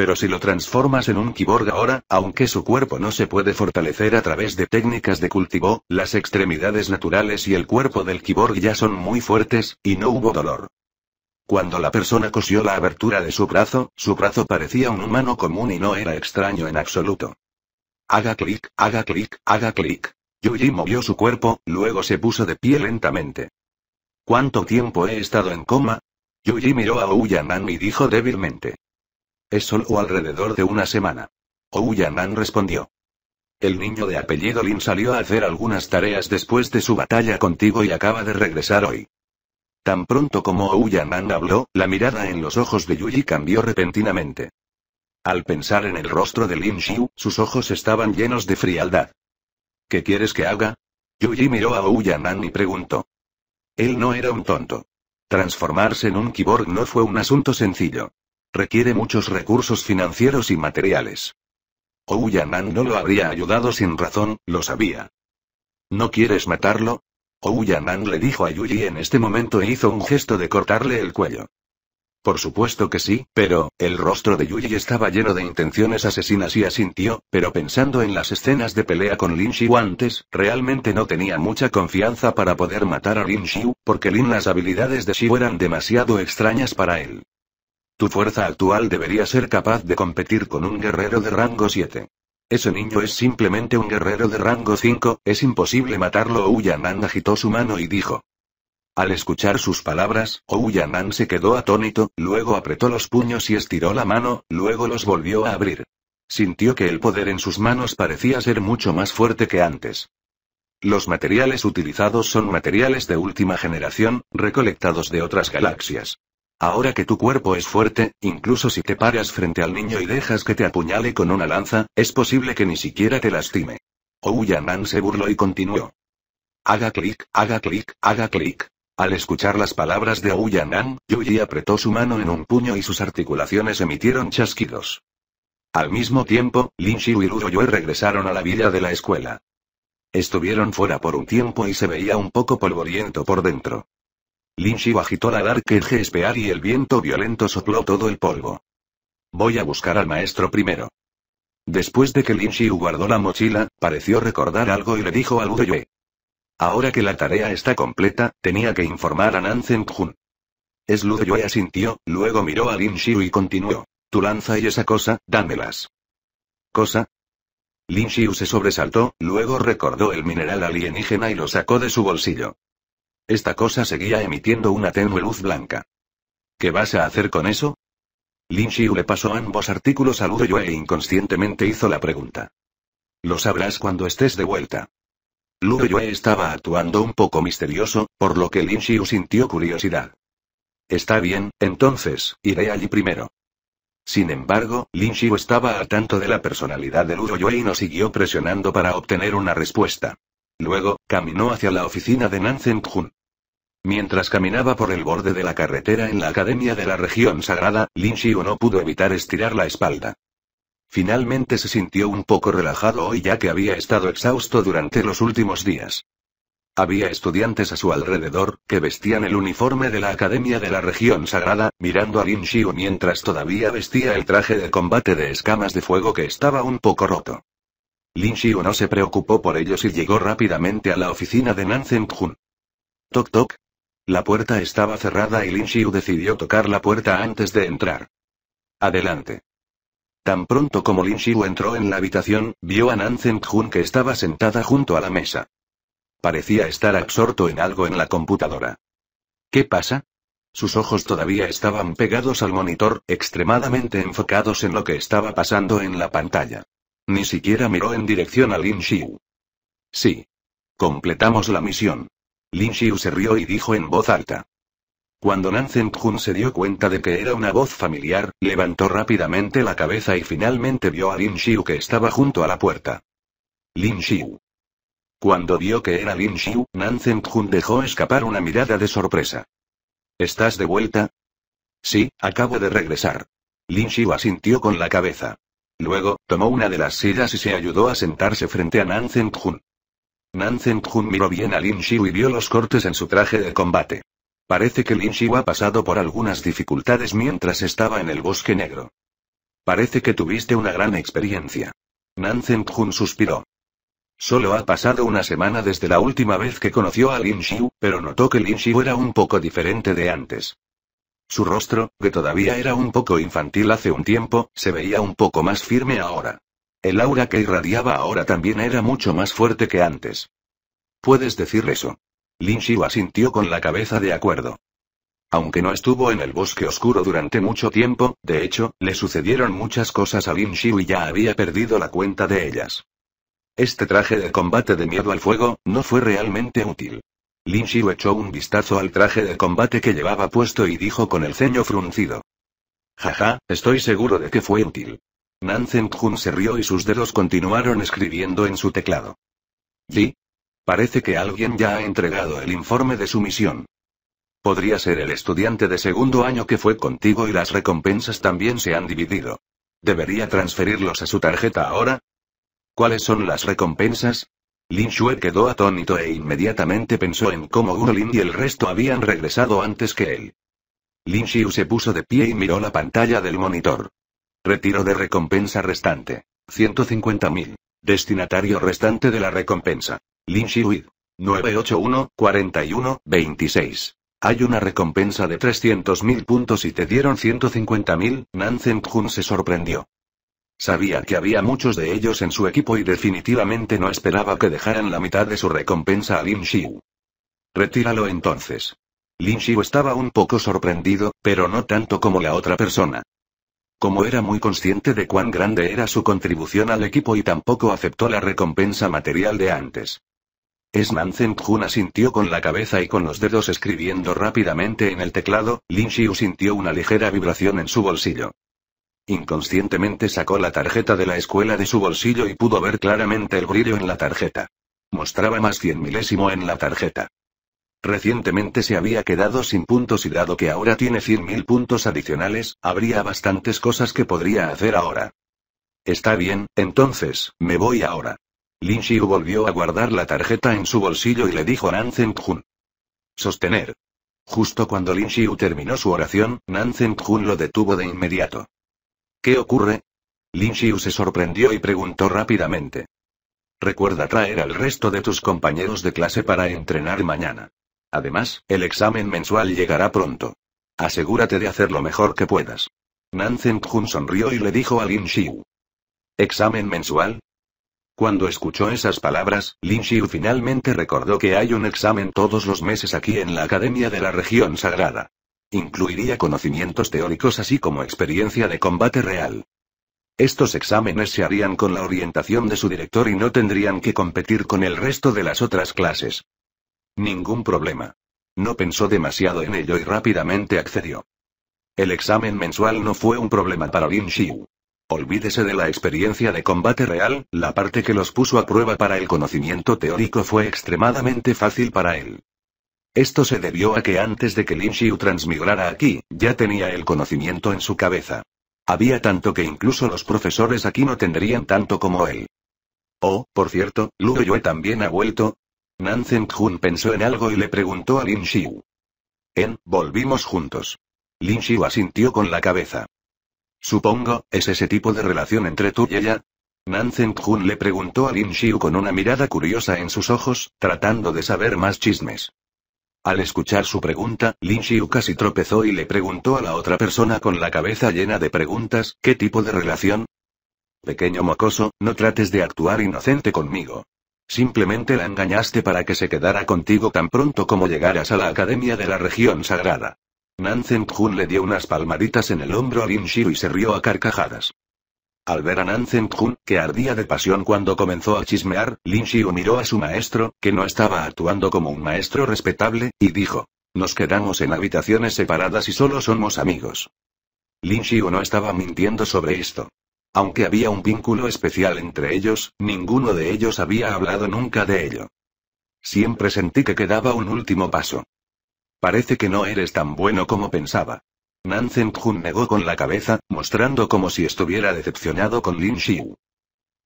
Pero si lo transformas en un kiborg ahora, aunque su cuerpo no se puede fortalecer a través de técnicas de cultivo, las extremidades naturales y el cuerpo del kiborg ya son muy fuertes, y no hubo dolor. Cuando la persona cosió la abertura de su brazo, su brazo parecía un humano común y no era extraño en absoluto. Haga clic, haga clic, haga clic. Yuji movió su cuerpo, luego se puso de pie lentamente. ¿Cuánto tiempo he estado en coma? Yuji miró a Uyanan y dijo débilmente. Es solo alrededor de una semana. Ouyanan respondió. El niño de apellido Lin salió a hacer algunas tareas después de su batalla contigo y acaba de regresar hoy. Tan pronto como Ouyanan habló, la mirada en los ojos de Yuji cambió repentinamente. Al pensar en el rostro de Lin Xiu, sus ojos estaban llenos de frialdad. ¿Qué quieres que haga? Yuji miró a Ouyanan y preguntó. Él no era un tonto. Transformarse en un kiborg no fue un asunto sencillo. Requiere muchos recursos financieros y materiales. Ouyanan no lo habría ayudado sin razón, lo sabía. ¿No quieres matarlo? Ouyanan le dijo a Yuji en este momento e hizo un gesto de cortarle el cuello. Por supuesto que sí, pero, el rostro de Yuji estaba lleno de intenciones asesinas y asintió, pero pensando en las escenas de pelea con Lin Xiu antes, realmente no tenía mucha confianza para poder matar a Lin Xiu, porque Lin las habilidades de Xiu eran demasiado extrañas para él. Tu fuerza actual debería ser capaz de competir con un guerrero de rango 7. Ese niño es simplemente un guerrero de rango 5, es imposible matarlo. Ouyanan agitó su mano y dijo. Al escuchar sus palabras, Ouyanan se quedó atónito, luego apretó los puños y estiró la mano, luego los volvió a abrir. Sintió que el poder en sus manos parecía ser mucho más fuerte que antes. Los materiales utilizados son materiales de última generación, recolectados de otras galaxias. Ahora que tu cuerpo es fuerte, incluso si te paras frente al niño y dejas que te apuñale con una lanza, es posible que ni siquiera te lastime. Ouyanan se burló y continuó. Haga clic, haga clic, haga clic. Al escuchar las palabras de Ouyanan, Yuji apretó su mano en un puño y sus articulaciones emitieron chasquidos. Al mismo tiempo, Lin Shi y Luo regresaron a la villa de la escuela. Estuvieron fuera por un tiempo y se veía un poco polvoriento por dentro. Lin Xiu agitó la larga Spear y el viento violento sopló todo el polvo. Voy a buscar al maestro primero. Después de que Lin Xiu guardó la mochila, pareció recordar algo y le dijo a Lu Ahora que la tarea está completa, tenía que informar a Nan jun Es Lu asintió, luego miró a Lin Xiu y continuó. Tu lanza y esa cosa, dámelas. ¿Cosa? Lin Xiu se sobresaltó, luego recordó el mineral alienígena y lo sacó de su bolsillo. Esta cosa seguía emitiendo una tenue luz blanca. ¿Qué vas a hacer con eso? Lin Xiu le pasó ambos artículos a Lu Yue e inconscientemente hizo la pregunta. Lo sabrás cuando estés de vuelta. Lu Yue estaba actuando un poco misterioso, por lo que Lin Xiu sintió curiosidad. Está bien, entonces, iré allí primero. Sin embargo, Lin Xiu estaba al tanto de la personalidad de Lu Yue y no siguió presionando para obtener una respuesta. Luego, caminó hacia la oficina de Nan Jun. Mientras caminaba por el borde de la carretera en la Academia de la Región Sagrada, Lin Xiu no pudo evitar estirar la espalda. Finalmente se sintió un poco relajado hoy ya que había estado exhausto durante los últimos días. Había estudiantes a su alrededor, que vestían el uniforme de la Academia de la Región Sagrada, mirando a Lin Xiu mientras todavía vestía el traje de combate de escamas de fuego que estaba un poco roto. Lin Xiu no se preocupó por ellos y llegó rápidamente a la oficina de Nan Toc toc, la puerta estaba cerrada y Lin Xiu decidió tocar la puerta antes de entrar. Adelante. Tan pronto como Lin Xiu entró en la habitación, vio a Nan Jun que estaba sentada junto a la mesa. Parecía estar absorto en algo en la computadora. ¿Qué pasa? Sus ojos todavía estaban pegados al monitor, extremadamente enfocados en lo que estaba pasando en la pantalla. Ni siquiera miró en dirección a Lin Xiu. Sí. Completamos la misión. Lin Xiu se rió y dijo en voz alta. Cuando Nan Jun se dio cuenta de que era una voz familiar, levantó rápidamente la cabeza y finalmente vio a Lin Xiu que estaba junto a la puerta. Lin Xiu. Cuando vio que era Lin Xiu, Nan Jun dejó escapar una mirada de sorpresa. ¿Estás de vuelta? Sí, acabo de regresar. Lin Xiu asintió con la cabeza. Luego, tomó una de las sillas y se ayudó a sentarse frente a Nan Jun nansen Jun miró bien a Lin Xiu y vio los cortes en su traje de combate. Parece que Lin Xiu ha pasado por algunas dificultades mientras estaba en el bosque negro. Parece que tuviste una gran experiencia. nansen Jun suspiró. Solo ha pasado una semana desde la última vez que conoció a Lin Xiu, pero notó que Lin Xiu era un poco diferente de antes. Su rostro, que todavía era un poco infantil hace un tiempo, se veía un poco más firme ahora. El aura que irradiaba ahora también era mucho más fuerte que antes. Puedes decir eso. Lin Shiu asintió con la cabeza de acuerdo. Aunque no estuvo en el bosque oscuro durante mucho tiempo, de hecho, le sucedieron muchas cosas a Lin Shiu y ya había perdido la cuenta de ellas. Este traje de combate de miedo al fuego, no fue realmente útil. Lin Shiu echó un vistazo al traje de combate que llevaba puesto y dijo con el ceño fruncido. Jaja, estoy seguro de que fue útil. Nansen Jun se rió y sus dedos continuaron escribiendo en su teclado. Li. Parece que alguien ya ha entregado el informe de su misión. Podría ser el estudiante de segundo año que fue contigo y las recompensas también se han dividido. ¿Debería transferirlos a su tarjeta ahora? ¿Cuáles son las recompensas? Lin Shue quedó atónito e inmediatamente pensó en cómo Urolin y el resto habían regresado antes que él. Lin Xiu se puso de pie y miró la pantalla del monitor. Retiro de recompensa restante. 150.000. Destinatario restante de la recompensa. Lin Shiwid. 981-41-26. Hay una recompensa de 300.000 puntos y te dieron 150.000. Nansen Jun se sorprendió. Sabía que había muchos de ellos en su equipo y definitivamente no esperaba que dejaran la mitad de su recompensa a Lin Xiu. Retíralo entonces. Lin Xiu estaba un poco sorprendido, pero no tanto como la otra persona. Como era muy consciente de cuán grande era su contribución al equipo y tampoco aceptó la recompensa material de antes. Esman Juna sintió con la cabeza y con los dedos escribiendo rápidamente en el teclado, Lin Xiu sintió una ligera vibración en su bolsillo. Inconscientemente sacó la tarjeta de la escuela de su bolsillo y pudo ver claramente el brillo en la tarjeta. Mostraba más cien milésimo en la tarjeta. Recientemente se había quedado sin puntos y dado que ahora tiene 100.000 puntos adicionales, habría bastantes cosas que podría hacer ahora. Está bien, entonces, me voy ahora. Lin Xiu volvió a guardar la tarjeta en su bolsillo y le dijo a Nan jun Sostener. Justo cuando Lin Xiu terminó su oración, Nan jun lo detuvo de inmediato. ¿Qué ocurre? Lin Xiu se sorprendió y preguntó rápidamente. Recuerda traer al resto de tus compañeros de clase para entrenar mañana. Además, el examen mensual llegará pronto. Asegúrate de hacer lo mejor que puedas. Nansen Jun sonrió y le dijo a Lin Xiu. ¿Examen mensual? Cuando escuchó esas palabras, Lin Xiu finalmente recordó que hay un examen todos los meses aquí en la Academia de la Región Sagrada. Incluiría conocimientos teóricos así como experiencia de combate real. Estos exámenes se harían con la orientación de su director y no tendrían que competir con el resto de las otras clases. Ningún problema. No pensó demasiado en ello y rápidamente accedió. El examen mensual no fue un problema para Lin Xiu. Olvídese de la experiencia de combate real, la parte que los puso a prueba para el conocimiento teórico fue extremadamente fácil para él. Esto se debió a que antes de que Lin Xiu transmigrara aquí, ya tenía el conocimiento en su cabeza. Había tanto que incluso los profesores aquí no tendrían tanto como él. Oh, por cierto, Luo Yue también ha vuelto, Nan pensó en algo y le preguntó a Lin Xiu. En, volvimos juntos. Lin Xiu asintió con la cabeza. Supongo, ¿es ese tipo de relación entre tú y ella? Nan le preguntó a Lin Xiu con una mirada curiosa en sus ojos, tratando de saber más chismes. Al escuchar su pregunta, Lin Xiu casi tropezó y le preguntó a la otra persona con la cabeza llena de preguntas, ¿qué tipo de relación? Pequeño mocoso, no trates de actuar inocente conmigo. Simplemente la engañaste para que se quedara contigo tan pronto como llegaras a la Academia de la Región Sagrada. Nan jun le dio unas palmaditas en el hombro a Lin Xiu y se rió a carcajadas. Al ver a Nan jun que ardía de pasión cuando comenzó a chismear, Lin Xiu miró a su maestro, que no estaba actuando como un maestro respetable, y dijo: Nos quedamos en habitaciones separadas y solo somos amigos. Lin Xiu no estaba mintiendo sobre esto. Aunque había un vínculo especial entre ellos, ninguno de ellos había hablado nunca de ello. Siempre sentí que quedaba un último paso. Parece que no eres tan bueno como pensaba. Nansen Jun negó con la cabeza, mostrando como si estuviera decepcionado con Lin Xiu.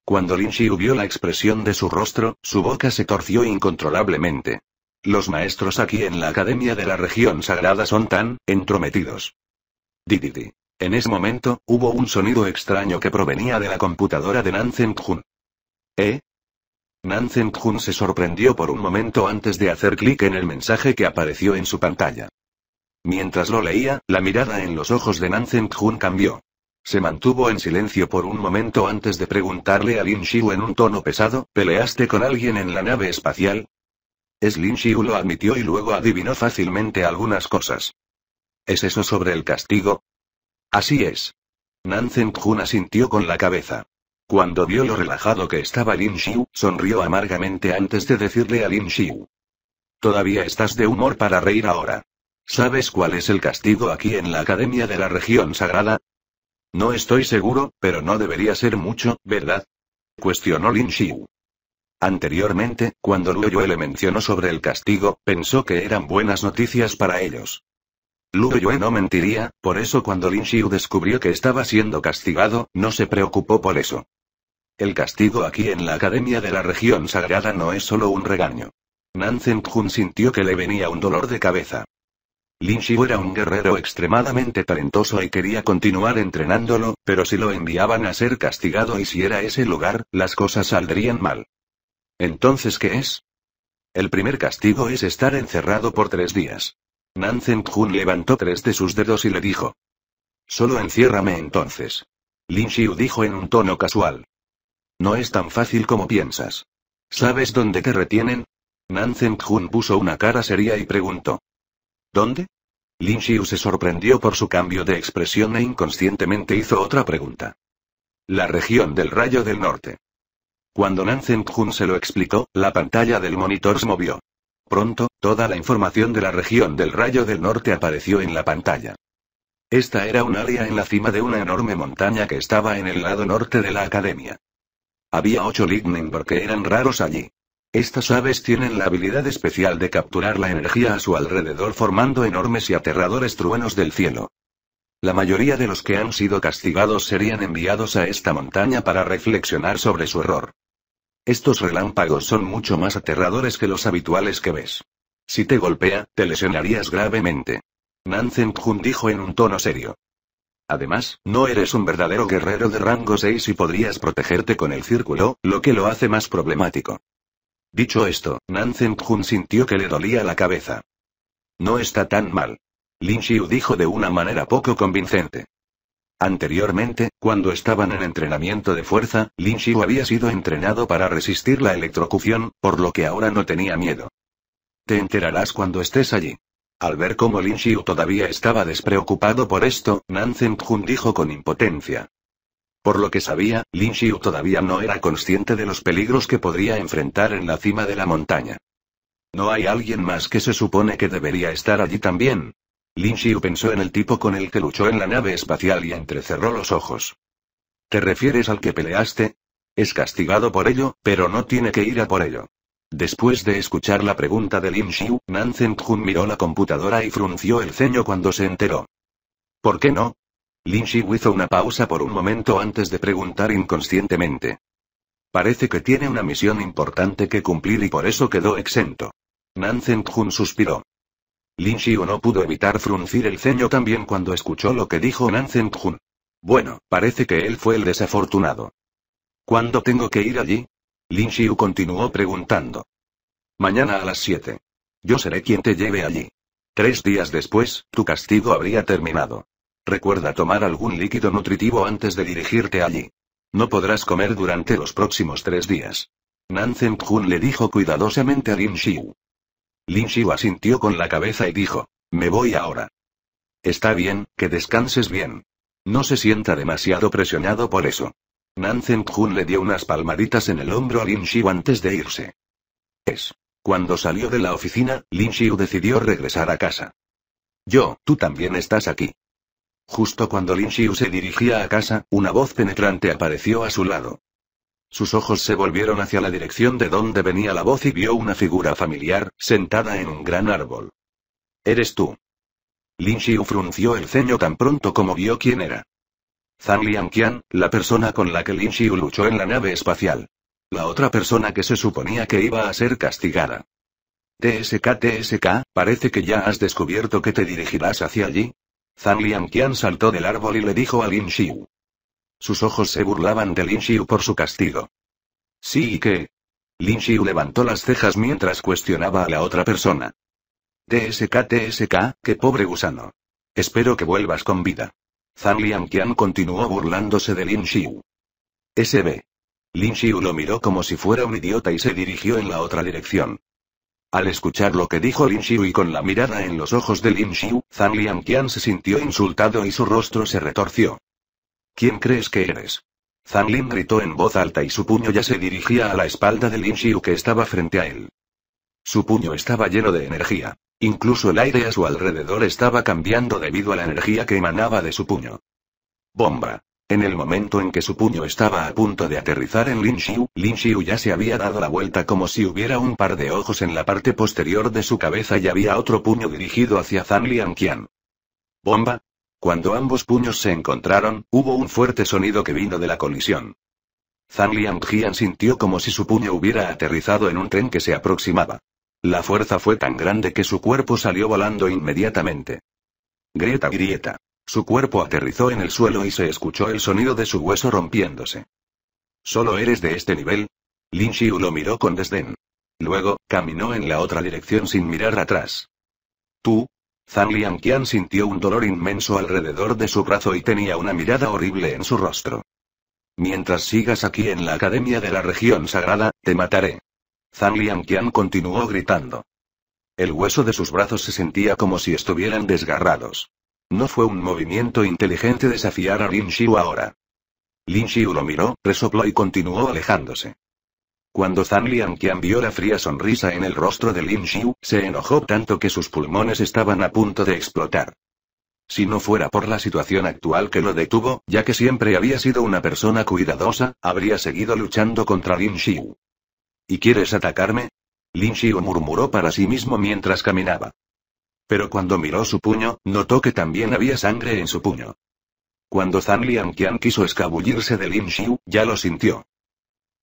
Cuando Lin Xiu vio la expresión de su rostro, su boca se torció incontrolablemente. Los maestros aquí en la Academia de la Región Sagrada son tan entrometidos. Dididi. En ese momento, hubo un sonido extraño que provenía de la computadora de Nansen Jun. ¿Eh? Nansen Jun se sorprendió por un momento antes de hacer clic en el mensaje que apareció en su pantalla. Mientras lo leía, la mirada en los ojos de Nansen Jun cambió. Se mantuvo en silencio por un momento antes de preguntarle a Lin Xiu en un tono pesado, ¿peleaste con alguien en la nave espacial? Es Lin Xiu lo admitió y luego adivinó fácilmente algunas cosas. ¿Es eso sobre el castigo? Así es. Nansen Jun asintió con la cabeza. Cuando vio lo relajado que estaba Lin Xiu, sonrió amargamente antes de decirle a Lin Xiu. Todavía estás de humor para reír ahora. ¿Sabes cuál es el castigo aquí en la Academia de la Región Sagrada? No estoy seguro, pero no debería ser mucho, ¿verdad? Cuestionó Lin Xiu. Anteriormente, cuando Luo Yue le mencionó sobre el castigo, pensó que eran buenas noticias para ellos. Lu Yue no mentiría, por eso cuando Lin Xiu descubrió que estaba siendo castigado, no se preocupó por eso. El castigo aquí en la Academia de la Región Sagrada no es solo un regaño. Nan Zheng jun sintió que le venía un dolor de cabeza. Lin Xiu era un guerrero extremadamente talentoso y quería continuar entrenándolo, pero si lo enviaban a ser castigado y si era ese lugar, las cosas saldrían mal. Entonces, ¿qué es? El primer castigo es estar encerrado por tres días. Nansen Jun levantó tres de sus dedos y le dijo. Solo enciérrame entonces. Lin Xiu dijo en un tono casual. No es tan fácil como piensas. ¿Sabes dónde te retienen? Nansen Jun puso una cara seria y preguntó. ¿Dónde? Lin Xiu se sorprendió por su cambio de expresión e inconscientemente hizo otra pregunta. La región del Rayo del Norte. Cuando Nansen Jun se lo explicó, la pantalla del monitor se movió. Pronto, toda la información de la región del Rayo del Norte apareció en la pantalla. Esta era un área en la cima de una enorme montaña que estaba en el lado norte de la academia. Había ocho lightning porque eran raros allí. Estas aves tienen la habilidad especial de capturar la energía a su alrededor formando enormes y aterradores truenos del cielo. La mayoría de los que han sido castigados serían enviados a esta montaña para reflexionar sobre su error. Estos relámpagos son mucho más aterradores que los habituales que ves. Si te golpea, te lesionarías gravemente. Nansen Jun dijo en un tono serio. Además, no eres un verdadero guerrero de rango 6 y podrías protegerte con el círculo, lo que lo hace más problemático. Dicho esto, Nansen Jun sintió que le dolía la cabeza. No está tan mal. Lin Xiu dijo de una manera poco convincente. Anteriormente, cuando estaban en entrenamiento de fuerza, Lin Xiu había sido entrenado para resistir la electrocución, por lo que ahora no tenía miedo. Te enterarás cuando estés allí. Al ver cómo Lin Xiu todavía estaba despreocupado por esto, Nan Jun dijo con impotencia. Por lo que sabía, Lin Xiu todavía no era consciente de los peligros que podría enfrentar en la cima de la montaña. ¿No hay alguien más que se supone que debería estar allí también? Lin Xiu pensó en el tipo con el que luchó en la nave espacial y entrecerró los ojos. ¿Te refieres al que peleaste? Es castigado por ello, pero no tiene que ir a por ello. Después de escuchar la pregunta de Lin Xiu, Nan jun miró la computadora y frunció el ceño cuando se enteró. ¿Por qué no? Lin Xiu hizo una pausa por un momento antes de preguntar inconscientemente. Parece que tiene una misión importante que cumplir y por eso quedó exento. Nan jun suspiró. Lin Xiu no pudo evitar fruncir el ceño también cuando escuchó lo que dijo Nan Bueno, parece que él fue el desafortunado. ¿Cuándo tengo que ir allí? Lin Xiu continuó preguntando. Mañana a las 7. Yo seré quien te lleve allí. Tres días después, tu castigo habría terminado. Recuerda tomar algún líquido nutritivo antes de dirigirte allí. No podrás comer durante los próximos tres días. Nan le dijo cuidadosamente a Lin Xiu. Lin Xiu asintió con la cabeza y dijo. Me voy ahora. Está bien, que descanses bien. No se sienta demasiado presionado por eso. Nan jun le dio unas palmaditas en el hombro a Lin Xiu antes de irse. Es. Cuando salió de la oficina, Lin Xiu decidió regresar a casa. Yo, tú también estás aquí. Justo cuando Lin Xiu se dirigía a casa, una voz penetrante apareció a su lado. Sus ojos se volvieron hacia la dirección de donde venía la voz y vio una figura familiar, sentada en un gran árbol. Eres tú. Lin Xiu frunció el ceño tan pronto como vio quién era. Zhang Liangqian, la persona con la que Lin Xiu luchó en la nave espacial. La otra persona que se suponía que iba a ser castigada. TSK TSK, parece que ya has descubierto que te dirigirás hacia allí. Zhang Liangqian saltó del árbol y le dijo a Lin Xiu. Sus ojos se burlaban de Lin Xiu por su castigo. Sí y qué. Lin Xiu levantó las cejas mientras cuestionaba a la otra persona. TSK TSK, qué pobre gusano. Espero que vuelvas con vida. Zhang Liangqian continuó burlándose de Lin Xiu. SB. Lin Xiu lo miró como si fuera un idiota y se dirigió en la otra dirección. Al escuchar lo que dijo Lin Xiu y con la mirada en los ojos de Lin Xiu, Zhang Liangqian se sintió insultado y su rostro se retorció. ¿Quién crees que eres? Zhang Lin gritó en voz alta y su puño ya se dirigía a la espalda de Lin Xiu que estaba frente a él. Su puño estaba lleno de energía. Incluso el aire a su alrededor estaba cambiando debido a la energía que emanaba de su puño. Bomba. En el momento en que su puño estaba a punto de aterrizar en Lin Xiu, Lin Xiu ya se había dado la vuelta como si hubiera un par de ojos en la parte posterior de su cabeza y había otro puño dirigido hacia Zhang Qian. Bomba, cuando ambos puños se encontraron, hubo un fuerte sonido que vino de la colisión. Zhang Liangjian sintió como si su puño hubiera aterrizado en un tren que se aproximaba. La fuerza fue tan grande que su cuerpo salió volando inmediatamente. Grieta, grieta. Su cuerpo aterrizó en el suelo y se escuchó el sonido de su hueso rompiéndose. ¿Solo eres de este nivel? Lin Xiu lo miró con desdén. Luego, caminó en la otra dirección sin mirar atrás. Tú, Zhang Qian sintió un dolor inmenso alrededor de su brazo y tenía una mirada horrible en su rostro. Mientras sigas aquí en la Academia de la Región Sagrada, te mataré. Zhang Qian continuó gritando. El hueso de sus brazos se sentía como si estuvieran desgarrados. No fue un movimiento inteligente desafiar a Lin Xiu ahora. Lin Xiu lo miró, resopló y continuó alejándose. Cuando Zhang Qian vio la fría sonrisa en el rostro de Lin Xiu, se enojó tanto que sus pulmones estaban a punto de explotar. Si no fuera por la situación actual que lo detuvo, ya que siempre había sido una persona cuidadosa, habría seguido luchando contra Lin Xiu. ¿Y quieres atacarme? Lin Xiu murmuró para sí mismo mientras caminaba. Pero cuando miró su puño, notó que también había sangre en su puño. Cuando Zhang Lianqian quiso escabullirse de Lin Xiu, ya lo sintió.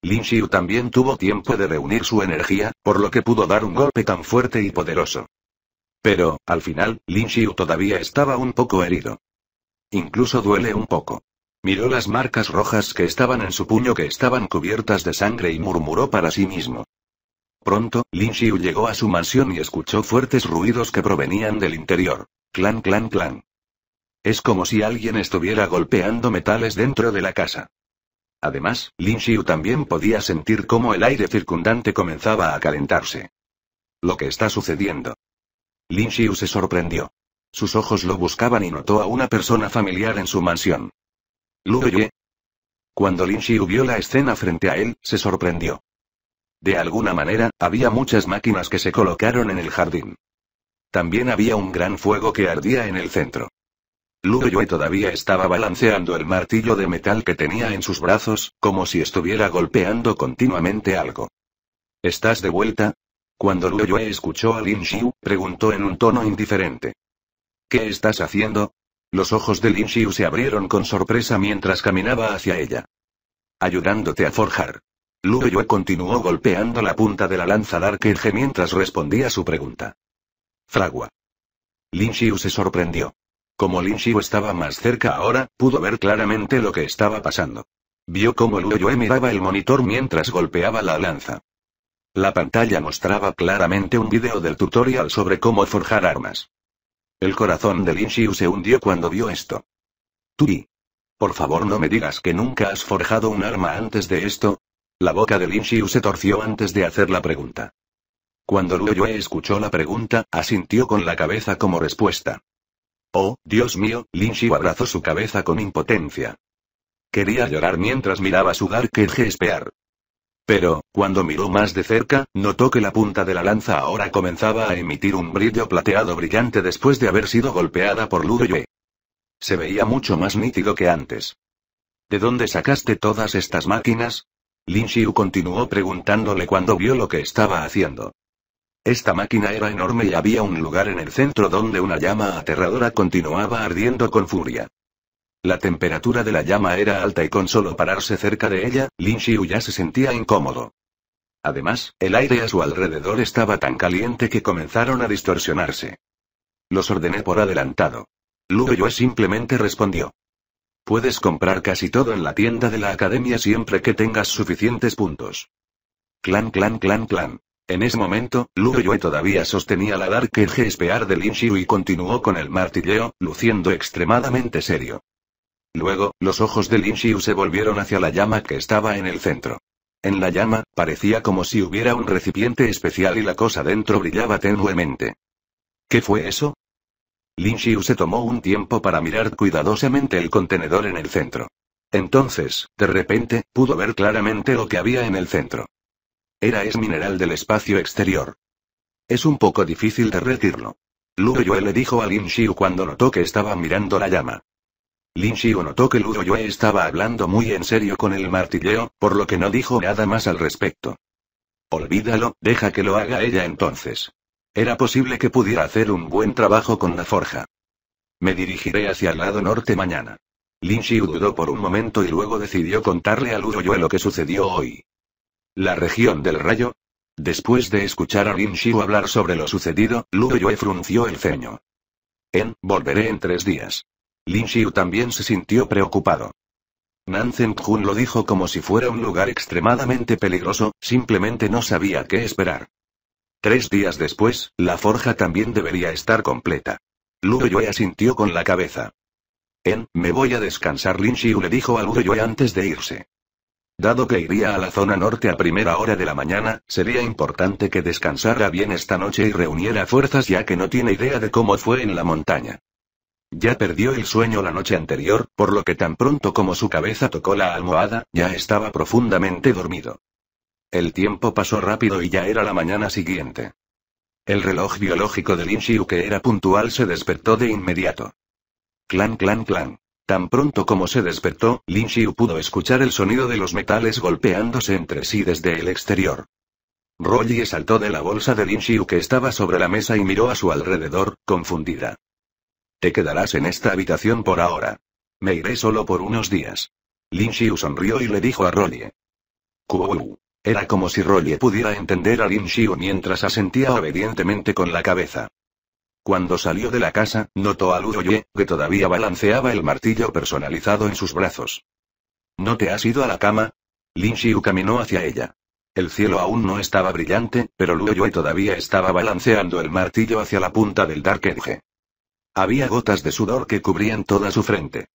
Lin Xiu también tuvo tiempo de reunir su energía, por lo que pudo dar un golpe tan fuerte y poderoso. Pero, al final, Lin Xiu todavía estaba un poco herido. Incluso duele un poco. Miró las marcas rojas que estaban en su puño que estaban cubiertas de sangre y murmuró para sí mismo. Pronto, Lin Xiu llegó a su mansión y escuchó fuertes ruidos que provenían del interior. Clan, clan, clan. Es como si alguien estuviera golpeando metales dentro de la casa. Además, Lin Xiu también podía sentir cómo el aire circundante comenzaba a calentarse. Lo que está sucediendo. Lin Xiu se sorprendió. Sus ojos lo buscaban y notó a una persona familiar en su mansión. Lu Ye. Cuando Lin Xiu vio la escena frente a él, se sorprendió. De alguna manera, había muchas máquinas que se colocaron en el jardín. También había un gran fuego que ardía en el centro. Yue todavía estaba balanceando el martillo de metal que tenía en sus brazos, como si estuviera golpeando continuamente algo. ¿Estás de vuelta? Cuando Yue escuchó a Lin Xiu, preguntó en un tono indiferente. ¿Qué estás haciendo? Los ojos de Lin Xiu se abrieron con sorpresa mientras caminaba hacia ella. Ayudándote a forjar. Yue continuó golpeando la punta de la lanza Dark mientras respondía su pregunta. Fragua. Lin Xiu se sorprendió. Como Lin Xiu estaba más cerca ahora, pudo ver claramente lo que estaba pasando. Vio cómo Luo Yue miraba el monitor mientras golpeaba la lanza. La pantalla mostraba claramente un video del tutorial sobre cómo forjar armas. El corazón de Lin Xiu se hundió cuando vio esto. Tui. Por favor no me digas que nunca has forjado un arma antes de esto. La boca de Lin Xiu se torció antes de hacer la pregunta. Cuando Luo Yue escuchó la pregunta, asintió con la cabeza como respuesta. Oh, Dios mío, Lin Xiu abrazó su cabeza con impotencia. Quería llorar mientras miraba su Dark espear. Pero, cuando miró más de cerca, notó que la punta de la lanza ahora comenzaba a emitir un brillo plateado brillante después de haber sido golpeada por Lu Yue. Se veía mucho más nítido que antes. ¿De dónde sacaste todas estas máquinas? Lin Xiu continuó preguntándole cuando vio lo que estaba haciendo. Esta máquina era enorme y había un lugar en el centro donde una llama aterradora continuaba ardiendo con furia. La temperatura de la llama era alta y con solo pararse cerca de ella, Lin Xiu ya se sentía incómodo. Además, el aire a su alrededor estaba tan caliente que comenzaron a distorsionarse. Los ordené por adelantado. Lu Yue simplemente respondió. Puedes comprar casi todo en la tienda de la academia siempre que tengas suficientes puntos. Clan, clan, clan, clan. En ese momento, Lu Yue todavía sostenía la Dark Edge Spear de Lin Xiu y continuó con el martilleo, luciendo extremadamente serio. Luego, los ojos de Lin Xiu se volvieron hacia la llama que estaba en el centro. En la llama, parecía como si hubiera un recipiente especial y la cosa dentro brillaba tenuemente. ¿Qué fue eso? Lin Xiu se tomó un tiempo para mirar cuidadosamente el contenedor en el centro. Entonces, de repente, pudo ver claramente lo que había en el centro. Era es mineral del espacio exterior. Es un poco difícil derretirlo. Luo Yue le dijo a Lin Xiu cuando notó que estaba mirando la llama. Lin Xiu notó que Luo Yue estaba hablando muy en serio con el martilleo, por lo que no dijo nada más al respecto. Olvídalo, deja que lo haga ella entonces. Era posible que pudiera hacer un buen trabajo con la forja. Me dirigiré hacia el lado norte mañana. Lin Xiu dudó por un momento y luego decidió contarle a Luo Yue lo que sucedió hoy. La región del rayo. Después de escuchar a Lin Xiu hablar sobre lo sucedido, Luo Yue frunció el ceño. En, volveré en tres días. Lin Xiu también se sintió preocupado. Nan jun lo dijo como si fuera un lugar extremadamente peligroso, simplemente no sabía qué esperar. Tres días después, la forja también debería estar completa. Luo Yue asintió con la cabeza. En, me voy a descansar. Lin Xiu le dijo a Luo Yue antes de irse. Dado que iría a la zona norte a primera hora de la mañana, sería importante que descansara bien esta noche y reuniera fuerzas ya que no tiene idea de cómo fue en la montaña. Ya perdió el sueño la noche anterior, por lo que tan pronto como su cabeza tocó la almohada, ya estaba profundamente dormido. El tiempo pasó rápido y ya era la mañana siguiente. El reloj biológico de Lin Xiu que era puntual se despertó de inmediato. Clan, clan, clan. Tan pronto como se despertó, Lin Xiu pudo escuchar el sonido de los metales golpeándose entre sí desde el exterior. Rolly saltó de la bolsa de Lin Xiu que estaba sobre la mesa y miró a su alrededor, confundida. Te quedarás en esta habitación por ahora. Me iré solo por unos días. Lin Xiu sonrió y le dijo a Rolly. Kuou. Era como si Rolly pudiera entender a Lin Xiu mientras asentía obedientemente con la cabeza. Cuando salió de la casa, notó a Ludoye, que todavía balanceaba el martillo personalizado en sus brazos. ¿No te has ido a la cama? Lin Xiu caminó hacia ella. El cielo aún no estaba brillante, pero Luoyue todavía estaba balanceando el martillo hacia la punta del Dark Edge. Había gotas de sudor que cubrían toda su frente.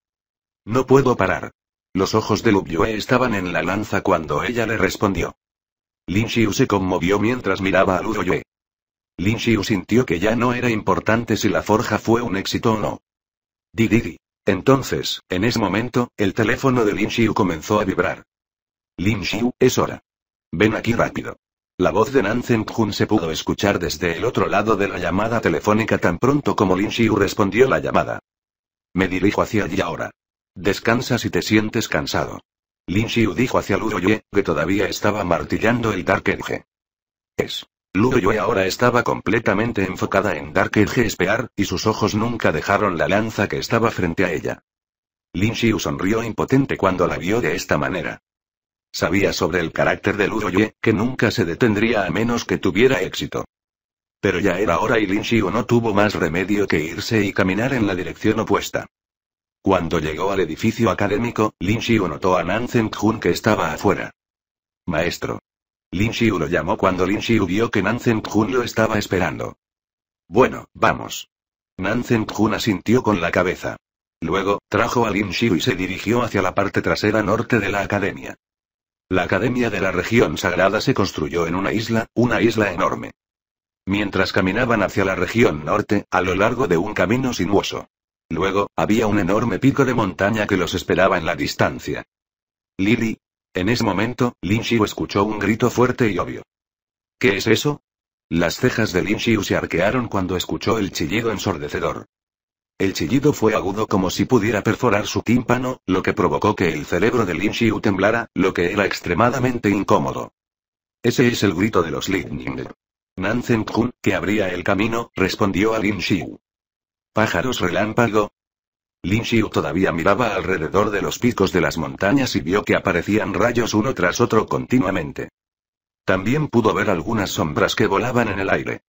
No puedo parar. Los ojos de Luoyue estaban en la lanza cuando ella le respondió. Lin Xiu se conmovió mientras miraba a Luoyue. Lin Xiu sintió que ya no era importante si la forja fue un éxito o no. Didi. Entonces, en ese momento, el teléfono de Lin Xiu comenzó a vibrar. Lin Xiu, es hora. Ven aquí rápido. La voz de Nan Jun se pudo escuchar desde el otro lado de la llamada telefónica tan pronto como Lin Xiu respondió la llamada. Me dirijo hacia allí ahora. Descansa si te sientes cansado. Lin Xiu dijo hacia Luroye, Ye, que todavía estaba martillando el Dark Edge. Es. Yue ahora estaba completamente enfocada en Dark Edge esperar, y sus ojos nunca dejaron la lanza que estaba frente a ella. Lin Xiu sonrió impotente cuando la vio de esta manera. Sabía sobre el carácter de Yue, que nunca se detendría a menos que tuviera éxito. Pero ya era hora y Lin Xiu no tuvo más remedio que irse y caminar en la dirección opuesta. Cuando llegó al edificio académico, Lin Xiu notó a Nan Zeng Jun que estaba afuera. Maestro. Lin Xiu lo llamó cuando Lin Xiu vio que Nan Zen jun lo estaba esperando. Bueno, vamos. Nan Zen jun asintió con la cabeza. Luego, trajo a Lin Xiu y se dirigió hacia la parte trasera norte de la academia. La academia de la región sagrada se construyó en una isla, una isla enorme. Mientras caminaban hacia la región norte, a lo largo de un camino sinuoso. Luego, había un enorme pico de montaña que los esperaba en la distancia. ¿Lili? En ese momento, Lin Xiu escuchó un grito fuerte y obvio. ¿Qué es eso? Las cejas de Lin Xiu se arquearon cuando escuchó el chillido ensordecedor. El chillido fue agudo como si pudiera perforar su tímpano, lo que provocó que el cerebro de Lin Xiu temblara, lo que era extremadamente incómodo. Ese es el grito de los Lightning. Nansen Jun, que abría el camino, respondió a Lin Xiu. Pájaros relámpago, Lin Xiu todavía miraba alrededor de los picos de las montañas y vio que aparecían rayos uno tras otro continuamente. También pudo ver algunas sombras que volaban en el aire.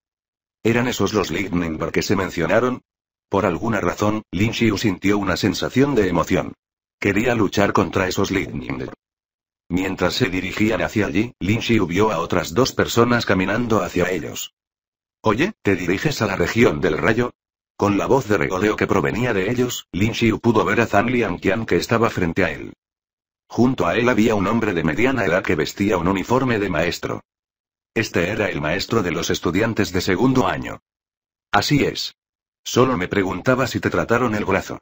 ¿Eran esos los Lignenberg que se mencionaron? Por alguna razón, Lin Xiu sintió una sensación de emoción. Quería luchar contra esos lightning. Mientras se dirigían hacia allí, Lin Xiu vio a otras dos personas caminando hacia ellos. Oye, ¿te diriges a la región del rayo? Con la voz de regodeo que provenía de ellos, Lin Xiu pudo ver a Zhang Lianqian que estaba frente a él. Junto a él había un hombre de mediana edad que vestía un uniforme de maestro. Este era el maestro de los estudiantes de segundo año. Así es. Solo me preguntaba si te trataron el brazo.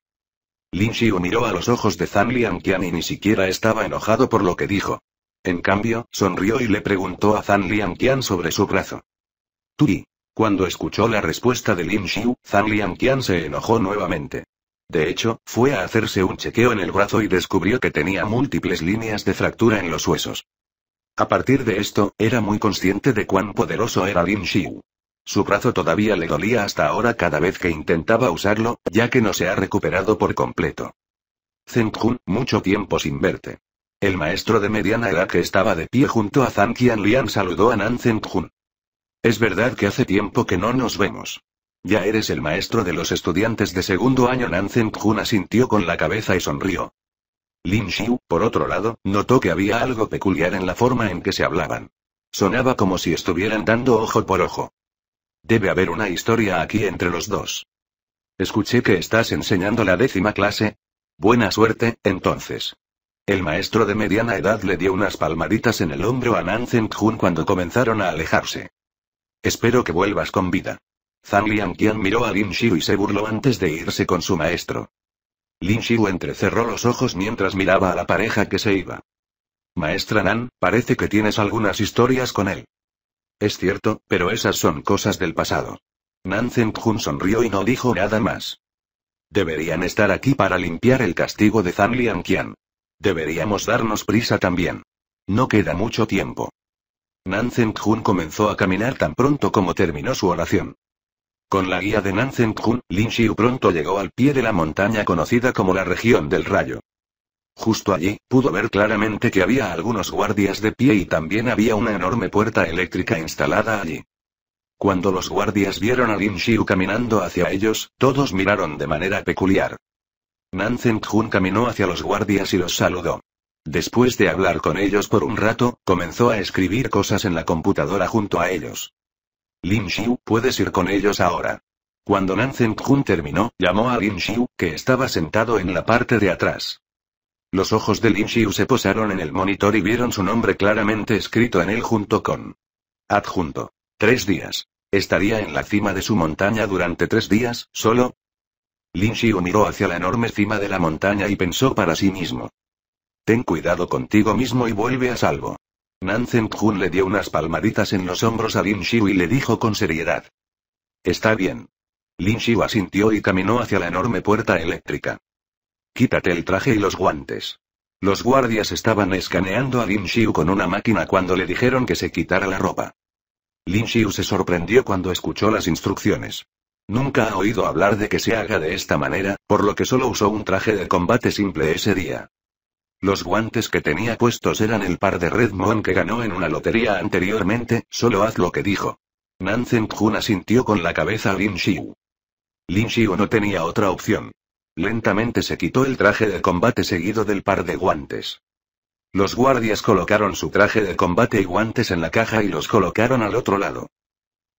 Lin Xiu miró a los ojos de Zhang Lianqian y ni siquiera estaba enojado por lo que dijo. En cambio, sonrió y le preguntó a Zhang Lianqian sobre su brazo. y? Cuando escuchó la respuesta de Lin Xiu, Zhang Lianqian se enojó nuevamente. De hecho, fue a hacerse un chequeo en el brazo y descubrió que tenía múltiples líneas de fractura en los huesos. A partir de esto, era muy consciente de cuán poderoso era Lin Xiu. Su brazo todavía le dolía hasta ahora cada vez que intentaba usarlo, ya que no se ha recuperado por completo. Zheng Jun, mucho tiempo sin verte. El maestro de mediana edad que estaba de pie junto a Zhang Qianlian saludó a Nan Zheng Jun. Es verdad que hace tiempo que no nos vemos. Ya eres el maestro de los estudiantes de segundo año. Nansen Jun asintió con la cabeza y sonrió. Lin Xiu, por otro lado, notó que había algo peculiar en la forma en que se hablaban. Sonaba como si estuvieran dando ojo por ojo. Debe haber una historia aquí entre los dos. Escuché que estás enseñando la décima clase. Buena suerte, entonces. El maestro de mediana edad le dio unas palmaditas en el hombro a Nansen Jun cuando comenzaron a alejarse. Espero que vuelvas con vida. Zhang Liangqian miró a Lin Xiu y se burló antes de irse con su maestro. Lin Xiu entrecerró los ojos mientras miraba a la pareja que se iba. Maestra Nan, parece que tienes algunas historias con él. Es cierto, pero esas son cosas del pasado. Nan Zhengjun sonrió y no dijo nada más. Deberían estar aquí para limpiar el castigo de Zhang Liangqian. Deberíamos darnos prisa también. No queda mucho tiempo. Nan comenzó a caminar tan pronto como terminó su oración. Con la guía de Nan Zen Lin Xiu pronto llegó al pie de la montaña conocida como la región del rayo. Justo allí, pudo ver claramente que había algunos guardias de pie y también había una enorme puerta eléctrica instalada allí. Cuando los guardias vieron a Lin Xiu caminando hacia ellos, todos miraron de manera peculiar. Nan Zen jun caminó hacia los guardias y los saludó. Después de hablar con ellos por un rato, comenzó a escribir cosas en la computadora junto a ellos. Lin Xiu, puedes ir con ellos ahora. Cuando Nan Jun terminó, llamó a Lin Xiu, que estaba sentado en la parte de atrás. Los ojos de Lin Xiu se posaron en el monitor y vieron su nombre claramente escrito en él junto con adjunto. Tres días. ¿Estaría en la cima de su montaña durante tres días, solo? Lin Xiu miró hacia la enorme cima de la montaña y pensó para sí mismo. Ten cuidado contigo mismo y vuelve a salvo. Nansen jun le dio unas palmaditas en los hombros a Lin Xiu y le dijo con seriedad. Está bien. Lin Xiu asintió y caminó hacia la enorme puerta eléctrica. Quítate el traje y los guantes. Los guardias estaban escaneando a Lin Xiu con una máquina cuando le dijeron que se quitara la ropa. Lin Xiu se sorprendió cuando escuchó las instrucciones. Nunca ha oído hablar de que se haga de esta manera, por lo que solo usó un traje de combate simple ese día. Los guantes que tenía puestos eran el par de Redmond que ganó en una lotería anteriormente, solo haz lo que dijo. Nansen Jun asintió con la cabeza a Lin Xiu. Lin Xiu no tenía otra opción. Lentamente se quitó el traje de combate seguido del par de guantes. Los guardias colocaron su traje de combate y guantes en la caja y los colocaron al otro lado.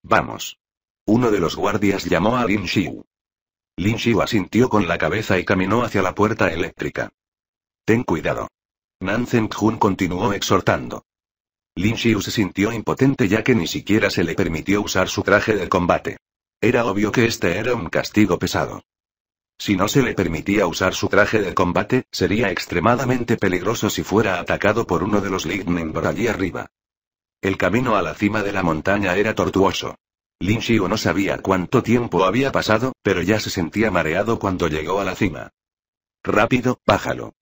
Vamos. Uno de los guardias llamó a Lin Xiu. Lin Xiu asintió con la cabeza y caminó hacia la puerta eléctrica. Ten cuidado. Nansen jun continuó exhortando. Lin Xiu se sintió impotente ya que ni siquiera se le permitió usar su traje de combate. Era obvio que este era un castigo pesado. Si no se le permitía usar su traje de combate, sería extremadamente peligroso si fuera atacado por uno de los Lignen por allí arriba. El camino a la cima de la montaña era tortuoso. Lin Xiu no sabía cuánto tiempo había pasado, pero ya se sentía mareado cuando llegó a la cima. Rápido, bájalo.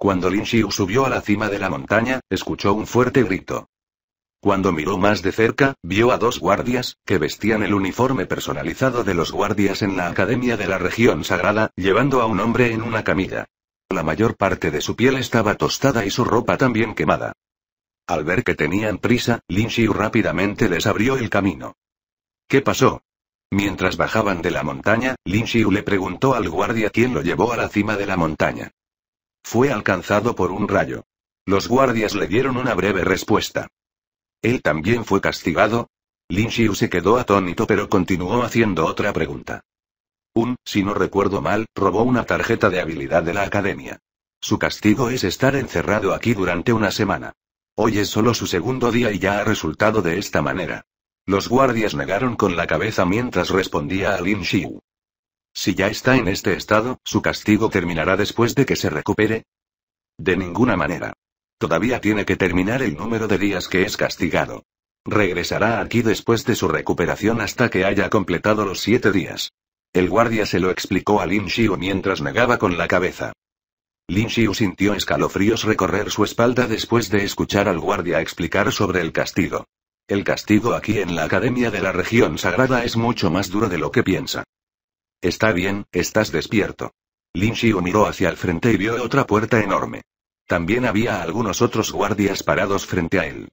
Cuando Lin Xiu subió a la cima de la montaña, escuchó un fuerte grito. Cuando miró más de cerca, vio a dos guardias, que vestían el uniforme personalizado de los guardias en la Academia de la Región Sagrada, llevando a un hombre en una camilla. La mayor parte de su piel estaba tostada y su ropa también quemada. Al ver que tenían prisa, Lin Xiu rápidamente les abrió el camino. ¿Qué pasó? Mientras bajaban de la montaña, Lin Xiu le preguntó al guardia quién lo llevó a la cima de la montaña. Fue alcanzado por un rayo. Los guardias le dieron una breve respuesta. ¿Él también fue castigado? Lin Xiu se quedó atónito pero continuó haciendo otra pregunta. Un, si no recuerdo mal, robó una tarjeta de habilidad de la academia. Su castigo es estar encerrado aquí durante una semana. Hoy es solo su segundo día y ya ha resultado de esta manera. Los guardias negaron con la cabeza mientras respondía a Lin Xiu. Si ya está en este estado, su castigo terminará después de que se recupere. De ninguna manera. Todavía tiene que terminar el número de días que es castigado. Regresará aquí después de su recuperación hasta que haya completado los siete días. El guardia se lo explicó a Lin Xiu mientras negaba con la cabeza. Lin Xiu sintió escalofríos recorrer su espalda después de escuchar al guardia explicar sobre el castigo. El castigo aquí en la Academia de la Región Sagrada es mucho más duro de lo que piensa. Está bien, estás despierto. Lin Xiu miró hacia el frente y vio otra puerta enorme. También había algunos otros guardias parados frente a él.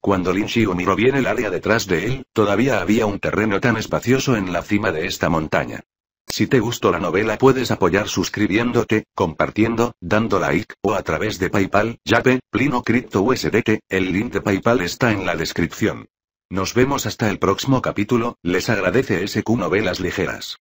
Cuando Lin Xiu miró bien el área detrás de él, todavía había un terreno tan espacioso en la cima de esta montaña. Si te gustó la novela puedes apoyar suscribiéndote, compartiendo, dando like, o a través de Paypal, Yape, Plino Crypto USDT, el link de Paypal está en la descripción. Nos vemos hasta el próximo capítulo, les agradece SQ Novelas Ligeras.